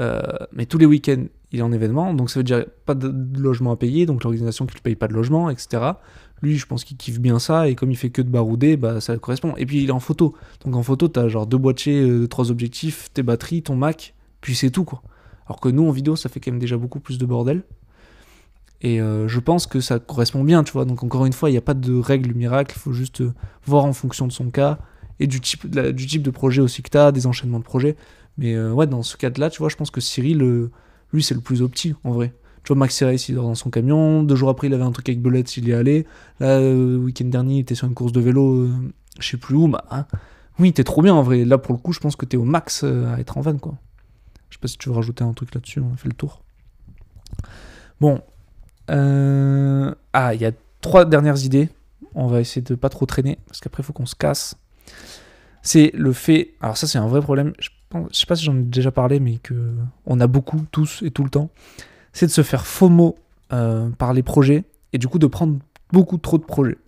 Euh, mais tous les week-ends, il est en événement. Donc ça veut dire pas de, logement à payer. Donc l'organisation qui ne paye pas de logement, etc. Lui, je pense qu'il kiffe bien ça. Et comme il fait que de barouder, bah, ça correspond. Et puis il est en photo. Donc en photo, t'as genre deux boîtiers, trois objectifs, tes batteries, ton Mac. Puis c'est tout, quoi. Alors que nous, en vidéo, ça fait quand même déjà beaucoup plus de bordel. Et euh, je pense que ça correspond bien, tu vois. Donc encore une fois, il n'y a pas de règle miracle, il faut juste euh, voir en fonction de son cas et du type, de, projet aussi que tu as, des enchaînements de projets. Mais euh, ouais, dans ce cas là tu vois, je pense que Cyril, lui, c'est le plus opti, en vrai. Tu vois, Max Cyril, il dort dans son camion. Deux jours après, il avait un truc avec Belette, il y est allé. Là, le week-end dernier, il était sur une course de vélo, je sais plus où. Oui, bah, hein. Oui, t'es trop bien, en vrai. Là, pour le coup, je pense que t'es au max à être en van, quoi. Je sais pas si tu veux rajouter un truc là-dessus, on a fait le tour. Bon. Euh, ah, il y a trois dernières idées. On va essayer de ne pas trop traîner, parce qu'après, il faut qu'on se casse. C'est le fait. Alors, ça, c'est un vrai problème. Je, ne sais pas si j'en ai déjà parlé, mais que on a beaucoup, tous et tout le temps. C'est de se faire FOMO euh, par les projets, et du coup, de prendre beaucoup trop de projets.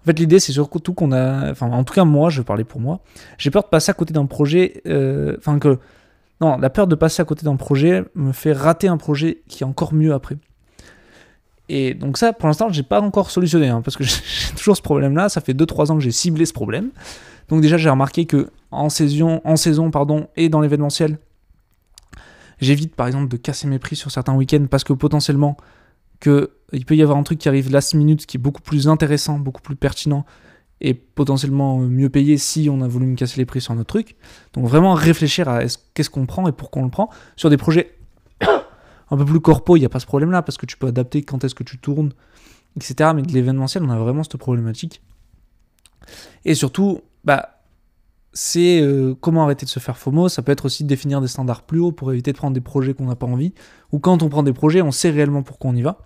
En fait, l'idée, c'est surtout qu'on a. Enfin, en tout cas, moi, je vais parler pour moi. J'ai peur de passer à côté d'un projet. Euh, enfin, que non, la peur de passer à côté d'un projet me fait rater un projet qui est encore mieux après. Et donc ça, pour l'instant, j'ai pas encore solutionné, hein, parce que j'ai toujours ce problème-là. Ça fait 2-3 ans que j'ai ciblé ce problème. Donc déjà, j'ai remarqué que en saison, en saison pardon, et dans l'événementiel, j'évite par exemple de casser mes prix sur certains week-ends, parce que potentiellement, que il peut y avoir un truc qui arrive last minute, qui est beaucoup plus intéressant, beaucoup plus pertinent, et potentiellement euh, mieux payé si on a voulu me casser les prix sur notre truc. Donc vraiment réfléchir à qu'est-ce qu'on prend et pourquoi on le prend. Sur des projets un peu plus corpo, il n'y a pas ce problème-là parce que tu peux adapter quand est-ce que tu tournes, etc. Mais de l'événementiel, on a vraiment cette problématique. Et surtout, bah, c'est euh, comment arrêter de se faire FOMO. Ça peut être aussi de définir des standards plus hauts pour éviter de prendre des projets qu'on n'a pas envie. Ou quand on prend des projets, on sait réellement pourquoi on y va.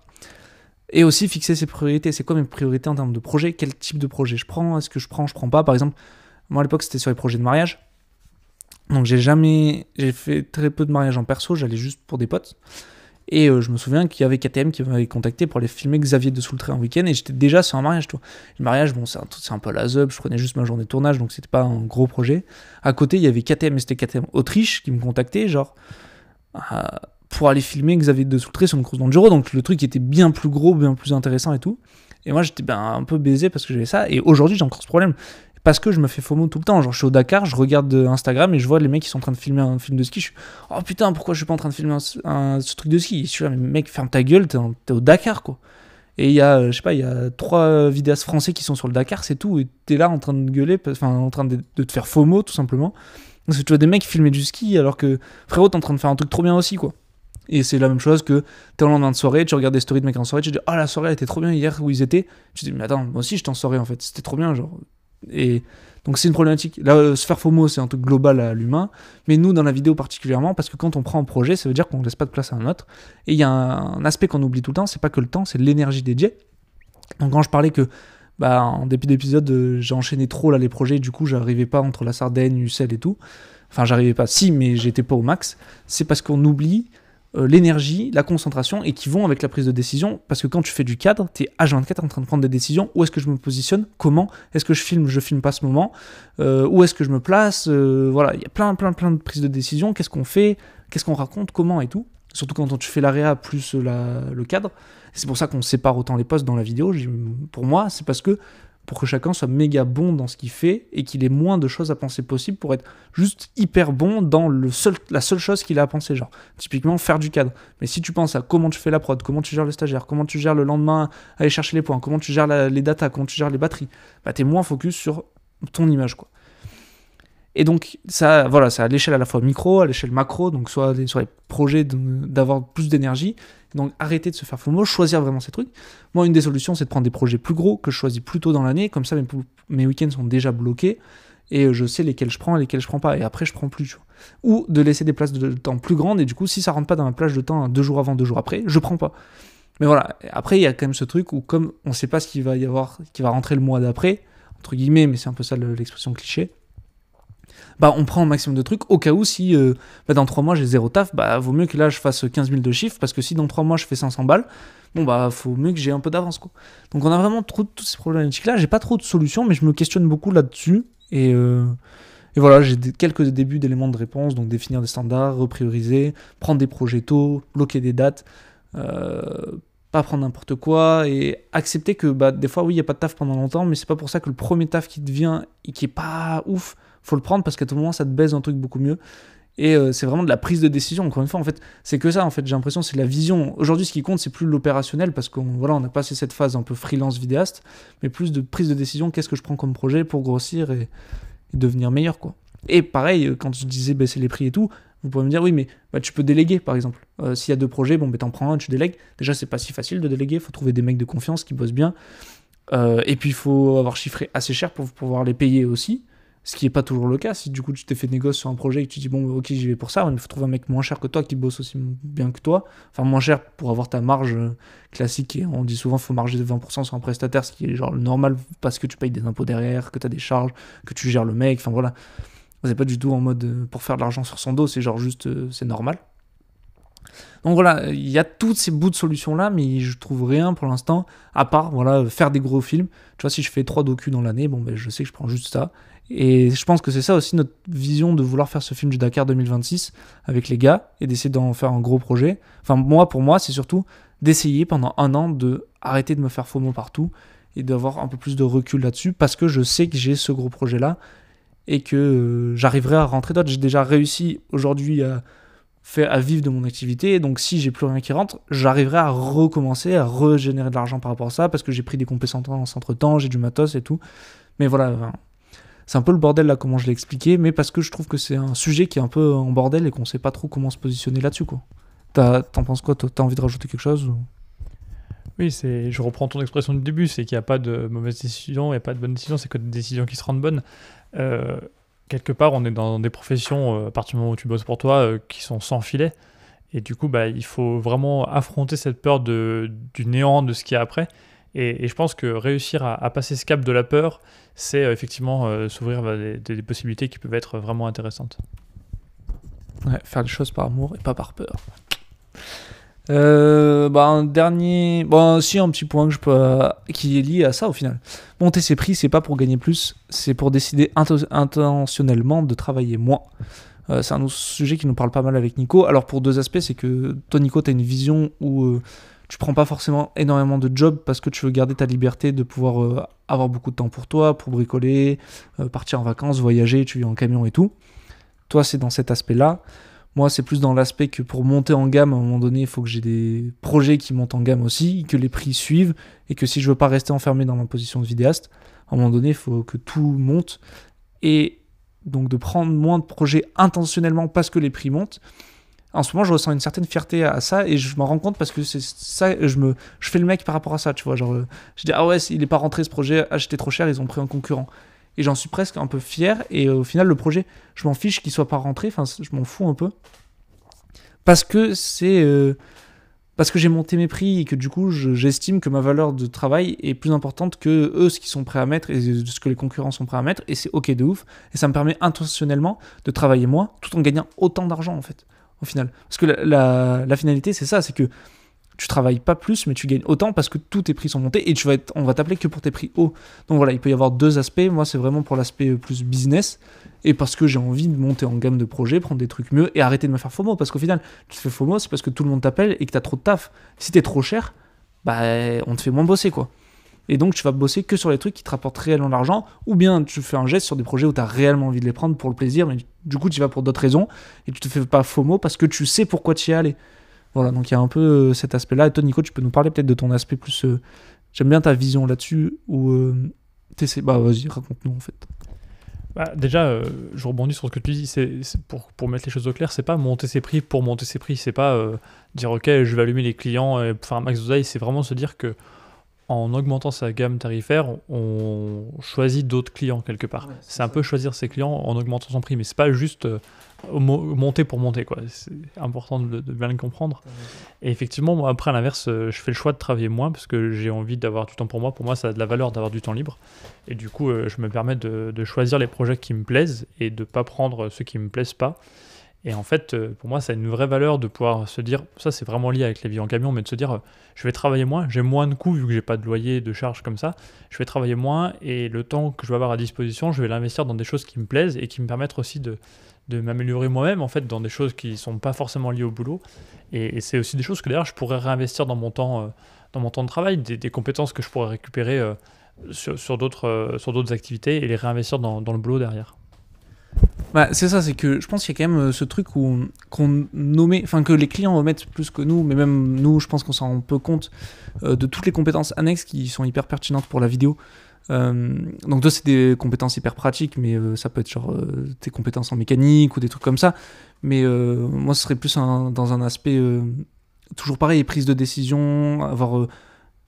Et aussi fixer ses priorités. C'est quoi mes priorités en termes de projet Quel type de projet je prends Est-ce que je prends Je prends pas Par exemple, moi à l'époque c'était sur les projets de mariage. Donc j'ai jamais, j'ai fait très peu de mariage en perso. J'allais juste pour des potes. Et euh, je me souviens qu'il y avait KTM qui m'avait contacté pour aller filmer Xavier de Soultré en week-end et j'étais déjà sur un mariage, toi. Le mariage, bon, c'est un, un, peu la zup. je prenais juste ma journée de tournage, donc c'était pas un gros projet. À côté, il y avait KTM, et c'était KTM Autriche qui me contactait, genre, pour aller filmer Xavier de Soultré sur une course d'enduro. Donc le truc était bien plus gros, bien plus intéressant et tout. Et moi j'étais ben, un peu baisé parce que j'avais ça. Et aujourd'hui j'ai encore ce problème. Parce que je me fais FOMO tout le temps. Genre je suis au Dakar, je regarde euh, Instagram et je vois les mecs qui sont en train de filmer un film de ski. Je suis oh putain, pourquoi je suis pas en train de filmer un, ce truc de ski Je suis là, mais mec, ferme ta gueule, t'es, au Dakar quoi. Et il y a, euh, je sais pas, il y a trois vidéastes français qui sont sur le Dakar, c'est tout. Et t'es là en train de gueuler, enfin en train de, de te faire FOMO tout simplement. Parce que tu vois des mecs filmer du ski alors que frérot t'es en train de faire un truc trop bien aussi quoi. Et c'est la même chose que t'es en lendemain de soirée, tu regardes des stories de mecs en soirée, tu dis Ah, la soirée elle était trop bien hier où ils étaient. Tu dis Mais attends, moi aussi j'étais en soirée en fait, c'était trop bien, genre. Et donc c'est une problématique. Là, euh, se faire FOMO, c'est un truc global à l'humain, mais nous, dans la vidéo particulièrement, parce que quand on prend un projet, ça veut dire qu'on laisse pas de place à un autre. Et il y a un, aspect qu'on oublie tout le temps, c'est pas que le temps, c'est l'énergie dédiée. Donc quand je parlais que, bah, en début d'épisode, euh, j'ai enchaîné trop là les projets, du coup, j'arrivais pas entre la Sardaigne, Ussel et tout. Enfin, j'arrivais pas, si, mais j'étais pas au max. C'est parce qu'on oublie euh, l'énergie, la concentration et qui vont avec la prise de décision. Parce que quand tu fais du cadre, tu es à 24 en train de prendre des décisions. Où est-ce que je me positionne Comment Est-ce que je filme Je filme pas ce moment. Euh, où est-ce que je me place euh, Voilà, il y a plein, plein, plein de prises de décision. Qu'est-ce qu'on fait Qu'est-ce qu'on raconte Comment et tout surtout quand tu fais l'AREA plus le cadre. C'est pour ça qu'on sépare autant les postes dans la vidéo. Pour moi, c'est parce que pour que chacun soit méga bon dans ce qu'il fait et qu'il ait moins de choses à penser possible pour être juste hyper bon dans le seul, la seule chose qu'il a à penser, genre typiquement faire du cadre. Mais si tu penses à comment tu fais la prod, comment tu gères le stagiaire, comment tu gères le lendemain aller chercher les points, comment tu gères les datas, comment tu gères les batteries, bah es moins focus sur ton image quoi. Et donc, ça, voilà, ça à l'échelle à la fois micro, à l'échelle macro, donc soit sur les projets d'avoir plus d'énergie, donc arrêter de se faire FOMO, choisir vraiment ces trucs. Moi, une des solutions, c'est de prendre des projets plus gros que je choisis plus tôt dans l'année. Comme ça, mes, week-ends sont déjà bloqués et euh, je sais lesquels je prends et lesquels je ne prends pas. Et après, je prends plus. Ou de laisser des places de temps plus grandes. Et du coup, si ça ne rentre pas dans ma plage de temps hein, deux jours avant, deux jours après, je prends pas. Mais voilà. Après, il y a quand même ce truc où comme on ne sait pas ce qu'il va y avoir, qui va rentrer le mois d'après entre guillemets, mais c'est un peu ça l'expression cliché bah, on prend un maximum de trucs au cas où si euh, bah, dans 3 mois j'ai zéro taf, bah vaut mieux que là je fasse 15 000 de chiffres parce que si dans 3 mois je fais 500 balles, bon bah faut mieux que j'ai un peu d'avance quoi. Donc on a vraiment trop de ces problématiques là, j'ai pas trop de solutions mais je me questionne beaucoup là-dessus et, euh, et voilà, j'ai quelques débuts d'éléments de réponse, donc définir des standards, reprioriser, prendre des projets tôt, bloquer des dates, euh, pas prendre n'importe quoi et accepter que bah, des fois oui il n'y a pas de taf pendant longtemps mais c'est pas pour ça que le premier taf qui devient et qui est pas ouf faut le prendre parce qu'à tout moment, ça te baisse un truc beaucoup mieux. Et euh, c'est vraiment de la prise de décision. Encore une fois, en fait, c'est que ça. En fait, j'ai l'impression, c'est la vision. Aujourd'hui, ce qui compte, c'est plus l'opérationnel parce qu'on voilà, on a passé cette phase un peu freelance vidéaste, mais plus de prise de décision. Qu'est-ce que je prends comme projet pour grossir et, devenir meilleur, quoi. Et pareil, euh, quand tu disais baisser les prix et tout, vous pouvez me dire oui, mais bah, tu peux déléguer, par exemple. Euh, s'il y a deux projets, bon, ben bah, t'en prends un, tu délègues. Déjà, c'est pas si facile de déléguer. faut trouver des mecs de confiance qui bossent bien. et puis, il faut avoir chiffré assez cher pour pouvoir les payer aussi. Ce qui n'est pas toujours le cas. Si du coup tu t'es fait négocier sur un projet et que tu dis bon, ok, j'y vais pour ça, il faut trouver un mec moins cher que toi qui bosse aussi bien que toi. Enfin, moins cher pour avoir ta marge classique. Et on dit souvent faut marger de 20% sur un prestataire, ce qui est genre normal parce que tu payes des impôts derrière, que tu as des charges, que tu gères le mec. Enfin voilà. C'est pas du tout en mode euh, pour faire de l'argent sur son dos, c'est genre juste euh, c'est normal. Donc voilà, il y a tous ces bouts de solutions là, mais je trouve rien pour l'instant, à part voilà, faire des gros films. Tu vois, si je fais trois docus dans l'année, bon ben je sais que je prends juste ça. Et je pense que c'est ça aussi notre vision de vouloir faire ce film du Dakar 2026 avec les gars et d'essayer d'en faire un gros projet. Enfin, moi, pour moi, c'est surtout d'essayer pendant un an de arrêter de me faire faux mots partout et d'avoir un peu plus de recul là-dessus parce que je sais que j'ai ce gros projet-là et que euh, j'arriverai à rentrer d'autres. J'ai déjà réussi aujourd'hui à, faire, à vivre de mon activité, donc si j'ai plus rien qui rentre, j'arriverai à recommencer, à régénérer de l'argent par rapport à ça parce que j'ai pris des compétences entre-temps, j'ai du matos et tout. Mais voilà, c'est un peu le bordel là, comment je l'ai expliqué, mais parce que je trouve que c'est un sujet qui est un peu en bordel et qu'on sait pas trop comment se positionner là-dessus, quoi. T'en penses quoi T'as envie de rajouter quelque chose Oui, c'est, je reprends ton expression du début, c'est qu'il n'y a pas de mauvaise décision, il n'y a pas de bonne décision, c'est que des décisions qui se rendent bonnes. Euh, quelque part, on est dans des professions, euh, à partir du moment où tu bosses pour toi, euh, qui sont sans filet. Et du coup, bah, il faut vraiment affronter cette peur de, du néant, de ce qu'il y a après. Et, je pense que réussir à, passer ce cap de la peur, c'est euh, effectivement euh, s'ouvrir à des, possibilités qui peuvent être vraiment intéressantes. Ouais, faire les choses par amour et pas par peur. Euh, bah, un dernier, bon, si un petit point que je peux, qui est lié à ça au final. Monter ses prix, c'est pas pour gagner plus, c'est pour décider intentionnellement de travailler moins. Euh, c'est un autre sujet qui nous parle pas mal avec Nico. Alors pour deux aspects, c'est que toi Nico, tu as une vision où tu prends pas forcément énormément de jobs parce que tu veux garder ta liberté de pouvoir euh, avoir beaucoup de temps pour toi, pour bricoler, euh, partir en vacances, voyager, tu vis en camion et tout. Toi, c'est dans cet aspect-là. Moi, c'est plus dans l'aspect que pour monter en gamme, à un moment donné, il faut que j'ai des projets qui montent en gamme aussi, que les prix suivent, et que si je veux pas rester enfermé dans ma position de vidéaste, à un moment donné, il faut que tout monte. Et donc de prendre moins de projets intentionnellement parce que les prix montent, en ce moment, je ressens une certaine fierté à, ça et je m'en rends compte parce que c'est ça, je, me, je fais le mec par rapport à ça, tu vois. Genre, euh, je dis, ah ouais, il n'est pas rentré ce projet, acheté trop cher, ils ont pris un concurrent. Et j'en suis presque un peu fier et euh, au final, le projet, je m'en fiche qu'il soit pas rentré, enfin, je m'en fous un peu. Parce que c'est. Euh, parce que j'ai monté mes prix et que du coup j'estime que ma valeur de travail est plus importante que eux ce qu'ils sont prêts à mettre et ce que les concurrents sont prêts à mettre et c'est ok de ouf et ça me permet intentionnellement de travailler moins tout en gagnant autant d'argent en fait au final. Parce que la, finalité, c'est ça, c'est que tu travailles pas plus, mais tu gagnes autant parce que tous tes prix sont montés et tu vas être, on va t'appeler que pour tes prix hauts. Donc voilà, il peut y avoir deux aspects. Moi, c'est vraiment pour l'aspect euh, plus business et parce que j'ai envie de monter en gamme de projets, prendre des trucs mieux et arrêter de me faire FOMO. Parce qu'au final, tu te fais FOMO, c'est parce que tout le monde t'appelle et que t'as trop de taf. Si t'es trop cher, bah, on te fait moins bosser quoi. Et donc, tu vas bosser que sur les trucs qui te rapportent réellement l'argent, ou bien tu fais un geste sur des projets où tu as réellement envie de les prendre pour le plaisir, mais du coup, tu y vas pour d'autres raisons, et tu te fais pas faux mot parce que tu sais pourquoi tu y es allé. Voilà, donc il y a un peu euh, cet aspect-là. Et toi, Nico, tu peux nous parler peut-être de ton aspect plus. Euh, j'aime bien ta vision là-dessus, ou. Euh, bah, vas-y, raconte-nous en fait. Bah, déjà, euh, je rebondis sur ce que tu dis. C'est, pour, pour, mettre les choses au clair, c'est pas monter ses prix pour monter ses prix. C'est pas dire ok, je vais allumer les clients et faire un max d'oseille. C'est vraiment se dire que en augmentant sa gamme tarifaire, on choisit d'autres clients quelque part. c'est un peu choisir ses clients en augmentant son prix, mais c'est pas juste euh, monter pour monter, quoi. C'est important de, bien le comprendre. Et effectivement, après, à l'inverse, euh, je fais le choix de travailler moins parce que j'ai envie d'avoir du temps pour moi. Pour moi, ça a de la valeur d'avoir du temps libre. Et du coup, euh, je me permets de, choisir les projets qui me plaisent et de pas prendre ceux qui me plaisent pas. Et en fait, euh, pour moi, ça a une vraie valeur de pouvoir se dire, ça c'est vraiment lié avec la vie en camion, mais de se dire, euh, je vais travailler moins, j'ai moins de coûts vu que j'ai pas de loyer, de charges comme ça, je vais travailler moins et le temps que je vais avoir à disposition, je vais l'investir dans des choses qui me plaisent et qui me permettent aussi de, m'améliorer moi-même en fait dans des choses qui ne sont pas forcément liées au boulot. Et, c'est aussi des choses que d'ailleurs je pourrais réinvestir dans mon temps, euh, dans mon temps de travail, des, compétences que je pourrais récupérer sur, sur d'autres activités et les réinvestir dans le boulot derrière. Bah, c'est ça, c'est que je pense qu'il y a quand même euh, ce truc où qu'on enfin que les clients omettent plus que nous, mais même nous, je pense qu'on s'en rend peu compte euh, de toutes les compétences annexes qui sont hyper pertinentes pour la vidéo. Euh, donc toi, c'est des compétences hyper pratiques, mais ça peut être genre tes compétences en mécanique ou des trucs comme ça. Mais moi, ce serait plus dans un aspect toujours pareil, prise de décision, avoir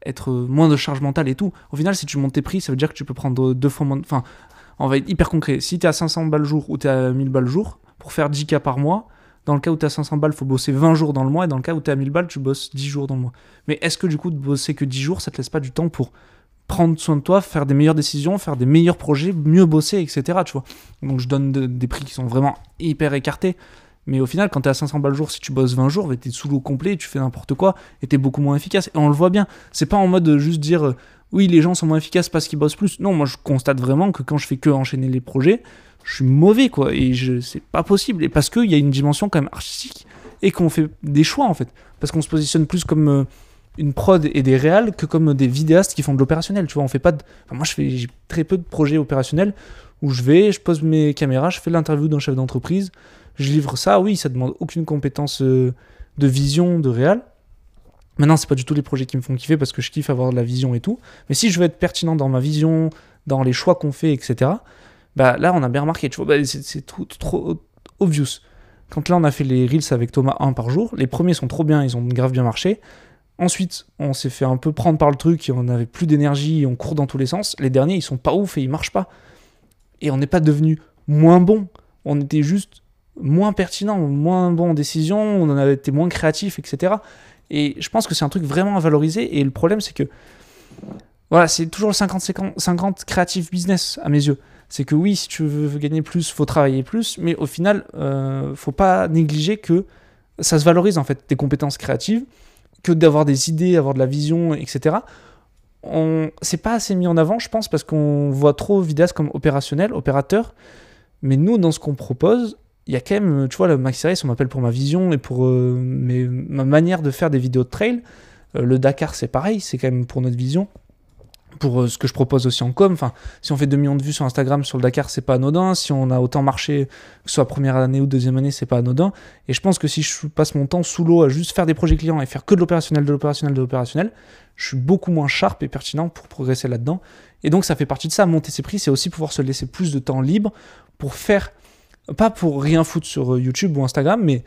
être moins de charge mentale et tout. Au final, si tu montes tes prix, ça veut dire que tu peux prendre deux fois moins, enfin on va être hyper concret. Si t'es à 500 balles le jour ou t'es à 1000 balles le jour, pour faire 10K par mois, dans le cas où tu à 500 balles, il faut bosser 20 jours dans le mois, et dans le cas où tu à 1000 balles, tu bosses 10 jours dans le mois. Mais est-ce que du coup, de bosser que 10 jours, ça te laisse pas du temps pour prendre soin de toi, faire des meilleures décisions, faire des meilleurs projets, mieux bosser, etc. Tu vois Donc je donne des prix qui sont vraiment hyper écartés. Mais au final, quand t'es à 500 balles le jour, si tu bosses 20 jours, es sous l'eau complet, tu fais n'importe quoi, et t'es beaucoup moins efficace. Et on le voit bien. C'est pas en mode juste dire euh, oui, les gens sont moins efficaces parce qu'ils bossent plus. Non, moi je constate vraiment que quand je fais que enchaîner les projets, je suis mauvais quoi. Et je, c'est pas possible. Et parce qu'il y a une dimension quand même artistique et qu'on fait des choix en fait. Parce qu'on se positionne plus comme. Euh, une prod et des réals que comme des vidéastes qui font de l'opérationnel. Tu vois, on fait pas moi, je fais j'ai très peu de projets opérationnels où je vais, je pose mes caméras, je fais l'interview d'un chef d'entreprise, je livre ça, oui, ça demande aucune compétence euh, de vision, de réel. Maintenant, c'est pas du tout les projets qui me font kiffer parce que je kiffe avoir de la vision et tout. Mais si je veux être pertinent dans ma vision, dans les choix qu'on fait, etc., bah là, on a bien remarqué, tu vois, bah, c'est trop, trop obvious. Quand là, on a fait les Reels avec Thomas un par jour, les premiers sont trop bien, ils ont grave bien marché. Ensuite, on s'est fait un peu prendre par le truc et on avait plus d'énergie on court dans tous les sens. Les derniers, ils sont pas ouf et ils marchent pas. Et on n'est pas devenu moins bon. On était juste moins pertinent, moins bon en décision, on en avait été moins créatif, etc. Et je pense que c'est un truc vraiment à valoriser. Et le problème, c'est que voilà, c'est toujours le 50-50 créatif business à mes yeux. C'est que oui, si tu veux gagner plus, faut travailler plus, mais au final, euh, faut pas négliger que ça se valorise en fait tes compétences créatives, que d'avoir des idées, avoir de la vision, etc. On c'est pas assez mis en avant, je pense, parce qu'on voit trop Vidas comme opérationnel, opérateur. Mais nous, dans ce qu'on propose, il y a quand même, euh, tu vois, le Max Series, on m'appelle pour ma vision et pour euh, mes, ma manière de faire des vidéos de trail. Euh, le Dakar, c'est pareil, c'est quand même pour notre vision, pour ce que je propose aussi en com. Enfin, si on fait 2 millions de vues sur Instagram sur le Dakar, c'est pas anodin. Si on a autant marché, que ce soit première année ou deuxième année, c'est pas anodin. Et je pense que si je passe mon temps sous l'eau à juste faire des projets clients et faire que de l'opérationnel, de l'opérationnel, de l'opérationnel, je suis beaucoup moins sharp et pertinent pour progresser là-dedans. Et donc, ça fait partie de ça. Monter ses prix, c'est aussi pouvoir se laisser plus de temps libre pour faire pas pour rien foutre sur euh, YouTube ou Instagram, mais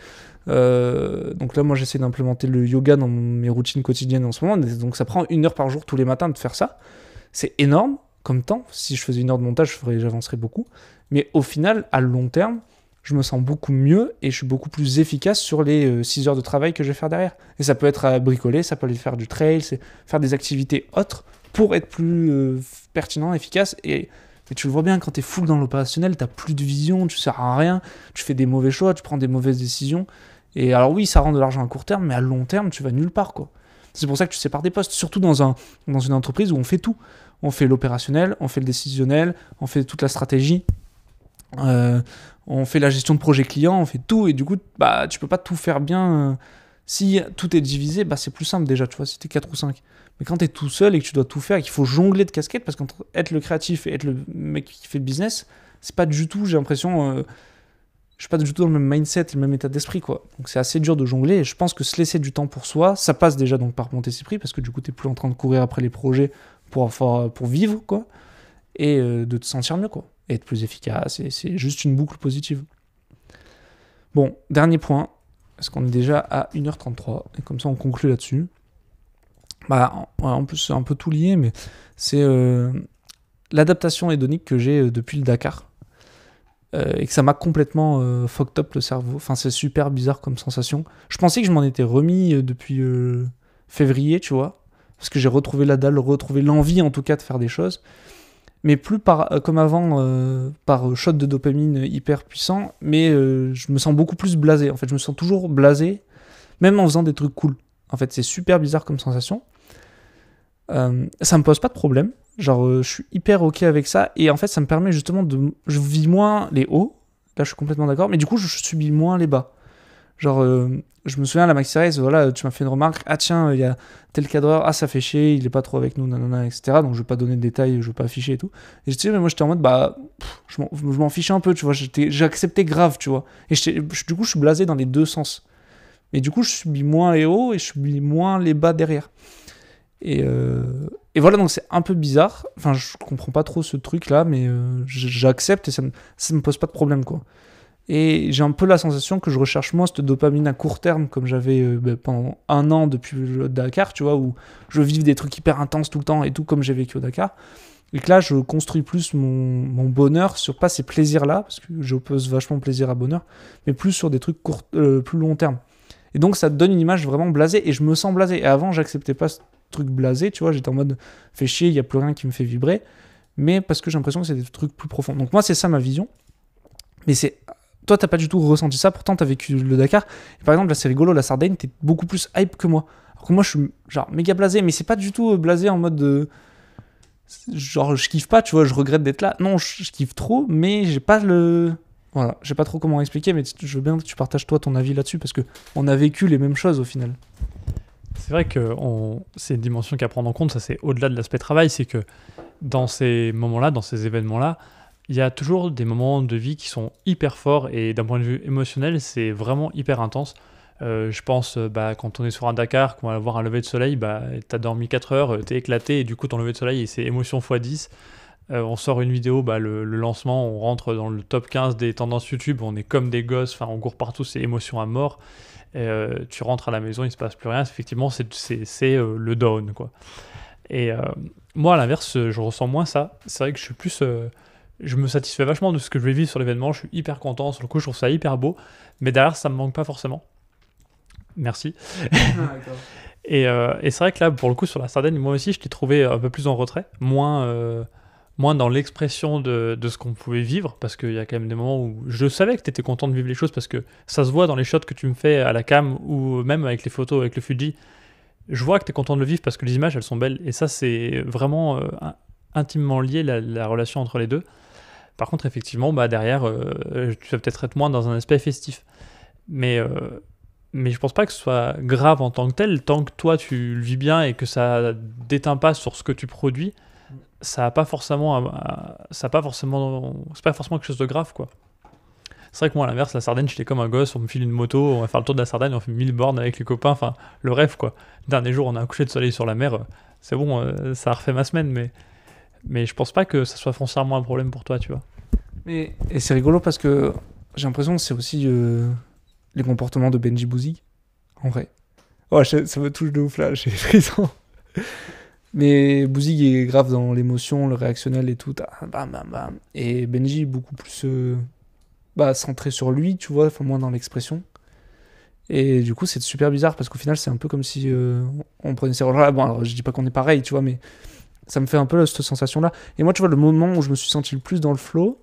euh, donc là, moi, j'essaie d'implémenter le yoga dans mes routines quotidiennes en ce moment. Donc ça prend une heure par jour tous les matins de faire ça. C'est énorme comme temps. Si je faisais une heure de montage, j'avancerais beaucoup. Mais au final, à long terme, je me sens beaucoup mieux et je suis beaucoup plus efficace sur les 6 euh, heures de travail que je vais faire derrière. Et ça peut être à bricoler, ça peut aller faire du trail, faire des activités autres pour être plus pertinent, efficace et et tu le vois bien, quand es full dans l'opérationnel, tu n'as plus de vision, tu sers à rien, tu fais des mauvais choix, tu prends des mauvaises décisions. Et alors oui, ça rend de l'argent à court terme, mais à long terme, tu vas nulle part, C'est pour ça que tu sépares des postes, surtout dans, un, dans une entreprise où on fait tout. On fait l'opérationnel, on fait le décisionnel, on fait toute la stratégie, euh, on fait la gestion de projet client, on fait tout. Et du coup, bah, tu peux pas tout faire bien. Si tout est divisé, bah, c'est plus simple déjà, tu vois, si t'es 4 ou 5. Mais quand tu es tout seul et que tu dois tout faire et qu'il faut jongler de casquette parce qu'entre être le créatif et être le mec qui fait le business, c'est pas du tout, j'ai l'impression, euh, je suis pas du tout dans le même mindset, le même état d'esprit, quoi. Donc c'est assez dur de jongler et je pense que se laisser du temps pour soi, ça passe déjà donc par monter ses prix parce que du coup, t'es plus en train de courir après les projets pour, pour vivre, quoi, et euh, de te sentir mieux, quoi, et être plus efficace. Et c'est juste une boucle positive. Bon, dernier point, parce qu'on est déjà à 1h33 et comme ça, on conclut là-dessus. Bah, en plus c'est un peu tout lié, mais c'est euh, l'adaptation hédonique que j'ai euh, depuis le Dakar. Euh, et que ça m'a complètement fucked up le cerveau. Enfin, c'est super bizarre comme sensation. Je pensais que je m'en étais remis depuis février, tu vois, parce que j'ai retrouvé la dalle, retrouvé l'envie en tout cas de faire des choses, mais plus par, comme avant par shot de dopamine hyper puissant, mais je me sens beaucoup plus blasé. En fait, je me sens toujours blasé, même en faisant des trucs cool. En fait, c'est super bizarre comme sensation. Euh, ça me pose pas de problème. Genre, euh, je suis hyper ok avec ça. Et en fait, ça me permet justement de. Je vis moins les hauts. Là, je suis complètement d'accord. Mais du coup, je subis moins les bas. Genre, euh, je me souviens, à la Max Series, voilà, tu m'as fait une remarque. Ah, tiens, il y a tel cadreur. Ah, ça fait chier. Il est pas trop avec nous, nanana, etc. Donc, je vais pas donner de détails. Je vais pas afficher et tout. Et je sais mais moi, j'étais en mode, bah, je m'en fichais un peu, tu vois. J'acceptais grave, tu vois. Et du coup, je suis blasé dans les deux sens. Mais du coup, je subis moins les hauts et je subis moins les bas derrière. Euh, et, voilà, donc c'est un peu bizarre. Enfin, je comprends pas trop ce truc-là, mais euh, j'accepte et ça me, ça me pose pas de problème, quoi. Et j'ai un peu la sensation que je recherche moins cette dopamine à court terme, comme j'avais euh, ben, pendant un an depuis le Dakar, tu vois, où je vis des trucs hyper intenses tout le temps et tout, comme j'ai vécu au Dakar. Et que là, je construis plus mon, mon bonheur sur pas ces plaisirs-là, parce que j'oppose vachement plaisir à bonheur, mais plus sur des trucs plus long terme. Et donc, ça donne une image vraiment blasée, et je me sens blasé. Et avant, j'acceptais pas Truc blasé, tu vois. J'étais en mode, fait chier, il n'y a plus rien qui me fait vibrer. Mais parce que j'ai l'impression que c'est des trucs plus profonds. Donc, moi, c'est ça ma vision. Mais c'est. Toi, t'as pas du tout ressenti ça, pourtant, t'as vécu le Dakar. Et par exemple, là, c'est rigolo, la Sardaigne, t'es beaucoup plus hype que moi. Alors que moi, je suis genre méga blasé, mais c'est pas du tout euh, blasé en mode. Euh, genre je kiffe pas, tu vois, je regrette d'être là. Non, je, je, kiffe trop, mais j'ai pas le voilà, j'ai pas trop comment expliquer, mais je veux bien que tu partages toi ton avis là-dessus parce que on a vécu les mêmes choses au final c'est vrai que c'est une dimension qu'à prendre en compte, ça c'est au-delà de l'aspect travail, c'est que dans ces moments-là, dans ces événements-là, il y a toujours des moments de vie qui sont hyper forts et d'un point de vue émotionnel, c'est vraiment hyper intense. Euh, je pense, euh, bah, quand on est sur un Dakar, qu'on va avoir un lever de soleil, bah, t'as dormi 4 heures, t'es éclaté, et du coup, ton lever de soleil, c'est émotion x 10. Euh, on sort une vidéo, bah, le, le, lancement, on rentre dans le top 15 des tendances YouTube, on est comme des gosses, enfin, on court partout, c'est émotion à mort. Euh, tu rentres à la maison, il se passe plus rien. Effectivement, c'est, euh, le down, quoi. Et euh, moi, à l'inverse, je ressens moins ça. C'est vrai que je suis plus... je me satisfais vachement de ce que je vais vivre sur l'événement. Je suis hyper content. Sur le coup, je trouve ça hyper beau. Mais derrière, ça me manque pas forcément. Merci. Ah, et, et c'est vrai que là, pour le coup, sur la Sardaigne, moi aussi, je t'ai trouvé un peu plus en retrait. Moins moins dans l'expression de, de, ce qu'on pouvait vivre, parce qu'il y a quand même des moments où je savais que tu étais content de vivre les choses, parce que ça se voit dans les shots que tu me fais à la cam, ou même avec les photos, avec le Fuji, je vois que tu es content de le vivre parce que les images, elles sont belles, et ça, c'est vraiment euh, intimement lié la, relation entre les deux. Par contre, effectivement, bah, derrière, euh, tu vas peut-être être moins dans un aspect festif. Mais, je euh, mais je pense pas que ce soit grave en tant que tel, tant que toi, tu le vis bien et que ça déteint pas sur ce que tu produis ça n'a pas forcément. Ça a pas forcément. C'est pas forcément quelque chose de grave, quoi. C'est vrai que moi, à l'inverse, la Sardaigne, j'étais comme un gosse, on me file une moto, on va faire le tour de la Sardaigne, on fait mille bornes avec les copains, enfin, le rêve, quoi. Derniers dernier jour, on a couché de soleil sur la mer, euh, c'est bon, euh, ça a refait ma semaine, mais, mais je pense pas que ça soit foncièrement un problème pour toi, tu vois. Mais, et c'est rigolo parce que j'ai l'impression que c'est aussi euh, les comportements de Benji Bouzy, en vrai. Oh, ça me touche de ouf là, j'ai frisson. Mais Bouzig est grave dans l'émotion, le réactionnel et tout. Et Benji est beaucoup plus euh, bah, centré sur lui, tu vois, enfin, moins dans l'expression. Et du coup, c'est super bizarre parce qu'au final, c'est un peu comme si euh, on prenait ces rôles Bon, alors je dis pas qu'on est pareil, tu vois, mais ça me fait un peu cette sensation-là. Et moi, tu vois, le moment où je me suis senti le plus dans le flow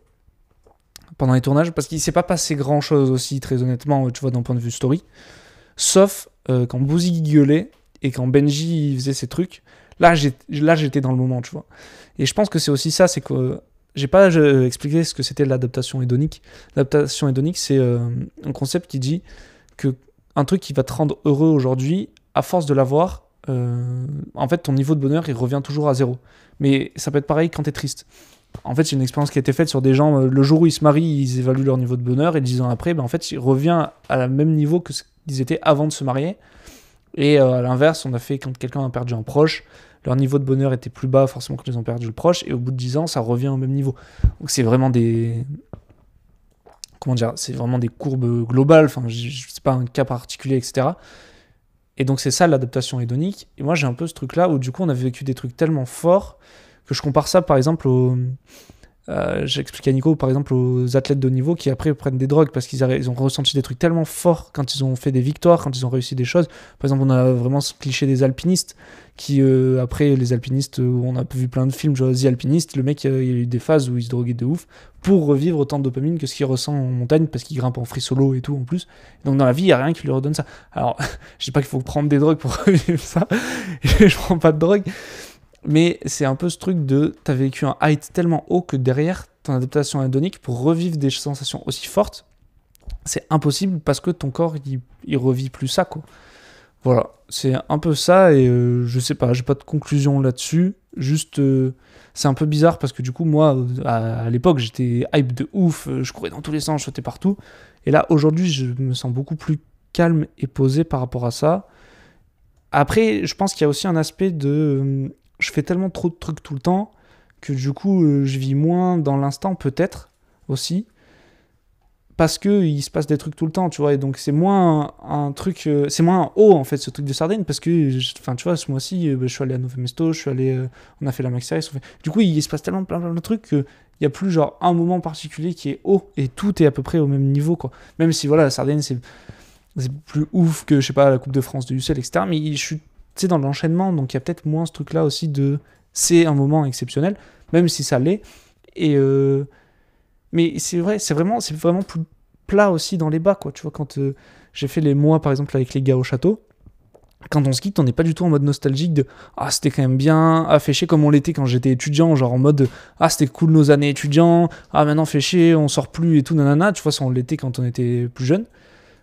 pendant les tournages, parce qu'il s'est pas passé grand-chose aussi, très honnêtement, tu vois, d'un point de vue story. Sauf euh, quand Bouzig gueulait et quand Benji faisait ses trucs Là, j'étais dans le moment, tu vois. Et je pense que c'est aussi ça, c'est que j'ai pas euh, expliqué ce que c'était l'adaptation hédonique. L'adaptation hédonique, c'est euh, un concept qui dit que un truc qui va te rendre heureux aujourd'hui, à force de l'avoir, euh, en fait, ton niveau de bonheur, il revient toujours à zéro. Mais ça peut être pareil quand t'es triste. En fait, c'est une expérience qui a été faite sur des gens. Le jour où ils se marient, ils évaluent leur niveau de bonheur et dix ans après, ben, en fait, il revient à la même niveau que ce qu'ils étaient avant de se marier. Et à l'inverse, on a fait quand quelqu'un a perdu un proche, leur niveau de bonheur était plus bas forcément quand ils ont perdu le proche, et au bout de 10 ans, ça revient au même niveau. Donc c'est vraiment des... Comment dire C'est vraiment des courbes globales, enfin, c'est pas un cas particulier, etc. Et donc c'est ça l'adaptation hédonique. Et moi j'ai un peu ce truc-là où du coup on a vécu des trucs tellement forts que je compare ça par exemple euh, j'explique à Nico, par exemple, aux athlètes de niveau qui après prennent des drogues parce qu'ils ont ressenti des trucs tellement forts quand ils ont fait des victoires, quand ils ont réussi des choses. Par exemple, on a vraiment ce cliché des alpinistes qui euh, après les alpinistes, euh, on a vu plein de films, genre The alpinistes. le mec, euh, il a eu des phases où il se droguait de ouf pour revivre autant de dopamine que ce qu'il ressent en montagne parce qu'il grimpe en free solo et tout en plus. Donc dans la vie, il n'y a rien qui lui redonne ça. Alors, je dis pas qu'il faut prendre des drogues pour revivre ça, je prends pas de drogue, mais c'est un peu ce truc de t'as vécu un height tellement haut que derrière ton adaptation hédonique pour revivre des sensations aussi fortes, c'est impossible parce que ton corps il, il revit plus ça quoi. Voilà, c'est un peu ça et euh, je sais pas, j'ai pas de conclusion là-dessus. Juste, euh, c'est un peu bizarre parce que du coup, moi, euh, à, à l'époque, j'étais hype de ouf, je courais dans tous les sens, je sautais partout. Et là, aujourd'hui, je me sens beaucoup plus calme et posé par rapport à ça. Après, je pense qu'il y a aussi un aspect de. Je fais tellement trop de trucs tout le temps que du coup, je vis moins dans l'instant, peut-être aussi parce que il se passe des trucs tout le temps, tu vois. Et donc c'est moins un, truc, euh, c'est moins haut en fait ce truc de Sardaigne parce que, enfin tu vois, ce mois-ci, euh, bah, je suis allé à Novemesto, je suis allé, euh, on a fait la Max Series. Fait... Du coup, il se passe tellement plein, plein de trucs qu'il n'y a plus genre un moment particulier qui est haut et tout est à peu près au même niveau quoi. Même si voilà, la Sardaigne c'est plus ouf que je sais pas la Coupe de France de Ussel etc. Mais je suis tu sais, dans l'enchaînement, donc il y a peut-être moins ce truc-là aussi de c'est un moment exceptionnel, même si ça l'est. Et, mais c'est vrai, c'est vraiment, c'est vraiment plus plat aussi dans les bas, quoi. Tu vois, quand euh, j'ai fait les mois, par exemple, avec les gars au château, quand on se quitte, on n'est pas du tout en mode nostalgique de Ah, c'était quand même bien, ah, fait chier comme on l'était quand j'étais étudiant, genre en mode Ah, c'était cool nos années étudiants, ah, maintenant fait chier, on sort plus et tout, nanana. Tu vois, ça on l'était quand on était plus jeune.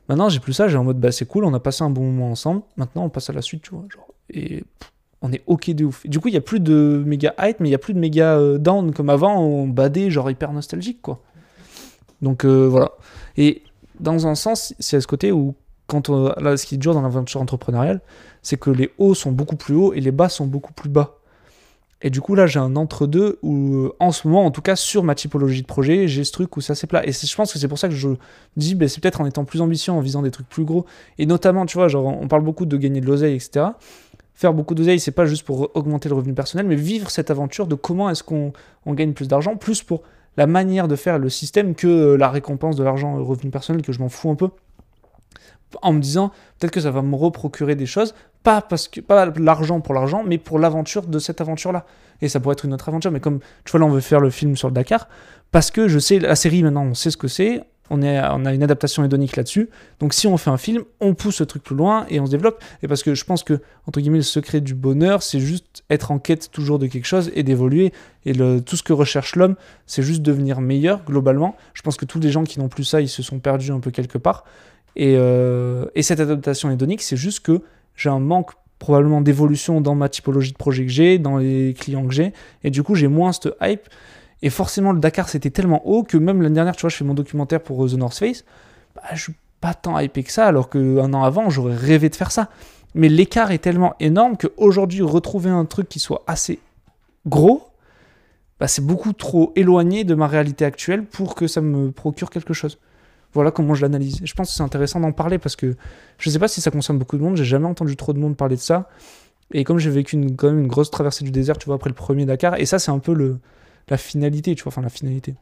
Maintenant, j'ai plus ça, j'ai en mode Bah, c'est cool, on a passé un bon moment ensemble, maintenant on passe à la suite, tu vois. Genre, et on est ok de ouf. Du coup, il n'y a plus de méga height mais il n'y a plus de méga euh, down comme avant, on badait genre hyper nostalgique, quoi. Donc euh, voilà. Et dans un sens, c'est à ce côté où, quand on, euh, là, ce qui est dur dans l'aventure entrepreneuriale, c'est que les hauts sont beaucoup plus hauts et les bas sont beaucoup plus bas. Et du coup, là, j'ai un entre-deux où, en ce moment, en tout cas, sur ma typologie de projet, j'ai ce truc où ça c'est plat. Et je pense que c'est pour ça que je dis, ben, c'est peut-être en étant plus ambitieux, en visant des trucs plus gros. Et notamment, tu vois, genre, on parle beaucoup de gagner de l'oseille, etc faire beaucoup d'oseille, c'est pas juste pour augmenter le revenu personnel, mais vivre cette aventure de comment est-ce qu'on gagne plus d'argent, plus pour la manière de faire le système que euh, la récompense de l'argent au euh, revenu personnel, que je m'en fous un peu, en me disant peut-être que ça va me reprocurer des choses, pas parce que pas l'argent pour l'argent, mais pour l'aventure de cette aventure-là. Et ça pourrait être une autre aventure, mais comme tu vois là on veut faire le film sur le Dakar, parce que je sais la série maintenant, on sait ce que c'est, on, a une adaptation hédonique là-dessus. Donc si on fait un film, on pousse le truc plus loin et on se développe. Et parce que je pense que, entre guillemets, le secret du bonheur, c'est juste être en quête toujours de quelque chose et d'évoluer. Et tout ce que recherche l'homme, c'est juste devenir meilleur, globalement. Je pense que tous les gens qui n'ont plus ça, ils se sont perdus un peu quelque part. Et, euh, cette adaptation hédonique, c'est juste que j'ai un manque probablement d'évolution dans ma typologie de projet que j'ai, dans les clients que j'ai. Et du coup, j'ai moins cette hype. Et forcément, le Dakar, c'était tellement haut que même l'année dernière, tu vois, je fais mon documentaire pour euh, The North Face, bah, je suis pas tant hypé que ça, alors qu'un an avant, j'aurais rêvé de faire ça. Mais l'écart est tellement énorme qu'aujourd'hui, retrouver un truc qui soit assez gros, bah, c'est beaucoup trop éloigné de ma réalité actuelle pour que ça me procure quelque chose. Voilà comment je l'analyse. Je pense que c'est intéressant d'en parler parce que je ne sais pas si ça concerne beaucoup de monde, j'ai jamais entendu trop de monde parler de ça. Et comme j'ai vécu quand même une grosse traversée du désert, tu vois, après le premier Dakar, et ça, c'est un peu le, la finalité, tu vois, enfin la finalité.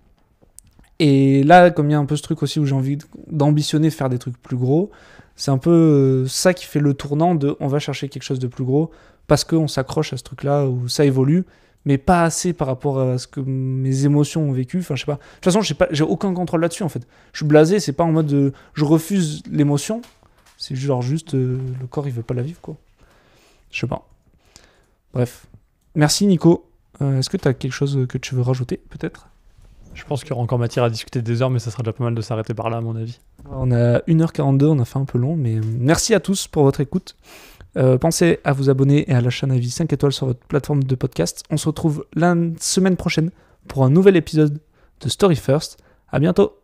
Et là, comme il y a un peu ce truc aussi où j'ai envie d'ambitionner, de faire des trucs plus gros, c'est un peu euh, ça qui fait le tournant de on va chercher quelque chose de plus gros parce qu'on s'accroche à ce truc-là où ça évolue, mais pas assez par rapport à ce que mes émotions ont vécu. Enfin, je sais pas. De toute façon, j'ai pas, j'ai aucun contrôle là-dessus en fait. Je suis blasé. C'est pas en mode de, euh, je refuse l'émotion. C'est genre juste euh, le corps il veut pas la vivre quoi. Je sais pas. Bref. Merci Nico. Euh, est-ce que tu as quelque chose que tu veux rajouter, peut-être Je pense qu'il y aura encore matière à discuter des heures, mais ça sera déjà pas mal de s'arrêter par là, à mon avis. On a 1h42, on a fait un peu long, mais merci à tous pour votre écoute. Euh, pensez à vous abonner et à lâcher un avis 5 étoiles sur votre plateforme de podcast. On se retrouve la semaine prochaine pour un nouvel épisode de Story First. À bientôt